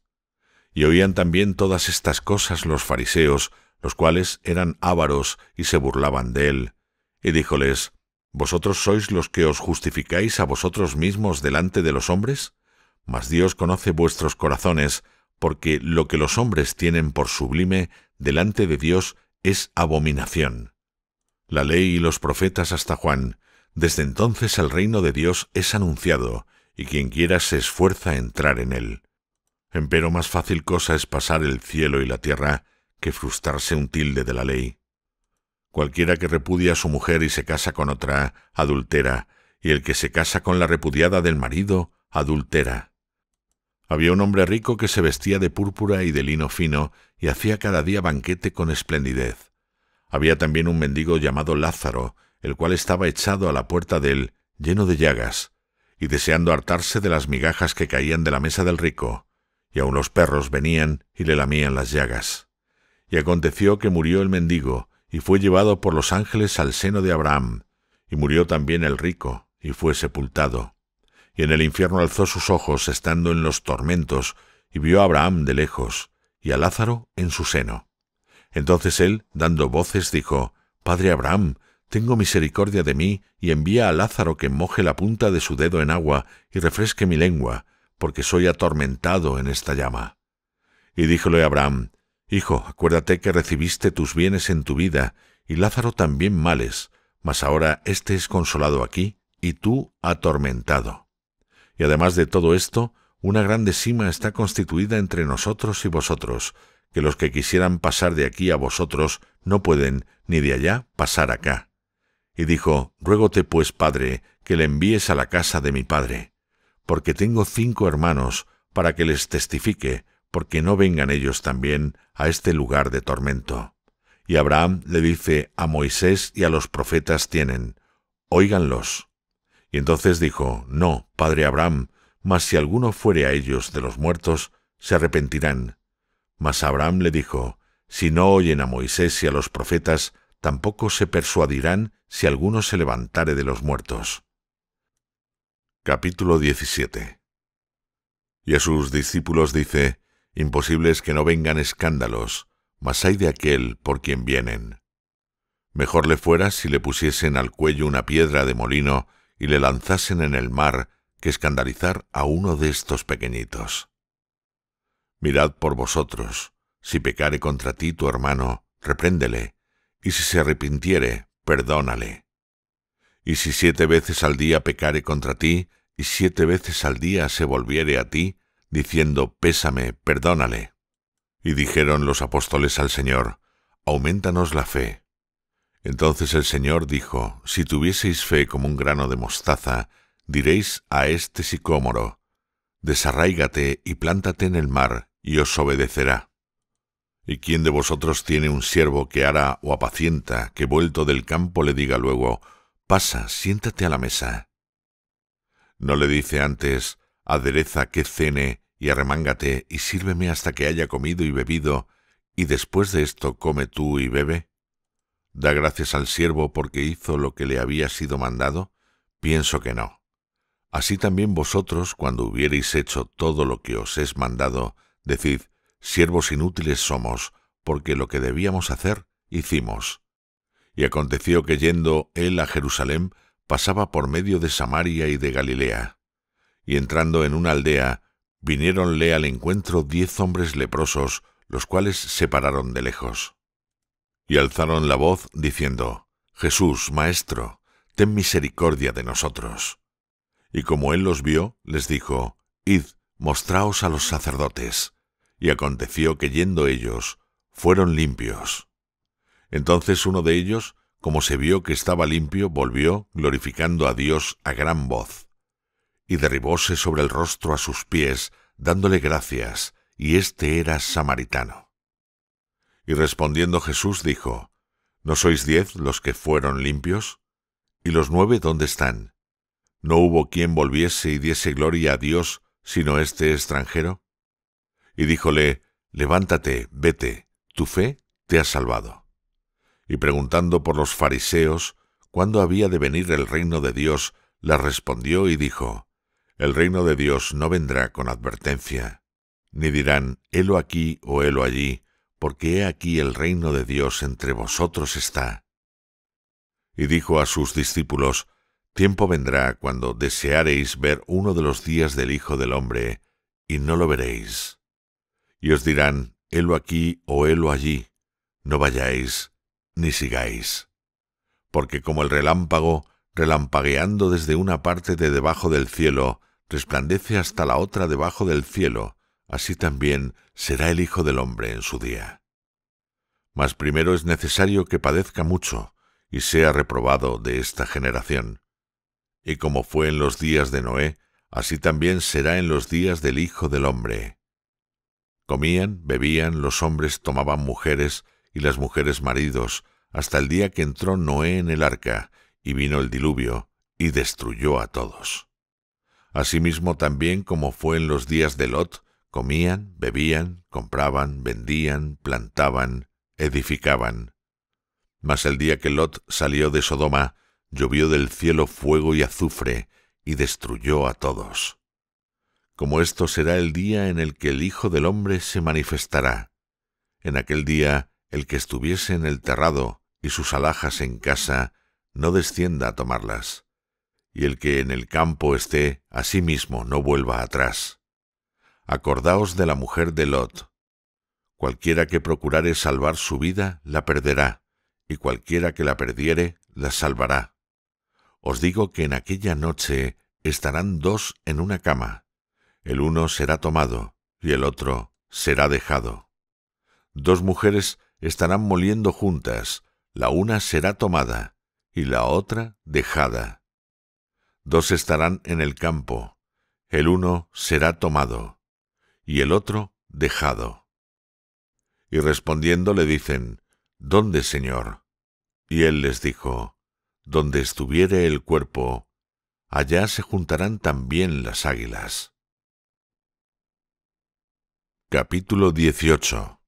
Y oían también todas estas cosas los fariseos, los cuales eran ávaros y se burlaban de él. Y díjoles, ¿Vosotros sois los que os justificáis a vosotros mismos delante de los hombres? Mas Dios conoce vuestros corazones, porque lo que los hombres tienen por sublime delante de Dios es abominación. La ley y los profetas hasta Juan, desde entonces el reino de Dios es anunciado, y quien quiera se esfuerza a entrar en él. Empero más fácil cosa es pasar el cielo y la tierra que frustrarse un tilde de la ley. Cualquiera que repudia a su mujer y se casa con otra, adultera, y el que se casa con la repudiada del marido, adultera. Había un hombre rico que se vestía de púrpura y de lino fino y hacía cada día banquete con esplendidez. Había también un mendigo llamado Lázaro, el cual estaba echado a la puerta de él, lleno de llagas, y deseando hartarse de las migajas que caían de la mesa del rico, y aun los perros venían y le lamían las llagas. Y aconteció que murió el mendigo, y fue llevado por los ángeles al seno de Abraham, y murió también el rico, y fue sepultado y en el infierno alzó sus ojos estando en los tormentos, y vio a Abraham de lejos, y a Lázaro en su seno. Entonces él, dando voces, dijo, Padre Abraham, tengo misericordia de mí, y envía a Lázaro que moje la punta de su dedo en agua y refresque mi lengua, porque soy atormentado en esta llama. Y díjole Abraham, Hijo, acuérdate que recibiste tus bienes en tu vida, y Lázaro también males, mas ahora éste es consolado aquí, y tú atormentado. Y además de todo esto, una grande sima está constituida entre nosotros y vosotros, que los que quisieran pasar de aquí a vosotros no pueden, ni de allá, pasar acá. Y dijo, Ruégote pues, Padre, que le envíes a la casa de mi Padre, porque tengo cinco hermanos, para que les testifique, porque no vengan ellos también a este lugar de tormento. Y Abraham le dice, A Moisés y a los profetas tienen, óiganlos. Y entonces dijo, No, padre Abraham, mas si alguno fuere a ellos de los muertos, se arrepentirán. Mas Abraham le dijo, Si no oyen a Moisés y a los profetas, tampoco se persuadirán si alguno se levantare de los muertos. Capítulo 17 Y a sus discípulos dice, Imposible es que no vengan escándalos, mas hay de aquel por quien vienen. Mejor le fuera si le pusiesen al cuello una piedra de molino y le lanzasen en el mar que escandalizar a uno de estos pequeñitos. Mirad por vosotros, si pecare contra ti tu hermano, repréndele, y si se arrepintiere, perdónale. Y si siete veces al día pecare contra ti, y siete veces al día se volviere a ti, diciendo, pésame, perdónale. Y dijeron los apóstoles al Señor, aumentanos la fe. Entonces el Señor dijo, Si tuvieseis fe como un grano de mostaza, diréis a este sicómoro, Desarráigate y plántate en el mar, y os obedecerá. ¿Y quién de vosotros tiene un siervo que ara o apacienta, que vuelto del campo le diga luego, Pasa, siéntate a la mesa? ¿No le dice antes, Adereza que cene, y arremángate, y sírveme hasta que haya comido y bebido, y después de esto come tú y bebe? da gracias al siervo porque hizo lo que le había sido mandado? Pienso que no. Así también vosotros, cuando hubiereis hecho todo lo que os es mandado, decid, siervos inútiles somos, porque lo que debíamos hacer, hicimos. Y aconteció que yendo él a Jerusalén, pasaba por medio de Samaria y de Galilea. Y entrando en una aldea, viniéronle al encuentro diez hombres leprosos, los cuales se pararon de lejos y alzaron la voz diciendo, Jesús, Maestro, ten misericordia de nosotros. Y como él los vio, les dijo, Id, mostraos a los sacerdotes. Y aconteció que yendo ellos, fueron limpios. Entonces uno de ellos, como se vio que estaba limpio, volvió, glorificando a Dios a gran voz. Y derribóse sobre el rostro a sus pies, dándole gracias, y éste era samaritano. Y respondiendo Jesús dijo, ¿No sois diez los que fueron limpios? ¿Y los nueve dónde están? ¿No hubo quien volviese y diese gloria a Dios sino este extranjero? Y díjole, Levántate, vete, tu fe te ha salvado. Y preguntando por los fariseos, cuándo había de venir el reino de Dios, La respondió y dijo, El reino de Dios no vendrá con advertencia, ni dirán, helo aquí o helo allí, porque he aquí el reino de Dios entre vosotros está. Y dijo a sus discípulos, Tiempo vendrá cuando deseareis ver uno de los días del Hijo del Hombre, y no lo veréis. Y os dirán, helo aquí o helo allí, no vayáis ni sigáis. Porque como el relámpago, relampagueando desde una parte de debajo del cielo, resplandece hasta la otra debajo del cielo, así también será el Hijo del Hombre en su día. Mas primero es necesario que padezca mucho y sea reprobado de esta generación. Y como fue en los días de Noé, así también será en los días del Hijo del Hombre. Comían, bebían, los hombres tomaban mujeres y las mujeres maridos, hasta el día que entró Noé en el arca, y vino el diluvio, y destruyó a todos. Asimismo también como fue en los días de Lot, Comían, bebían, compraban, vendían, plantaban, edificaban. Mas el día que Lot salió de Sodoma, llovió del cielo fuego y azufre, y destruyó a todos. Como esto será el día en el que el Hijo del Hombre se manifestará. En aquel día, el que estuviese en el terrado y sus alhajas en casa, no descienda a tomarlas. Y el que en el campo esté, a sí mismo no vuelva atrás. Acordaos de la mujer de Lot. Cualquiera que procurare salvar su vida, la perderá, y cualquiera que la perdiere, la salvará. Os digo que en aquella noche estarán dos en una cama. El uno será tomado y el otro será dejado. Dos mujeres estarán moliendo juntas, la una será tomada y la otra dejada. Dos estarán en el campo, el uno será tomado y el otro dejado. Y respondiendo le dicen, ¿Dónde, Señor? Y él les dijo, Donde estuviere el cuerpo, allá se juntarán también las águilas. Capítulo 18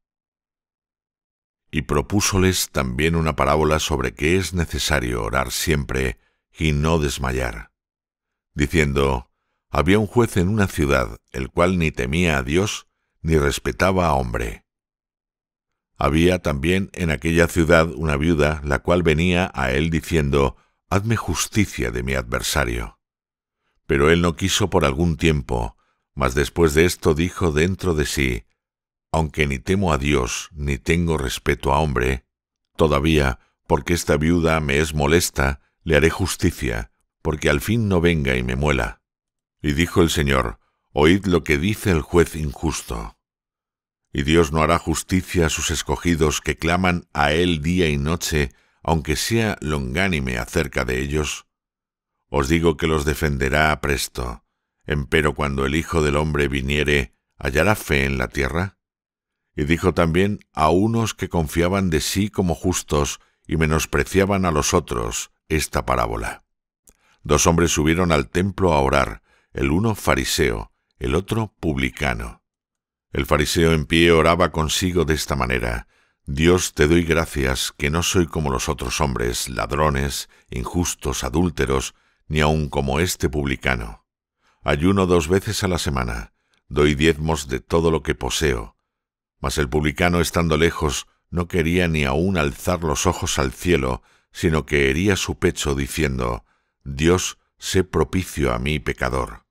Y propúsoles también una parábola sobre que es necesario orar siempre y no desmayar, diciendo, había un juez en una ciudad, el cual ni temía a Dios ni respetaba a hombre. Había también en aquella ciudad una viuda, la cual venía a él diciendo, Hazme justicia de mi adversario. Pero él no quiso por algún tiempo, mas después de esto dijo dentro de sí, Aunque ni temo a Dios ni tengo respeto a hombre, todavía, porque esta viuda me es molesta, le haré justicia, porque al fin no venga y me muela. Y dijo el Señor, Oíd lo que dice el juez injusto. Y Dios no hará justicia a sus escogidos que claman a Él día y noche, aunque sea longánime acerca de ellos. Os digo que los defenderá presto. Empero cuando el Hijo del Hombre viniere, ¿hallará fe en la tierra? Y dijo también a unos que confiaban de sí como justos y menospreciaban a los otros esta parábola. Dos hombres subieron al templo a orar, el uno fariseo, el otro publicano. El fariseo en pie oraba consigo de esta manera, Dios te doy gracias que no soy como los otros hombres, ladrones, injustos, adúlteros, ni aun como este publicano. Ayuno dos veces a la semana, doy diezmos de todo lo que poseo. Mas el publicano, estando lejos, no quería ni aun alzar los ojos al cielo, sino que hería su pecho diciendo, Dios, sé propicio a mí pecador.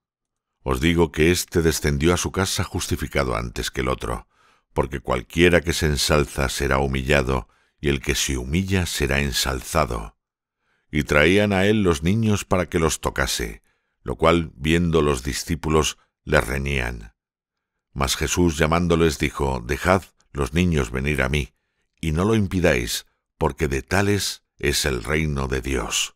Os digo que éste descendió a su casa justificado antes que el otro, porque cualquiera que se ensalza será humillado, y el que se humilla será ensalzado. Y traían a él los niños para que los tocase, lo cual, viendo los discípulos, les reñían. Mas Jesús llamándoles dijo, Dejad los niños venir a mí, y no lo impidáis, porque de tales es el reino de Dios.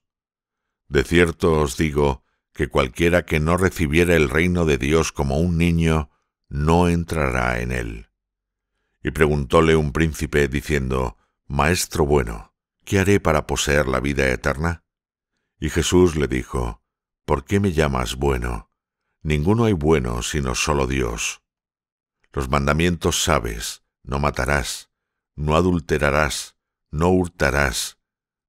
De cierto os digo que cualquiera que no recibiera el reino de Dios como un niño, no entrará en él. Y preguntóle un príncipe diciendo, Maestro bueno, ¿qué haré para poseer la vida eterna? Y Jesús le dijo, ¿Por qué me llamas bueno? Ninguno hay bueno sino solo Dios. Los mandamientos sabes, no matarás, no adulterarás, no hurtarás,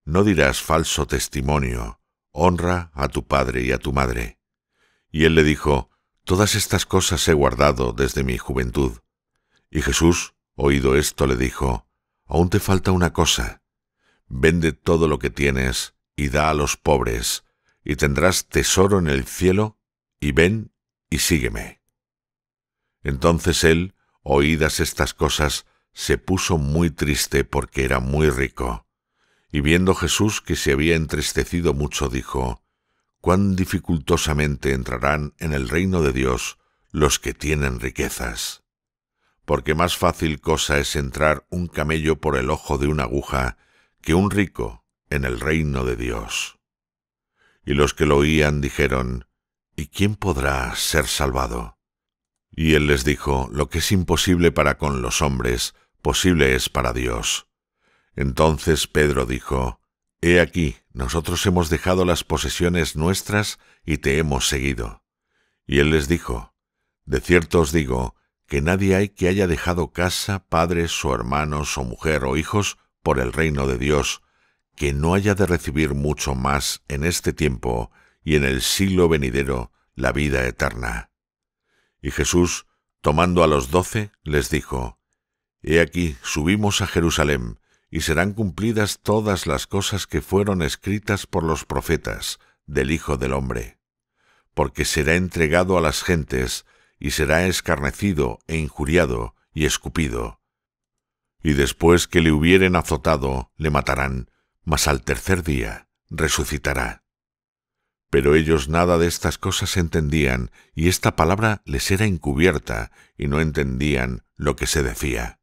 no dirás falso testimonio, honra a tu padre y a tu madre. Y él le dijo, Todas estas cosas he guardado desde mi juventud. Y Jesús, oído esto, le dijo, Aún te falta una cosa. Vende todo lo que tienes y da a los pobres, y tendrás tesoro en el cielo, y ven y sígueme. Entonces él, oídas estas cosas, se puso muy triste porque era muy rico. Y viendo Jesús que se había entristecido mucho, dijo, Cuán dificultosamente entrarán en el reino de Dios los que tienen riquezas. Porque más fácil cosa es entrar un camello por el ojo de una aguja que un rico en el reino de Dios. Y los que lo oían dijeron, ¿Y quién podrá ser salvado? Y él les dijo, Lo que es imposible para con los hombres, posible es para Dios entonces Pedro dijo, He aquí, nosotros hemos dejado las posesiones nuestras y te hemos seguido. Y él les dijo, De cierto os digo, que nadie hay que haya dejado casa, padres o hermanos o mujer o hijos por el reino de Dios, que no haya de recibir mucho más en este tiempo y en el siglo venidero la vida eterna. Y Jesús, tomando a los doce, les dijo, He aquí, subimos a Jerusalén, y serán cumplidas todas las cosas que fueron escritas por los profetas del Hijo del Hombre, porque será entregado a las gentes, y será escarnecido e injuriado y escupido. Y después que le hubieren azotado, le matarán, mas al tercer día resucitará. Pero ellos nada de estas cosas entendían, y esta palabra les era encubierta, y no entendían lo que se decía.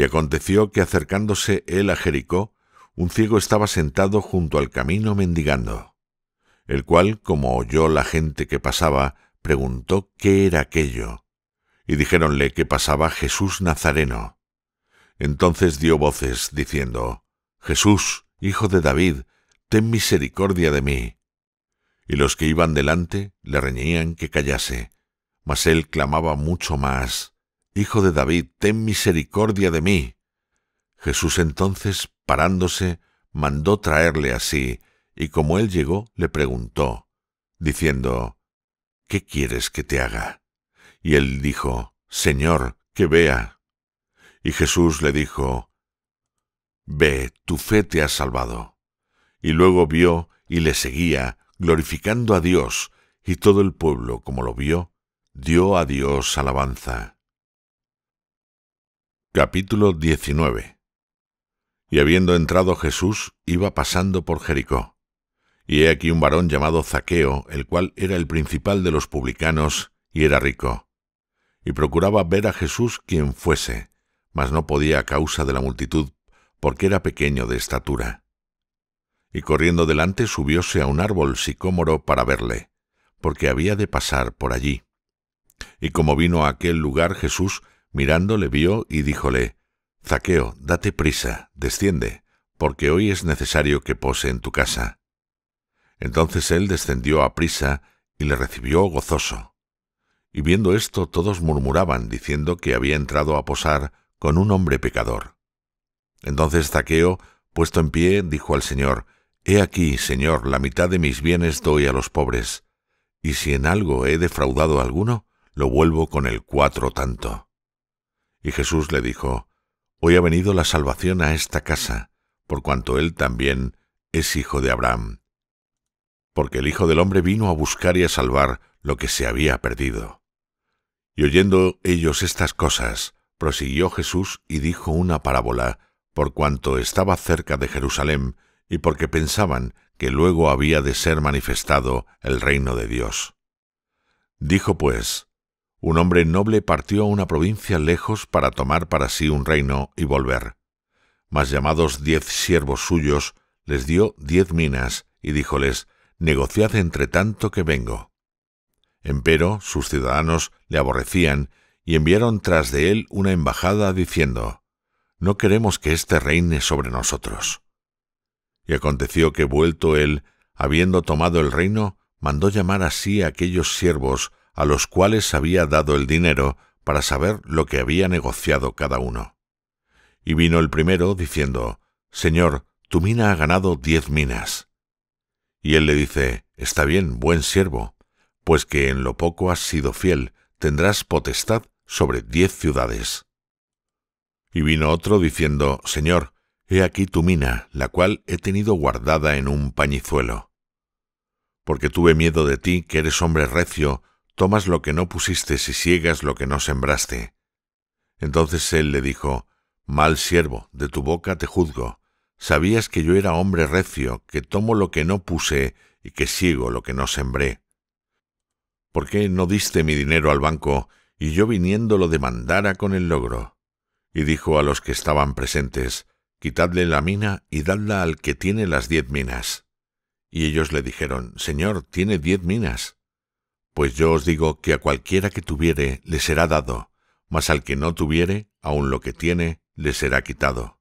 Y aconteció que acercándose él a Jericó, un ciego estaba sentado junto al camino mendigando, el cual, como oyó la gente que pasaba, preguntó qué era aquello, y dijéronle que pasaba Jesús Nazareno. Entonces dio voces, diciendo, Jesús, hijo de David, ten misericordia de mí. Y los que iban delante le reñían que callase, mas él clamaba mucho más, Hijo de David, ten misericordia de mí. Jesús entonces, parándose, mandó traerle sí, y como él llegó, le preguntó, diciendo, ¿Qué quieres que te haga? Y él dijo, Señor, que vea. Y Jesús le dijo, Ve, tu fe te ha salvado. Y luego vio y le seguía, glorificando a Dios, y todo el pueblo, como lo vio, dio a Dios alabanza. Capítulo 19 Y habiendo entrado Jesús, iba pasando por Jericó. Y he aquí un varón llamado Zaqueo, el cual era el principal de los publicanos y era rico. Y procuraba ver a Jesús quien fuese, mas no podía a causa de la multitud, porque era pequeño de estatura. Y corriendo delante subióse a un árbol sicómoro para verle, porque había de pasar por allí. Y como vino a aquel lugar Jesús, Mirando, le vio y díjole, Zaqueo, date prisa, desciende, porque hoy es necesario que pose en tu casa. Entonces él descendió a prisa y le recibió gozoso. Y viendo esto todos murmuraban, diciendo que había entrado a posar con un hombre pecador. Entonces Zaqueo, puesto en pie, dijo al Señor, He aquí, Señor, la mitad de mis bienes doy a los pobres, y si en algo he defraudado a alguno, lo vuelvo con el cuatro tanto. Y Jesús le dijo, Hoy ha venido la salvación a esta casa, por cuanto él también es hijo de Abraham. Porque el Hijo del Hombre vino a buscar y a salvar lo que se había perdido. Y oyendo ellos estas cosas, prosiguió Jesús y dijo una parábola, por cuanto estaba cerca de Jerusalén, y porque pensaban que luego había de ser manifestado el reino de Dios. Dijo pues, un hombre noble partió a una provincia lejos para tomar para sí un reino y volver. Mas llamados diez siervos suyos, les dio diez minas, y díjoles, negociad entre tanto que vengo. Empero sus ciudadanos le aborrecían, y enviaron tras de él una embajada diciendo, No queremos que éste reine sobre nosotros. Y aconteció que vuelto él, habiendo tomado el reino, mandó llamar así a aquellos siervos, a los cuales había dado el dinero para saber lo que había negociado cada uno. Y vino el primero diciendo, Señor, tu mina ha ganado diez minas. Y él le dice, Está bien, buen siervo, pues que en lo poco has sido fiel, tendrás potestad sobre diez ciudades. Y vino otro diciendo, Señor, he aquí tu mina, la cual he tenido guardada en un pañizuelo. Porque tuve miedo de ti, que eres hombre recio, tomas lo que no pusiste y siegas lo que no sembraste. Entonces él le dijo, Mal siervo, de tu boca te juzgo. Sabías que yo era hombre recio, que tomo lo que no puse y que ciego lo que no sembré. ¿Por qué no diste mi dinero al banco y yo viniendo lo demandara con el logro? Y dijo a los que estaban presentes, Quitadle la mina y dadla al que tiene las diez minas. Y ellos le dijeron, Señor, tiene diez minas. Pues yo os digo que a cualquiera que tuviere le será dado, mas al que no tuviere, aun lo que tiene, le será quitado.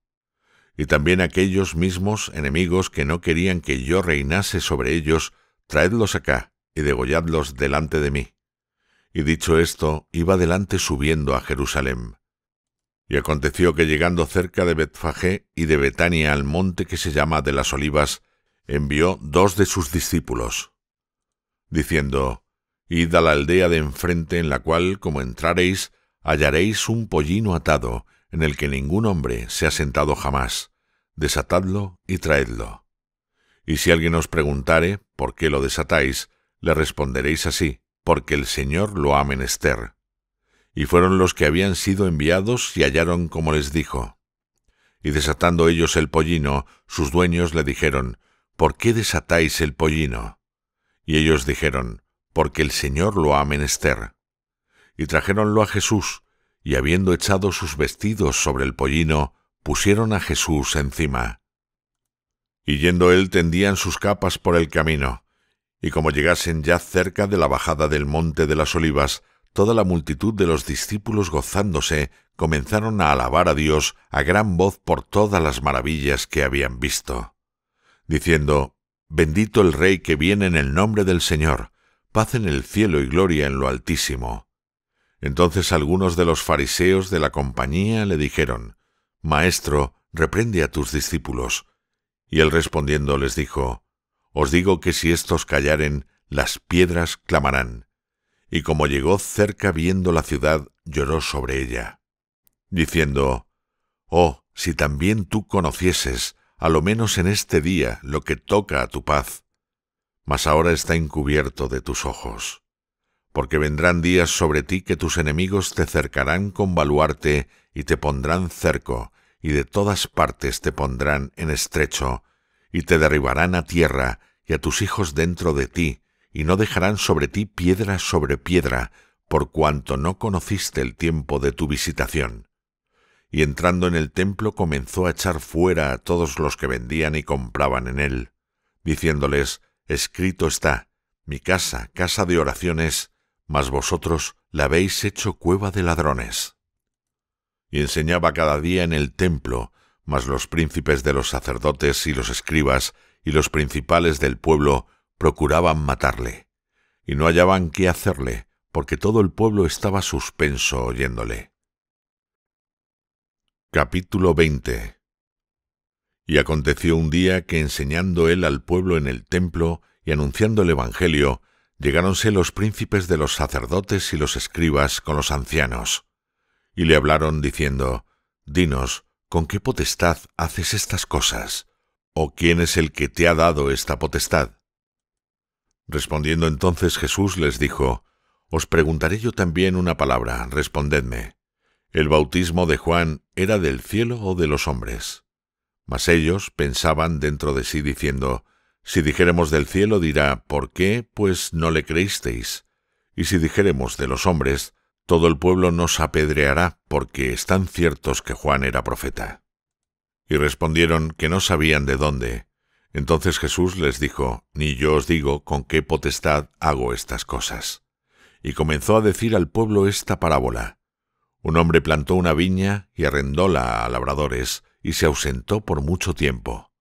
Y también aquellos mismos enemigos que no querían que yo reinase sobre ellos, traedlos acá y degolladlos delante de mí. Y dicho esto, iba delante subiendo a Jerusalén. Y aconteció que llegando cerca de Betfagé y de Betania al monte que se llama de las Olivas, envió dos de sus discípulos, diciendo, Id a la aldea de enfrente en la cual, como entrareis, hallaréis un pollino atado, en el que ningún hombre se ha sentado jamás. Desatadlo y traedlo. Y si alguien os preguntare por qué lo desatáis, le responderéis así, porque el Señor lo ha menester. Y fueron los que habían sido enviados y hallaron como les dijo. Y desatando ellos el pollino, sus dueños le dijeron, ¿Por qué desatáis el pollino? Y ellos dijeron, porque el Señor lo ha menester. Y trajéronlo a Jesús, y habiendo echado sus vestidos sobre el pollino, pusieron a Jesús encima. Y yendo él tendían sus capas por el camino, y como llegasen ya cerca de la bajada del monte de las olivas, toda la multitud de los discípulos gozándose comenzaron a alabar a Dios a gran voz por todas las maravillas que habían visto, diciendo, Bendito el Rey que viene en el nombre del Señor, paz en el cielo y gloria en lo altísimo. Entonces algunos de los fariseos de la compañía le dijeron, Maestro, reprende a tus discípulos. Y él respondiendo les dijo, Os digo que si estos callaren, las piedras clamarán. Y como llegó cerca viendo la ciudad, lloró sobre ella, diciendo, Oh, si también tú conocieses, a lo menos en este día, lo que toca a tu paz, mas ahora está encubierto de tus ojos. Porque vendrán días sobre ti que tus enemigos te cercarán con baluarte y te pondrán cerco, y de todas partes te pondrán en estrecho, y te derribarán a tierra y a tus hijos dentro de ti, y no dejarán sobre ti piedra sobre piedra, por cuanto no conociste el tiempo de tu visitación. Y entrando en el templo comenzó a echar fuera a todos los que vendían y compraban en él, diciéndoles, Escrito está, mi casa, casa de oraciones, mas vosotros la habéis hecho cueva de ladrones. Y enseñaba cada día en el templo, mas los príncipes de los sacerdotes y los escribas y los principales del pueblo procuraban matarle, y no hallaban qué hacerle, porque todo el pueblo estaba suspenso oyéndole. Capítulo 20 y aconteció un día que enseñando él al pueblo en el templo y anunciando el Evangelio, llegáronse los príncipes de los sacerdotes y los escribas con los ancianos. Y le hablaron diciendo, Dinos, ¿con qué potestad haces estas cosas? ¿O quién es el que te ha dado esta potestad? Respondiendo entonces Jesús les dijo, Os preguntaré yo también una palabra, respondedme. ¿El bautismo de Juan era del cielo o de los hombres? Mas ellos pensaban dentro de sí diciendo, Si dijéremos del cielo dirá, ¿por qué pues no le creísteis? Y si dijéremos de los hombres, todo el pueblo nos apedreará, porque están ciertos que Juan era profeta. Y respondieron que no sabían de dónde. Entonces Jesús les dijo, Ni yo os digo con qué potestad hago estas cosas. Y comenzó a decir al pueblo esta parábola. Un hombre plantó una viña y arrendóla a labradores, y se ausentó por mucho tiempo.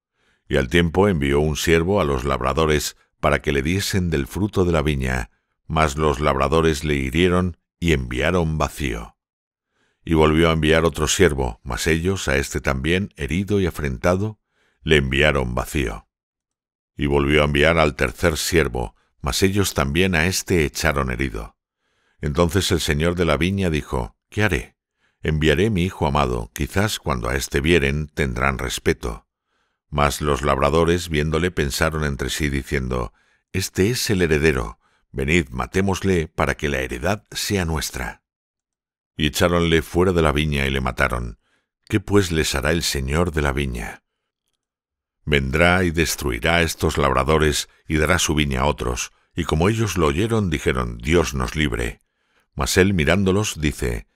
Y al tiempo envió un siervo a los labradores para que le diesen del fruto de la viña, mas los labradores le hirieron y enviaron vacío. Y volvió a enviar otro siervo, mas ellos, a este también, herido y afrentado, le enviaron vacío. Y volvió a enviar al tercer siervo, mas ellos también a éste echaron herido. Entonces el señor de la viña dijo, ¿Qué haré? Enviaré mi hijo amado, quizás cuando a éste vieren tendrán respeto. Mas los labradores, viéndole, pensaron entre sí, diciendo, Este es el heredero, venid, matémosle, para que la heredad sea nuestra. Y echáronle fuera de la viña y le mataron. ¿Qué pues les hará el señor de la viña? Vendrá y destruirá a estos labradores y dará su viña a otros, y como ellos lo oyeron, dijeron, Dios nos libre. Mas él mirándolos, dice,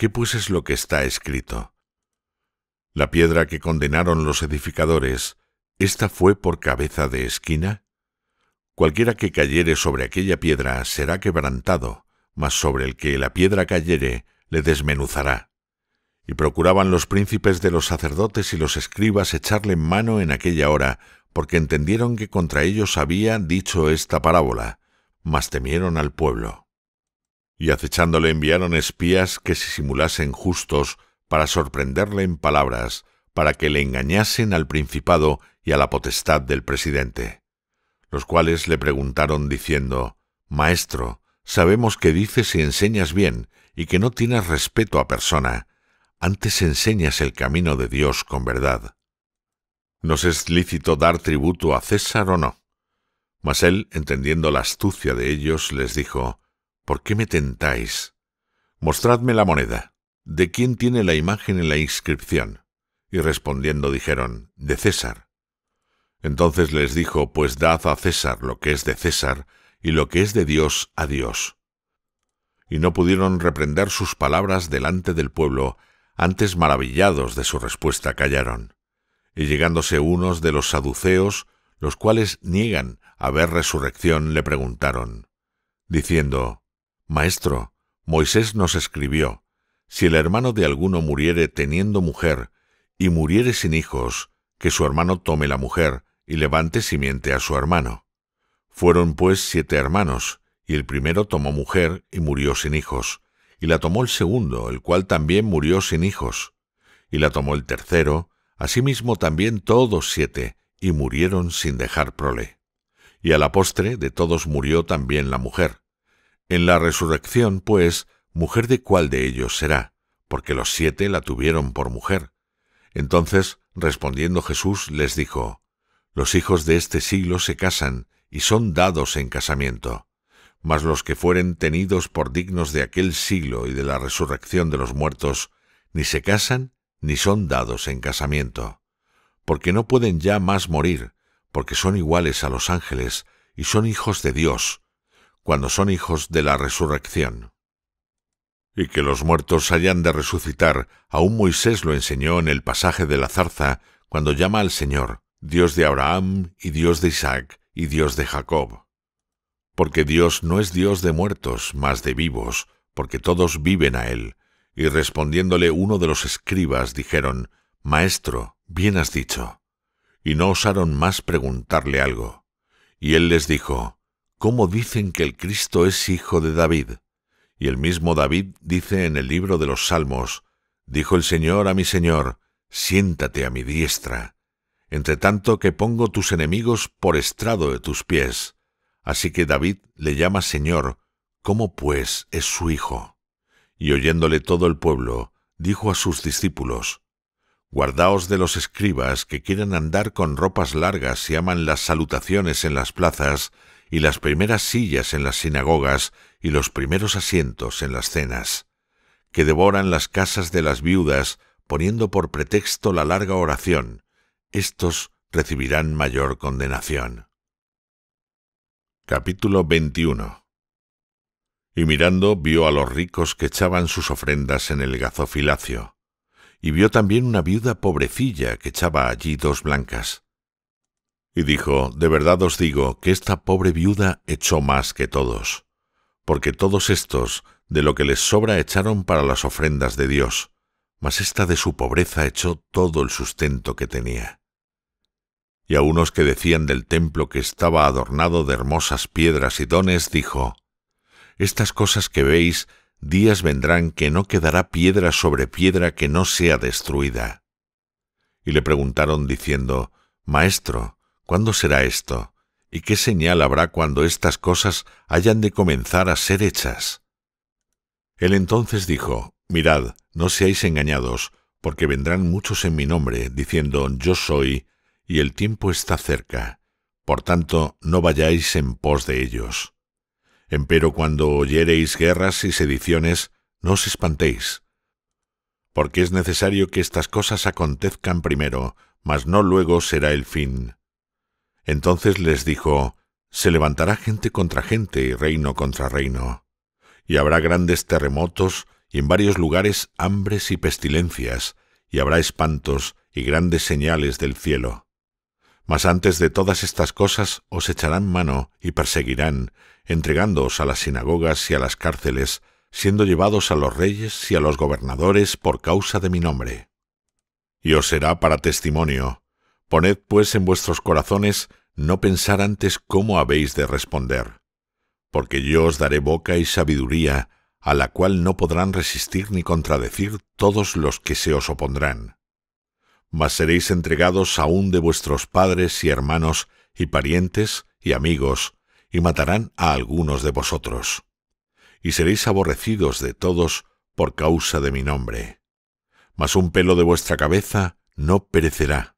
Qué pues es lo que está escrito. La piedra que condenaron los edificadores, ¿esta fue por cabeza de esquina? Cualquiera que cayere sobre aquella piedra será quebrantado, mas sobre el que la piedra cayere le desmenuzará. Y procuraban los príncipes de los sacerdotes y los escribas echarle mano en aquella hora, porque entendieron que contra ellos había dicho esta parábola, mas temieron al pueblo y acechándole enviaron espías que se simulasen justos para sorprenderle en palabras, para que le engañasen al principado y a la potestad del presidente, los cuales le preguntaron diciendo, Maestro, sabemos que dices y enseñas bien, y que no tienes respeto a persona, antes enseñas el camino de Dios con verdad. ¿Nos es lícito dar tributo a César o no? Mas él, entendiendo la astucia de ellos, les dijo, ¿Por qué me tentáis? Mostradme la moneda. ¿De quién tiene la imagen en la inscripción? Y respondiendo dijeron, de César. Entonces les dijo, pues dad a César lo que es de César, y lo que es de Dios a Dios. Y no pudieron reprender sus palabras delante del pueblo, antes maravillados de su respuesta callaron. Y llegándose unos de los saduceos, los cuales niegan haber resurrección, le preguntaron, diciendo, Maestro, Moisés nos escribió, si el hermano de alguno muriere teniendo mujer, y muriere sin hijos, que su hermano tome la mujer, y levante simiente a su hermano. Fueron pues siete hermanos, y el primero tomó mujer y murió sin hijos, y la tomó el segundo, el cual también murió sin hijos, y la tomó el tercero, asimismo también todos siete, y murieron sin dejar prole. Y a la postre de todos murió también la mujer. En la resurrección, pues, mujer de cuál de ellos será, porque los siete la tuvieron por mujer. Entonces, respondiendo Jesús, les dijo, Los hijos de este siglo se casan y son dados en casamiento, mas los que fueren tenidos por dignos de aquel siglo y de la resurrección de los muertos, ni se casan ni son dados en casamiento, porque no pueden ya más morir, porque son iguales a los ángeles y son hijos de Dios, cuando son hijos de la resurrección. Y que los muertos hayan de resucitar, aún Moisés lo enseñó en el pasaje de la zarza, cuando llama al Señor, Dios de Abraham y Dios de Isaac y Dios de Jacob. Porque Dios no es Dios de muertos, mas de vivos, porque todos viven a Él. Y respondiéndole uno de los escribas dijeron, Maestro, bien has dicho. Y no osaron más preguntarle algo. Y él les dijo, cómo dicen que el Cristo es hijo de David. Y el mismo David dice en el libro de los Salmos, Dijo el Señor a mi Señor, siéntate a mi diestra, entre tanto que pongo tus enemigos por estrado de tus pies. Así que David le llama Señor, ¿cómo pues es su hijo? Y oyéndole todo el pueblo, dijo a sus discípulos, Guardaos de los escribas que quieren andar con ropas largas y aman las salutaciones en las plazas y las primeras sillas en las sinagogas y los primeros asientos en las cenas, que devoran las casas de las viudas poniendo por pretexto la larga oración, estos recibirán mayor condenación. Capítulo 21 Y mirando vio a los ricos que echaban sus ofrendas en el gazofilacio, y vio también una viuda pobrecilla que echaba allí dos blancas y dijo, De verdad os digo que esta pobre viuda echó más que todos, porque todos estos de lo que les sobra echaron para las ofrendas de Dios, mas esta de su pobreza echó todo el sustento que tenía. Y a unos que decían del templo que estaba adornado de hermosas piedras y dones, dijo, Estas cosas que veis, días vendrán que no quedará piedra sobre piedra que no sea destruida. Y le preguntaron diciendo, Maestro, ¿Cuándo será esto? ¿Y qué señal habrá cuando estas cosas hayan de comenzar a ser hechas? Él entonces dijo, Mirad, no seáis engañados, porque vendrán muchos en mi nombre, diciendo, Yo soy, y el tiempo está cerca. Por tanto, no vayáis en pos de ellos. Empero cuando oyereis guerras y sediciones, no os espantéis, porque es necesario que estas cosas acontezcan primero, mas no luego será el fin. Entonces les dijo, Se levantará gente contra gente y reino contra reino, y habrá grandes terremotos y en varios lugares hambres y pestilencias, y habrá espantos y grandes señales del cielo. Mas antes de todas estas cosas os echarán mano y perseguirán, entregándoos a las sinagogas y a las cárceles, siendo llevados a los reyes y a los gobernadores por causa de mi nombre. Y os será para testimonio, Poned pues en vuestros corazones no pensar antes cómo habéis de responder, porque yo os daré boca y sabiduría, a la cual no podrán resistir ni contradecir todos los que se os opondrán. Mas seréis entregados aún de vuestros padres y hermanos y parientes y amigos, y matarán a algunos de vosotros. Y seréis aborrecidos de todos por causa de mi nombre. Mas un pelo de vuestra cabeza no perecerá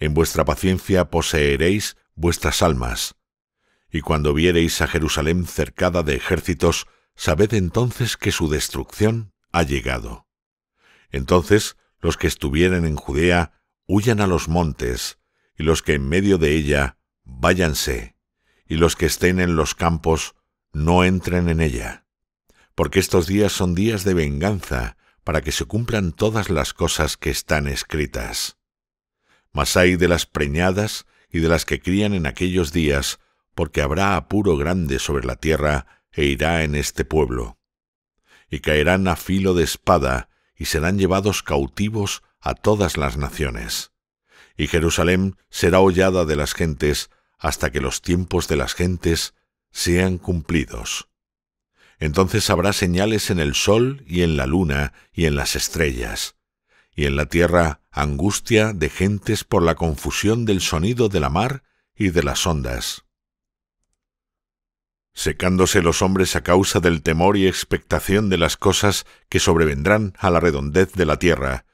en vuestra paciencia poseeréis vuestras almas. Y cuando viereis a Jerusalén cercada de ejércitos, sabed entonces que su destrucción ha llegado. Entonces los que estuvieren en Judea huyan a los montes, y los que en medio de ella váyanse, y los que estén en los campos no entren en ella. Porque estos días son días de venganza, para que se cumplan todas las cosas que están escritas mas hay de las preñadas y de las que crían en aquellos días, porque habrá apuro grande sobre la tierra e irá en este pueblo. Y caerán a filo de espada, y serán llevados cautivos a todas las naciones. Y Jerusalén será hollada de las gentes hasta que los tiempos de las gentes sean cumplidos. Entonces habrá señales en el sol y en la luna y en las estrellas, y en la tierra angustia de gentes por la confusión del sonido de la mar y de las ondas. Secándose los hombres a causa del temor y expectación de las cosas que sobrevendrán a la redondez de la tierra,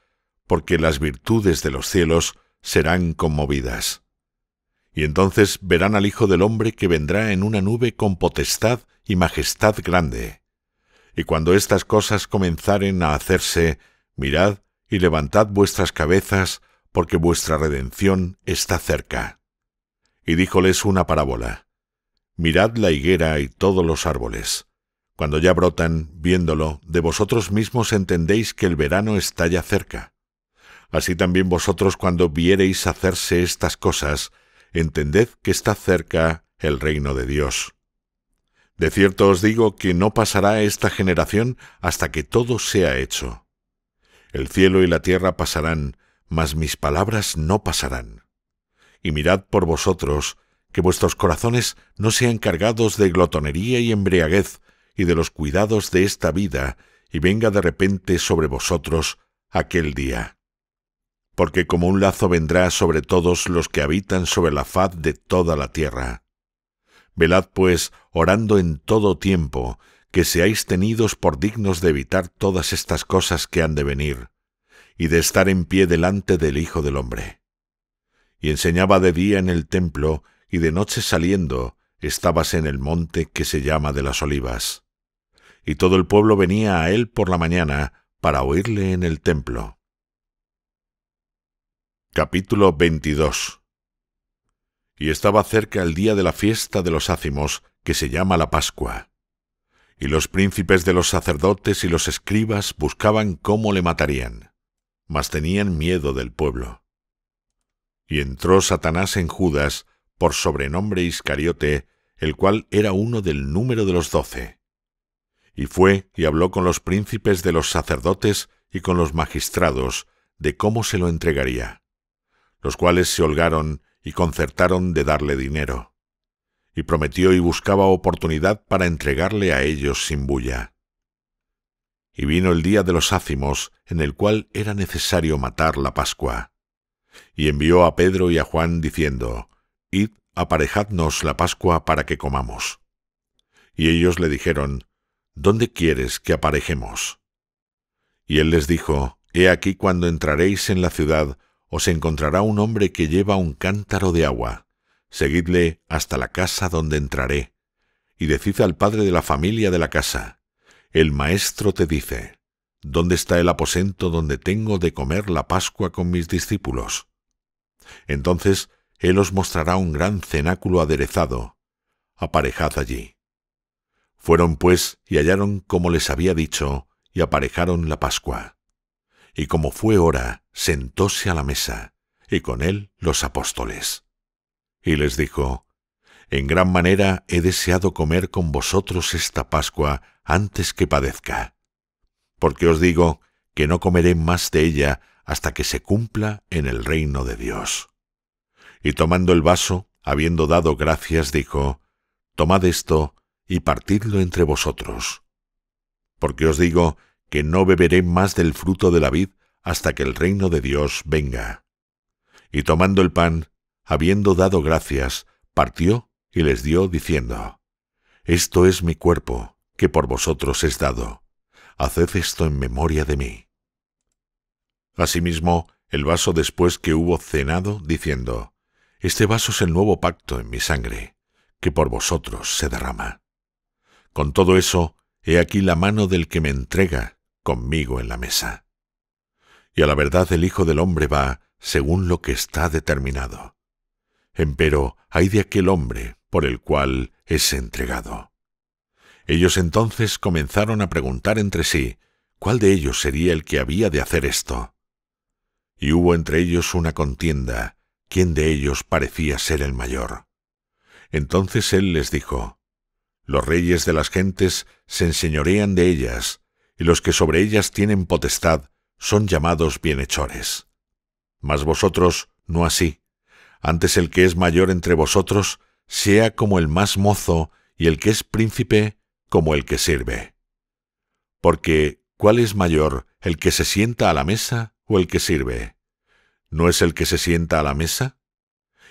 porque las virtudes de los cielos serán conmovidas. Y entonces verán al Hijo del Hombre que vendrá en una nube con potestad y majestad grande. Y cuando estas cosas comenzaren a hacerse, mirad, y levantad vuestras cabezas, porque vuestra redención está cerca. Y díjoles una parábola. Mirad la higuera y todos los árboles. Cuando ya brotan, viéndolo, de vosotros mismos entendéis que el verano está ya cerca. Así también vosotros cuando viereis hacerse estas cosas, entended que está cerca el reino de Dios. De cierto os digo que no pasará esta generación hasta que todo sea hecho. El cielo y la tierra pasarán, mas mis palabras no pasarán. Y mirad por vosotros, que vuestros corazones no sean cargados de glotonería y embriaguez, y de los cuidados de esta vida, y venga de repente sobre vosotros aquel día. Porque como un lazo vendrá sobre todos los que habitan sobre la faz de toda la tierra. Velad, pues, orando en todo tiempo, que seáis tenidos por dignos de evitar todas estas cosas que han de venir, y de estar en pie delante del Hijo del Hombre. Y enseñaba de día en el templo, y de noche saliendo, estabas en el monte que se llama de las olivas. Y todo el pueblo venía a él por la mañana para oírle en el templo. Capítulo 22 Y estaba cerca el día de la fiesta de los ácimos, que se llama la Pascua y los príncipes de los sacerdotes y los escribas buscaban cómo le matarían, mas tenían miedo del pueblo. Y entró Satanás en Judas, por sobrenombre Iscariote, el cual era uno del número de los doce. Y fue y habló con los príncipes de los sacerdotes y con los magistrados de cómo se lo entregaría, los cuales se holgaron y concertaron de darle dinero y prometió y buscaba oportunidad para entregarle a ellos sin bulla. Y vino el día de los ácimos, en el cual era necesario matar la Pascua. Y envió a Pedro y a Juan diciendo, Id, aparejadnos la Pascua para que comamos. Y ellos le dijeron, ¿Dónde quieres que aparejemos? Y él les dijo, He aquí cuando entraréis en la ciudad, os encontrará un hombre que lleva un cántaro de agua Seguidle hasta la casa donde entraré, y decid al padre de la familia de la casa, el maestro te dice, ¿dónde está el aposento donde tengo de comer la Pascua con mis discípulos? Entonces él os mostrará un gran cenáculo aderezado, aparejad allí. Fueron pues y hallaron como les había dicho, y aparejaron la Pascua. Y como fue hora, sentóse a la mesa, y con él los apóstoles y les dijo, En gran manera he deseado comer con vosotros esta Pascua antes que padezca, porque os digo que no comeré más de ella hasta que se cumpla en el reino de Dios. Y tomando el vaso, habiendo dado gracias, dijo, Tomad esto y partidlo entre vosotros. Porque os digo que no beberé más del fruto de la vid hasta que el reino de Dios venga. Y tomando el pan, habiendo dado gracias, partió y les dio diciendo, Esto es mi cuerpo, que por vosotros es dado. Haced esto en memoria de mí. Asimismo, el vaso después que hubo cenado, diciendo, Este vaso es el nuevo pacto en mi sangre, que por vosotros se derrama. Con todo eso, he aquí la mano del que me entrega conmigo en la mesa. Y a la verdad el Hijo del Hombre va según lo que está determinado Empero hay de aquel hombre por el cual es entregado. Ellos entonces comenzaron a preguntar entre sí cuál de ellos sería el que había de hacer esto. Y hubo entre ellos una contienda, quién de ellos parecía ser el mayor. Entonces él les dijo, Los reyes de las gentes se enseñorean de ellas, y los que sobre ellas tienen potestad son llamados bienhechores. Mas vosotros no así antes el que es mayor entre vosotros sea como el más mozo, y el que es príncipe como el que sirve. Porque, ¿cuál es mayor, el que se sienta a la mesa o el que sirve? ¿No es el que se sienta a la mesa?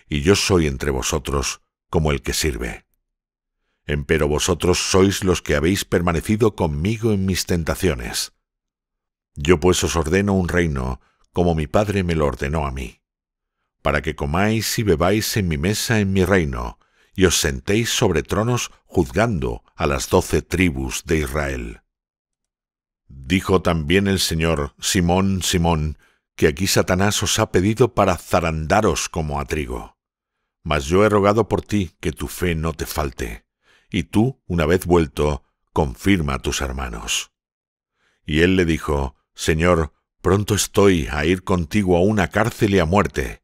Y yo soy entre vosotros como el que sirve. Empero vosotros sois los que habéis permanecido conmigo en mis tentaciones. Yo pues os ordeno un reino, como mi Padre me lo ordenó a mí para que comáis y bebáis en mi mesa en mi reino, y os sentéis sobre tronos juzgando a las doce tribus de Israel. Dijo también el Señor, Simón, Simón, que aquí Satanás os ha pedido para zarandaros como a trigo. Mas yo he rogado por ti que tu fe no te falte, y tú, una vez vuelto, confirma a tus hermanos. Y él le dijo, Señor, pronto estoy a ir contigo a una cárcel y a muerte.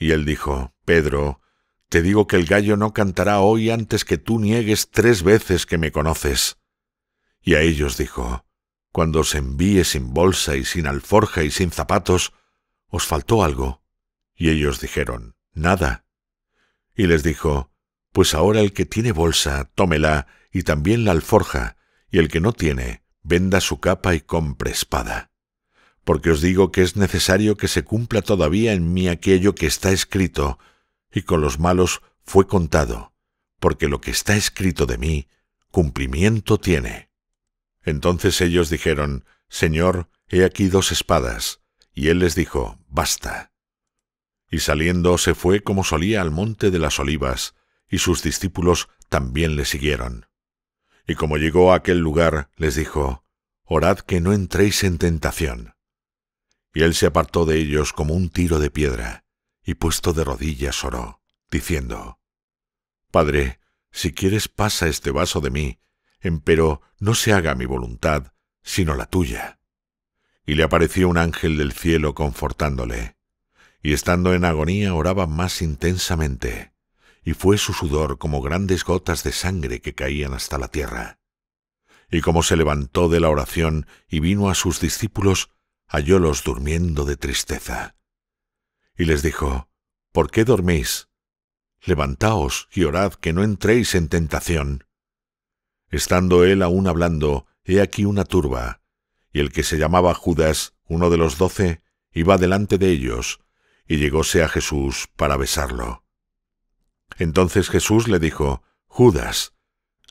Y él dijo, Pedro, te digo que el gallo no cantará hoy antes que tú niegues tres veces que me conoces. Y a ellos dijo, Cuando os envíe sin bolsa y sin alforja y sin zapatos, ¿os faltó algo? Y ellos dijeron, Nada. Y les dijo, Pues ahora el que tiene bolsa, tómela, y también la alforja, y el que no tiene, venda su capa y compre espada porque os digo que es necesario que se cumpla todavía en mí aquello que está escrito, y con los malos fue contado, porque lo que está escrito de mí, cumplimiento tiene. Entonces ellos dijeron, Señor, he aquí dos espadas, y él les dijo, Basta. Y saliendo se fue como solía al monte de las olivas, y sus discípulos también le siguieron. Y como llegó a aquel lugar, les dijo, Orad que no entréis en tentación. Y él se apartó de ellos como un tiro de piedra, y puesto de rodillas oró, diciendo, Padre, si quieres pasa este vaso de mí, empero no se haga mi voluntad, sino la tuya. Y le apareció un ángel del cielo confortándole, y estando en agonía oraba más intensamente, y fue su sudor como grandes gotas de sangre que caían hasta la tierra. Y como se levantó de la oración y vino a sus discípulos, hallólos durmiendo de tristeza. Y les dijo, ¿Por qué dormís? Levantaos y orad que no entréis en tentación. Estando él aún hablando, he aquí una turba, y el que se llamaba Judas, uno de los doce, iba delante de ellos, y llegóse a Jesús para besarlo. Entonces Jesús le dijo, Judas,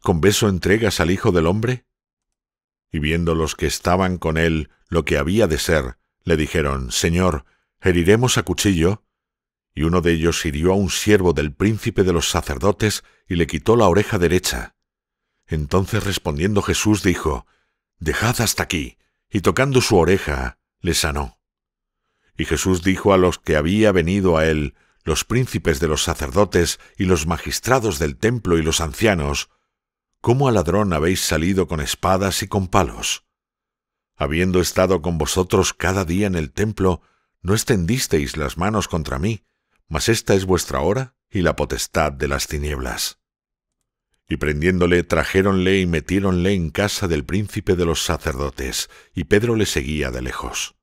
¿con beso entregas al Hijo del Hombre? Y viendo los que estaban con él lo que había de ser, le dijeron, Señor, ¿heriremos a cuchillo? Y uno de ellos hirió a un siervo del príncipe de los sacerdotes y le quitó la oreja derecha. Entonces respondiendo Jesús dijo, Dejad hasta aquí, y tocando su oreja, le sanó. Y Jesús dijo a los que había venido a él, los príncipes de los sacerdotes y los magistrados del templo y los ancianos, ¿cómo a ladrón habéis salido con espadas y con palos? Habiendo estado con vosotros cada día en el templo, no extendisteis las manos contra mí, mas esta es vuestra hora y la potestad de las tinieblas. Y prendiéndole, trajéronle y metiéronle en casa del príncipe de los sacerdotes, y Pedro le seguía de lejos.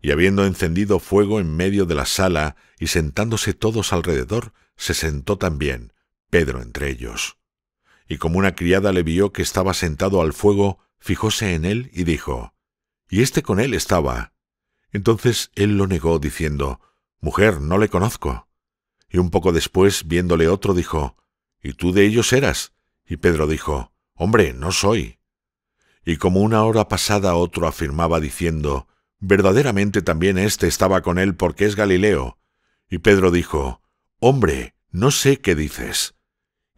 Y habiendo encendido fuego en medio de la sala, y sentándose todos alrededor, se sentó también, Pedro entre ellos y como una criada le vio que estaba sentado al fuego, fijóse en él y dijo, Y este con él estaba. Entonces él lo negó, diciendo, Mujer, no le conozco. Y un poco después, viéndole otro, dijo, ¿Y tú de ellos eras? Y Pedro dijo, Hombre, no soy. Y como una hora pasada otro afirmaba diciendo, Verdaderamente también éste estaba con él porque es Galileo. Y Pedro dijo, Hombre, no sé qué dices.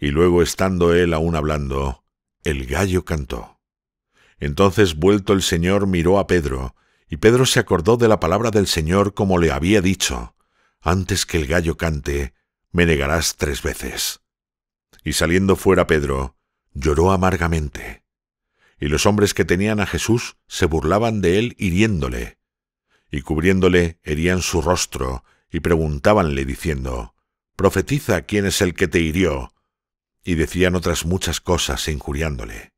Y luego estando él aún hablando, el gallo cantó. Entonces vuelto el Señor miró a Pedro, y Pedro se acordó de la palabra del Señor como le había dicho, antes que el gallo cante, me negarás tres veces. Y saliendo fuera Pedro, lloró amargamente. Y los hombres que tenían a Jesús se burlaban de él hiriéndole, y cubriéndole herían su rostro, y preguntábanle diciendo, Profetiza quién es el que te hirió, y decían otras muchas cosas injuriándole.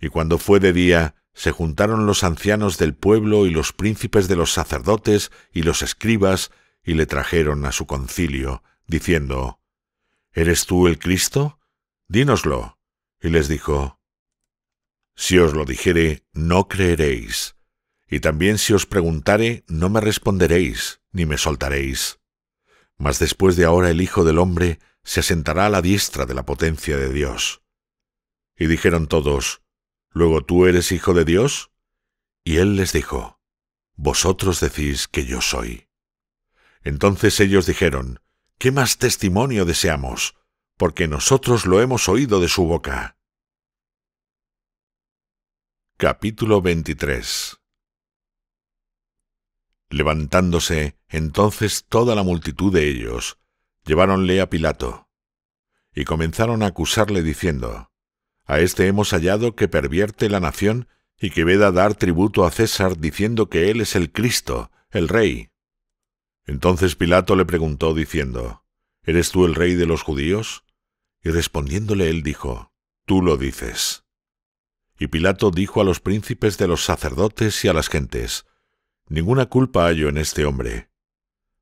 Y cuando fue de día, se juntaron los ancianos del pueblo y los príncipes de los sacerdotes y los escribas, y le trajeron a su concilio, diciendo, ¿Eres tú el Cristo? Dínoslo. Y les dijo, Si os lo dijere, no creeréis, y también si os preguntare, no me responderéis, ni me soltaréis. Mas después de ahora el Hijo del Hombre se asentará a la diestra de la potencia de Dios. Y dijeron todos, ¿Luego tú eres hijo de Dios? Y él les dijo, Vosotros decís que yo soy. Entonces ellos dijeron, ¿Qué más testimonio deseamos? Porque nosotros lo hemos oído de su boca. Capítulo 23 Levantándose entonces toda la multitud de ellos, Lleváronle a Pilato y comenzaron a acusarle diciendo, A este hemos hallado que pervierte la nación y que veda dar tributo a César diciendo que él es el Cristo, el rey. Entonces Pilato le preguntó diciendo, ¿Eres tú el rey de los judíos? Y respondiéndole él dijo, Tú lo dices. Y Pilato dijo a los príncipes de los sacerdotes y a las gentes, Ninguna culpa hallo en este hombre.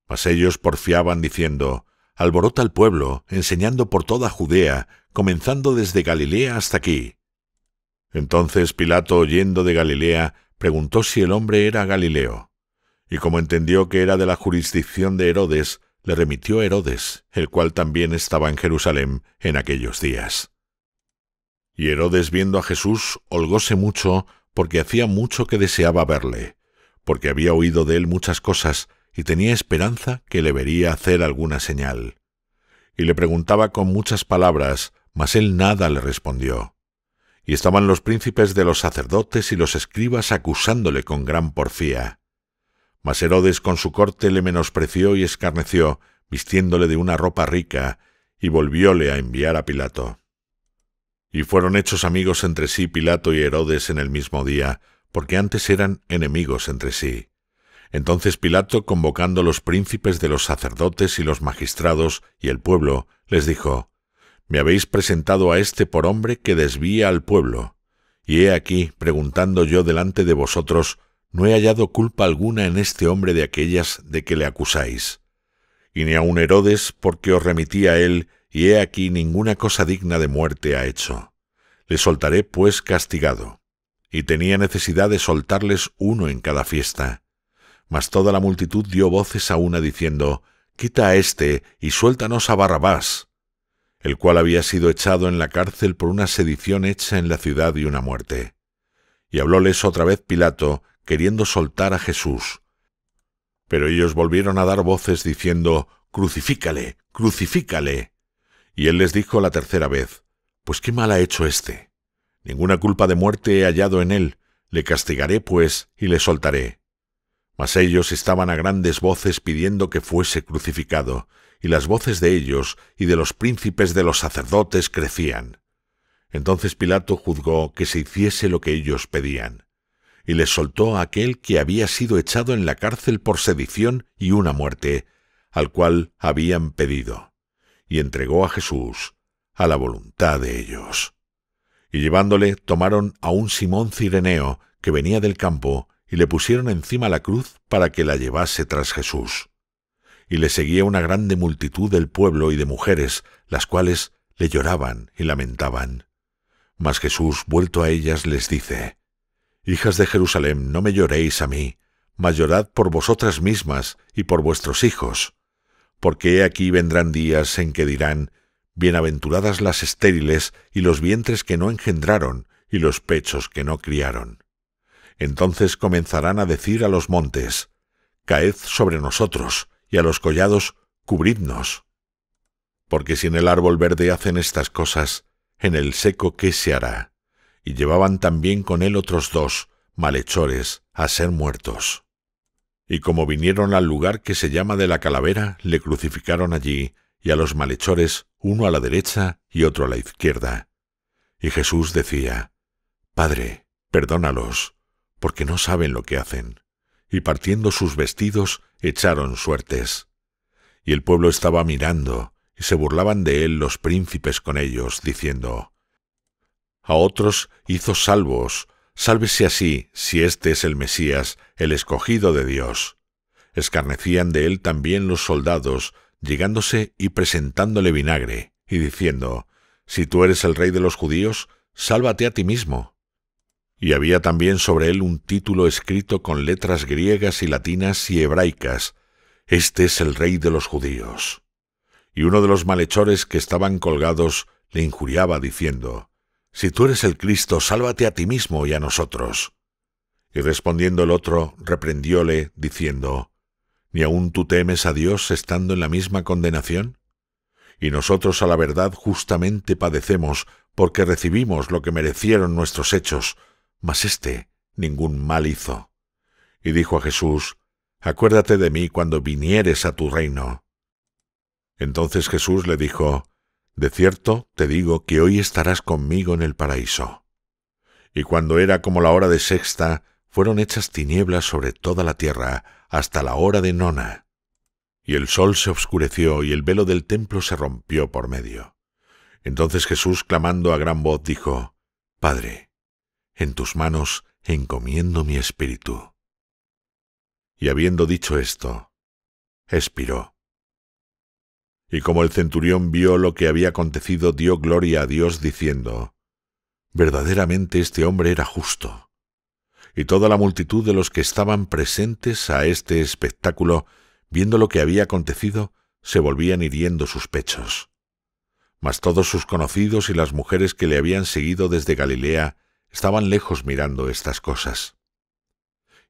Mas ellos porfiaban diciendo, alborota al pueblo, enseñando por toda Judea, comenzando desde Galilea hasta aquí. Entonces Pilato, oyendo de Galilea, preguntó si el hombre era Galileo, y como entendió que era de la jurisdicción de Herodes, le remitió a Herodes, el cual también estaba en Jerusalén en aquellos días. Y Herodes viendo a Jesús, holgóse mucho, porque hacía mucho que deseaba verle, porque había oído de él muchas cosas, y tenía esperanza que le vería hacer alguna señal. Y le preguntaba con muchas palabras, mas él nada le respondió. Y estaban los príncipes de los sacerdotes y los escribas acusándole con gran porfía. Mas Herodes con su corte le menospreció y escarneció, vistiéndole de una ropa rica, y volvióle a enviar a Pilato. Y fueron hechos amigos entre sí Pilato y Herodes en el mismo día, porque antes eran enemigos entre sí. Entonces Pilato, convocando los príncipes de los sacerdotes y los magistrados y el pueblo, les dijo, Me habéis presentado a este por hombre que desvía al pueblo. Y he aquí, preguntando yo delante de vosotros, no he hallado culpa alguna en este hombre de aquellas de que le acusáis. Y ni aun Herodes, porque os remití a él, y he aquí ninguna cosa digna de muerte ha hecho. Le soltaré, pues, castigado. Y tenía necesidad de soltarles uno en cada fiesta. Mas toda la multitud dio voces a una diciendo, Quita a este y suéltanos a Barrabás, el cual había sido echado en la cárcel por una sedición hecha en la ciudad y una muerte. Y hablóles otra vez Pilato, queriendo soltar a Jesús. Pero ellos volvieron a dar voces diciendo, Crucifícale, crucifícale. Y él les dijo la tercera vez, Pues qué mal ha hecho este, Ninguna culpa de muerte he hallado en él, le castigaré pues y le soltaré. Mas ellos estaban a grandes voces pidiendo que fuese crucificado, y las voces de ellos y de los príncipes de los sacerdotes crecían. Entonces Pilato juzgó que se hiciese lo que ellos pedían, y les soltó a aquel que había sido echado en la cárcel por sedición y una muerte, al cual habían pedido, y entregó a Jesús a la voluntad de ellos. Y llevándole tomaron a un Simón Cireneo, que venía del campo, y le pusieron encima la cruz para que la llevase tras Jesús. Y le seguía una grande multitud del pueblo y de mujeres, las cuales le lloraban y lamentaban. Mas Jesús, vuelto a ellas, les dice, Hijas de Jerusalén, no me lloréis a mí, mas llorad por vosotras mismas y por vuestros hijos. Porque he aquí vendrán días en que dirán, Bienaventuradas las estériles y los vientres que no engendraron y los pechos que no criaron. Entonces comenzarán a decir a los montes, Caed sobre nosotros, y a los collados, Cubridnos. Porque si en el árbol verde hacen estas cosas, en el seco qué se hará. Y llevaban también con él otros dos, malhechores, a ser muertos. Y como vinieron al lugar que se llama de la calavera, le crucificaron allí, y a los malhechores, uno a la derecha y otro a la izquierda. Y Jesús decía, Padre, perdónalos, porque no saben lo que hacen. Y partiendo sus vestidos, echaron suertes. Y el pueblo estaba mirando, y se burlaban de él los príncipes con ellos, diciendo, A otros hizo salvos, sálvese así, si este es el Mesías, el escogido de Dios. Escarnecían de él también los soldados, llegándose y presentándole vinagre, y diciendo, Si tú eres el rey de los judíos, sálvate a ti mismo y había también sobre él un título escrito con letras griegas y latinas y hebraicas, Este es el rey de los judíos. Y uno de los malhechores que estaban colgados le injuriaba diciendo, Si tú eres el Cristo, sálvate a ti mismo y a nosotros. Y respondiendo el otro, reprendióle, diciendo, ¿Ni aun tú temes a Dios estando en la misma condenación? Y nosotros a la verdad justamente padecemos, porque recibimos lo que merecieron nuestros hechos, mas éste ningún mal hizo. Y dijo a Jesús, Acuérdate de mí cuando vinieres a tu reino. Entonces Jesús le dijo, De cierto te digo que hoy estarás conmigo en el paraíso. Y cuando era como la hora de sexta, fueron hechas tinieblas sobre toda la tierra hasta la hora de nona. Y el sol se oscureció y el velo del templo se rompió por medio. Entonces Jesús, clamando a gran voz, dijo, Padre, en tus manos encomiendo mi espíritu. Y habiendo dicho esto, expiró. Y como el centurión vio lo que había acontecido, dio gloria a Dios diciendo, Verdaderamente este hombre era justo. Y toda la multitud de los que estaban presentes a este espectáculo, viendo lo que había acontecido, se volvían hiriendo sus pechos. Mas todos sus conocidos y las mujeres que le habían seguido desde Galilea estaban lejos mirando estas cosas.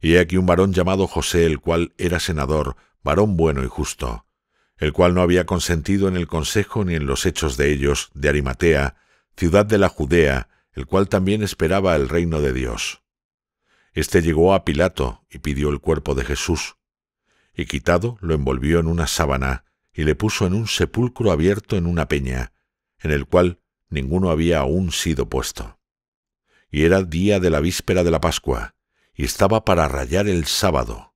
Y he aquí un varón llamado José, el cual era senador, varón bueno y justo, el cual no había consentido en el consejo ni en los hechos de ellos, de Arimatea, ciudad de la Judea, el cual también esperaba el reino de Dios. Este llegó a Pilato y pidió el cuerpo de Jesús, y quitado lo envolvió en una sábana y le puso en un sepulcro abierto en una peña, en el cual ninguno había aún sido puesto y era día de la víspera de la Pascua, y estaba para rayar el sábado.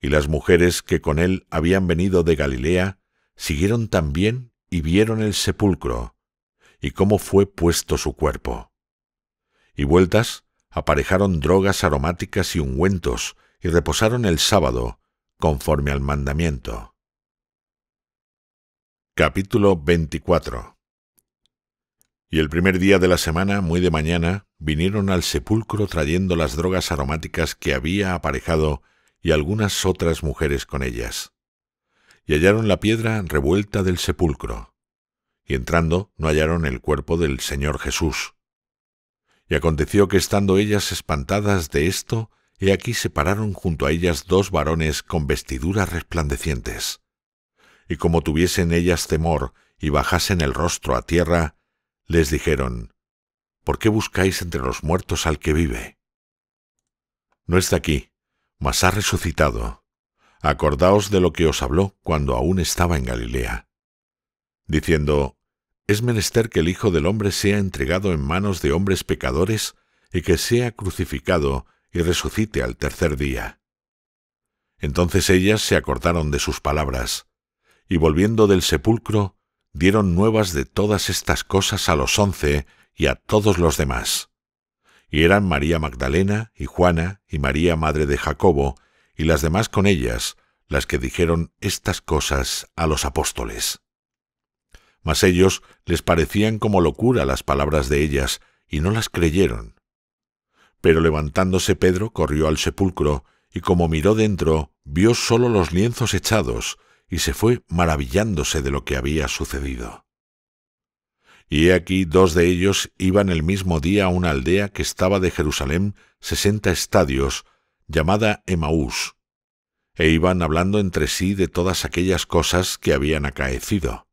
Y las mujeres que con él habían venido de Galilea siguieron también y vieron el sepulcro, y cómo fue puesto su cuerpo. Y vueltas, aparejaron drogas aromáticas y ungüentos, y reposaron el sábado, conforme al mandamiento. Capítulo 24 Y el primer día de la semana, muy de mañana, vinieron al sepulcro trayendo las drogas aromáticas que había aparejado y algunas otras mujeres con ellas. Y hallaron la piedra revuelta del sepulcro. Y entrando no hallaron el cuerpo del Señor Jesús. Y aconteció que estando ellas espantadas de esto, he aquí se pararon junto a ellas dos varones con vestiduras resplandecientes. Y como tuviesen ellas temor y bajasen el rostro a tierra, les dijeron, ¿Por qué buscáis entre los muertos al que vive? No está aquí, mas ha resucitado. Acordaos de lo que os habló cuando aún estaba en Galilea, diciendo, Es menester que el Hijo del Hombre sea entregado en manos de hombres pecadores y que sea crucificado y resucite al tercer día. Entonces ellas se acordaron de sus palabras, y volviendo del sepulcro, dieron nuevas de todas estas cosas a los once y a todos los demás. Y eran María Magdalena y Juana y María Madre de Jacobo y las demás con ellas las que dijeron estas cosas a los apóstoles. Mas ellos les parecían como locura las palabras de ellas y no las creyeron. Pero levantándose Pedro corrió al sepulcro y como miró dentro vio solo los lienzos echados y se fue maravillándose de lo que había sucedido y he aquí dos de ellos iban el mismo día a una aldea que estaba de Jerusalén sesenta estadios, llamada Emaús, e iban hablando entre sí de todas aquellas cosas que habían acaecido.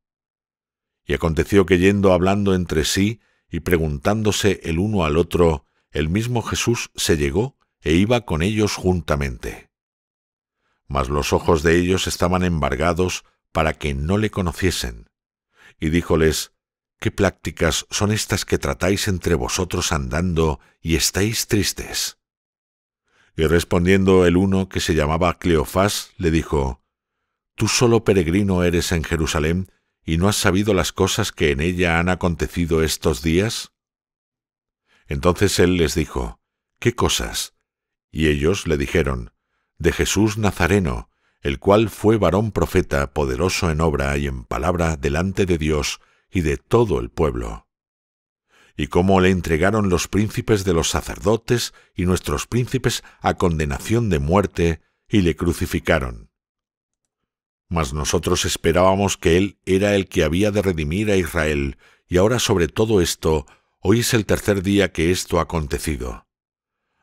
Y aconteció que yendo hablando entre sí y preguntándose el uno al otro, el mismo Jesús se llegó e iba con ellos juntamente. Mas los ojos de ellos estaban embargados para que no le conociesen. Y díjoles, ¿Qué prácticas son estas que tratáis entre vosotros andando y estáis tristes? Y respondiendo el uno que se llamaba Cleofás, le dijo, Tú solo peregrino eres en Jerusalén, y no has sabido las cosas que en ella han acontecido estos días? Entonces él les dijo, ¿Qué cosas? Y ellos le dijeron, De Jesús Nazareno, el cual fue varón profeta, poderoso en obra y en palabra delante de Dios, y de todo el pueblo, y cómo le entregaron los príncipes de los sacerdotes y nuestros príncipes a condenación de muerte y le crucificaron. Mas nosotros esperábamos que Él era el que había de redimir a Israel, y ahora sobre todo esto, hoy es el tercer día que esto ha acontecido.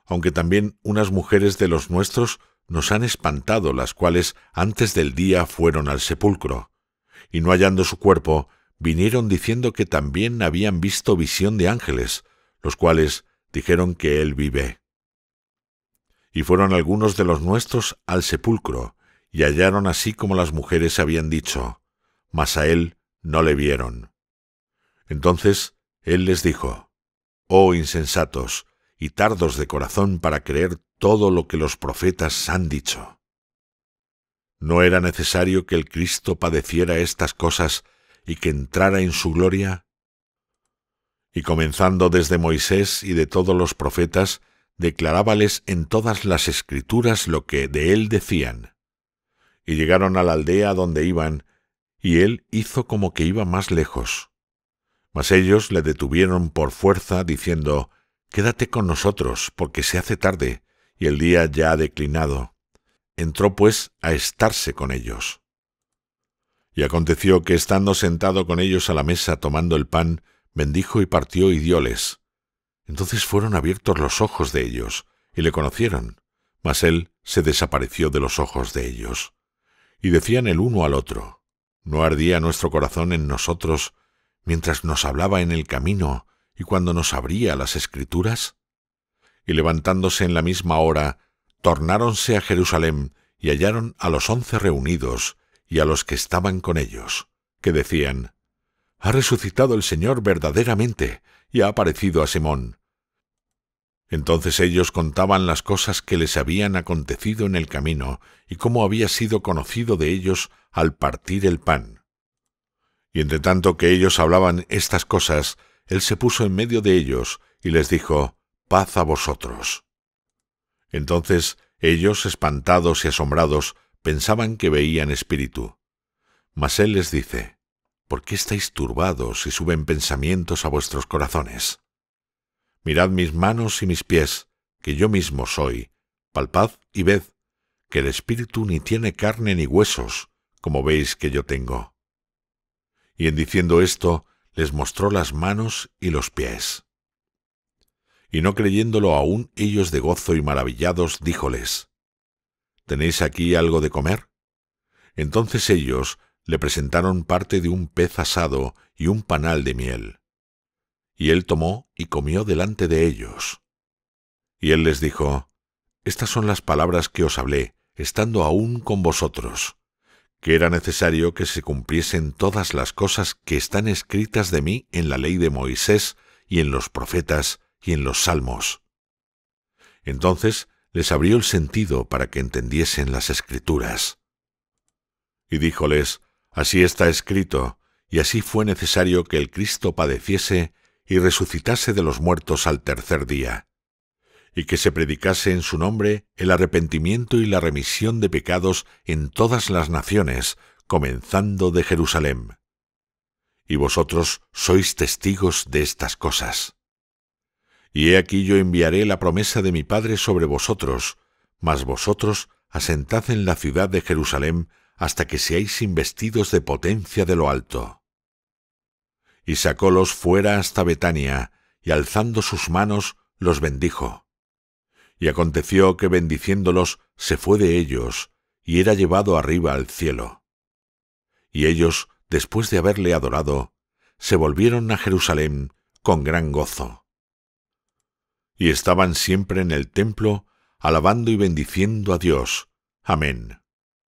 Aunque también unas mujeres de los nuestros nos han espantado, las cuales antes del día fueron al sepulcro, y no hallando su cuerpo, vinieron diciendo que también habían visto visión de ángeles, los cuales dijeron que él vive. Y fueron algunos de los nuestros al sepulcro, y hallaron así como las mujeres habían dicho, mas a él no le vieron. Entonces él les dijo, Oh insensatos y tardos de corazón para creer todo lo que los profetas han dicho. No era necesario que el Cristo padeciera estas cosas y que entrara en su gloria? Y comenzando desde Moisés y de todos los profetas, declarábales en todas las escrituras lo que de él decían. Y llegaron a la aldea donde iban, y él hizo como que iba más lejos. Mas ellos le detuvieron por fuerza, diciendo, Quédate con nosotros, porque se hace tarde, y el día ya ha declinado. Entró pues a estarse con ellos. Y aconteció que estando sentado con ellos a la mesa tomando el pan, bendijo y partió y dióles. Entonces fueron abiertos los ojos de ellos, y le conocieron, mas él se desapareció de los ojos de ellos. Y decían el uno al otro, ¿no ardía nuestro corazón en nosotros mientras nos hablaba en el camino y cuando nos abría las escrituras? Y levantándose en la misma hora, tornáronse a Jerusalén y hallaron a los once reunidos, y a los que estaban con ellos, que decían, Ha resucitado el Señor verdaderamente y ha aparecido a Simón. Entonces ellos contaban las cosas que les habían acontecido en el camino y cómo había sido conocido de ellos al partir el pan. Y entre tanto que ellos hablaban estas cosas, él se puso en medio de ellos y les dijo, Paz a vosotros. Entonces ellos, espantados y asombrados, pensaban que veían espíritu. Mas Él les dice, ¿por qué estáis turbados y suben pensamientos a vuestros corazones? Mirad mis manos y mis pies, que yo mismo soy, palpad y ved, que el espíritu ni tiene carne ni huesos, como veis que yo tengo. Y en diciendo esto, les mostró las manos y los pies. Y no creyéndolo aún ellos de gozo y maravillados, díjoles, ¿Tenéis aquí algo de comer? Entonces ellos le presentaron parte de un pez asado y un panal de miel. Y él tomó y comió delante de ellos. Y él les dijo, Estas son las palabras que os hablé, estando aún con vosotros, que era necesario que se cumpliesen todas las cosas que están escritas de mí en la ley de Moisés y en los profetas y en los salmos. Entonces les abrió el sentido para que entendiesen las escrituras. Y díjoles, Así está escrito, y así fue necesario que el Cristo padeciese y resucitase de los muertos al tercer día, y que se predicase en su nombre el arrepentimiento y la remisión de pecados en todas las naciones, comenzando de Jerusalén. Y vosotros sois testigos de estas cosas. Y he aquí yo enviaré la promesa de mi Padre sobre vosotros, mas vosotros asentad en la ciudad de Jerusalén hasta que seáis investidos de potencia de lo alto. Y sacólos fuera hasta Betania, y alzando sus manos los bendijo. Y aconteció que bendiciéndolos se fue de ellos, y era llevado arriba al cielo. Y ellos, después de haberle adorado, se volvieron a Jerusalén con gran gozo y estaban siempre en el templo, alabando y bendiciendo a Dios. Amén.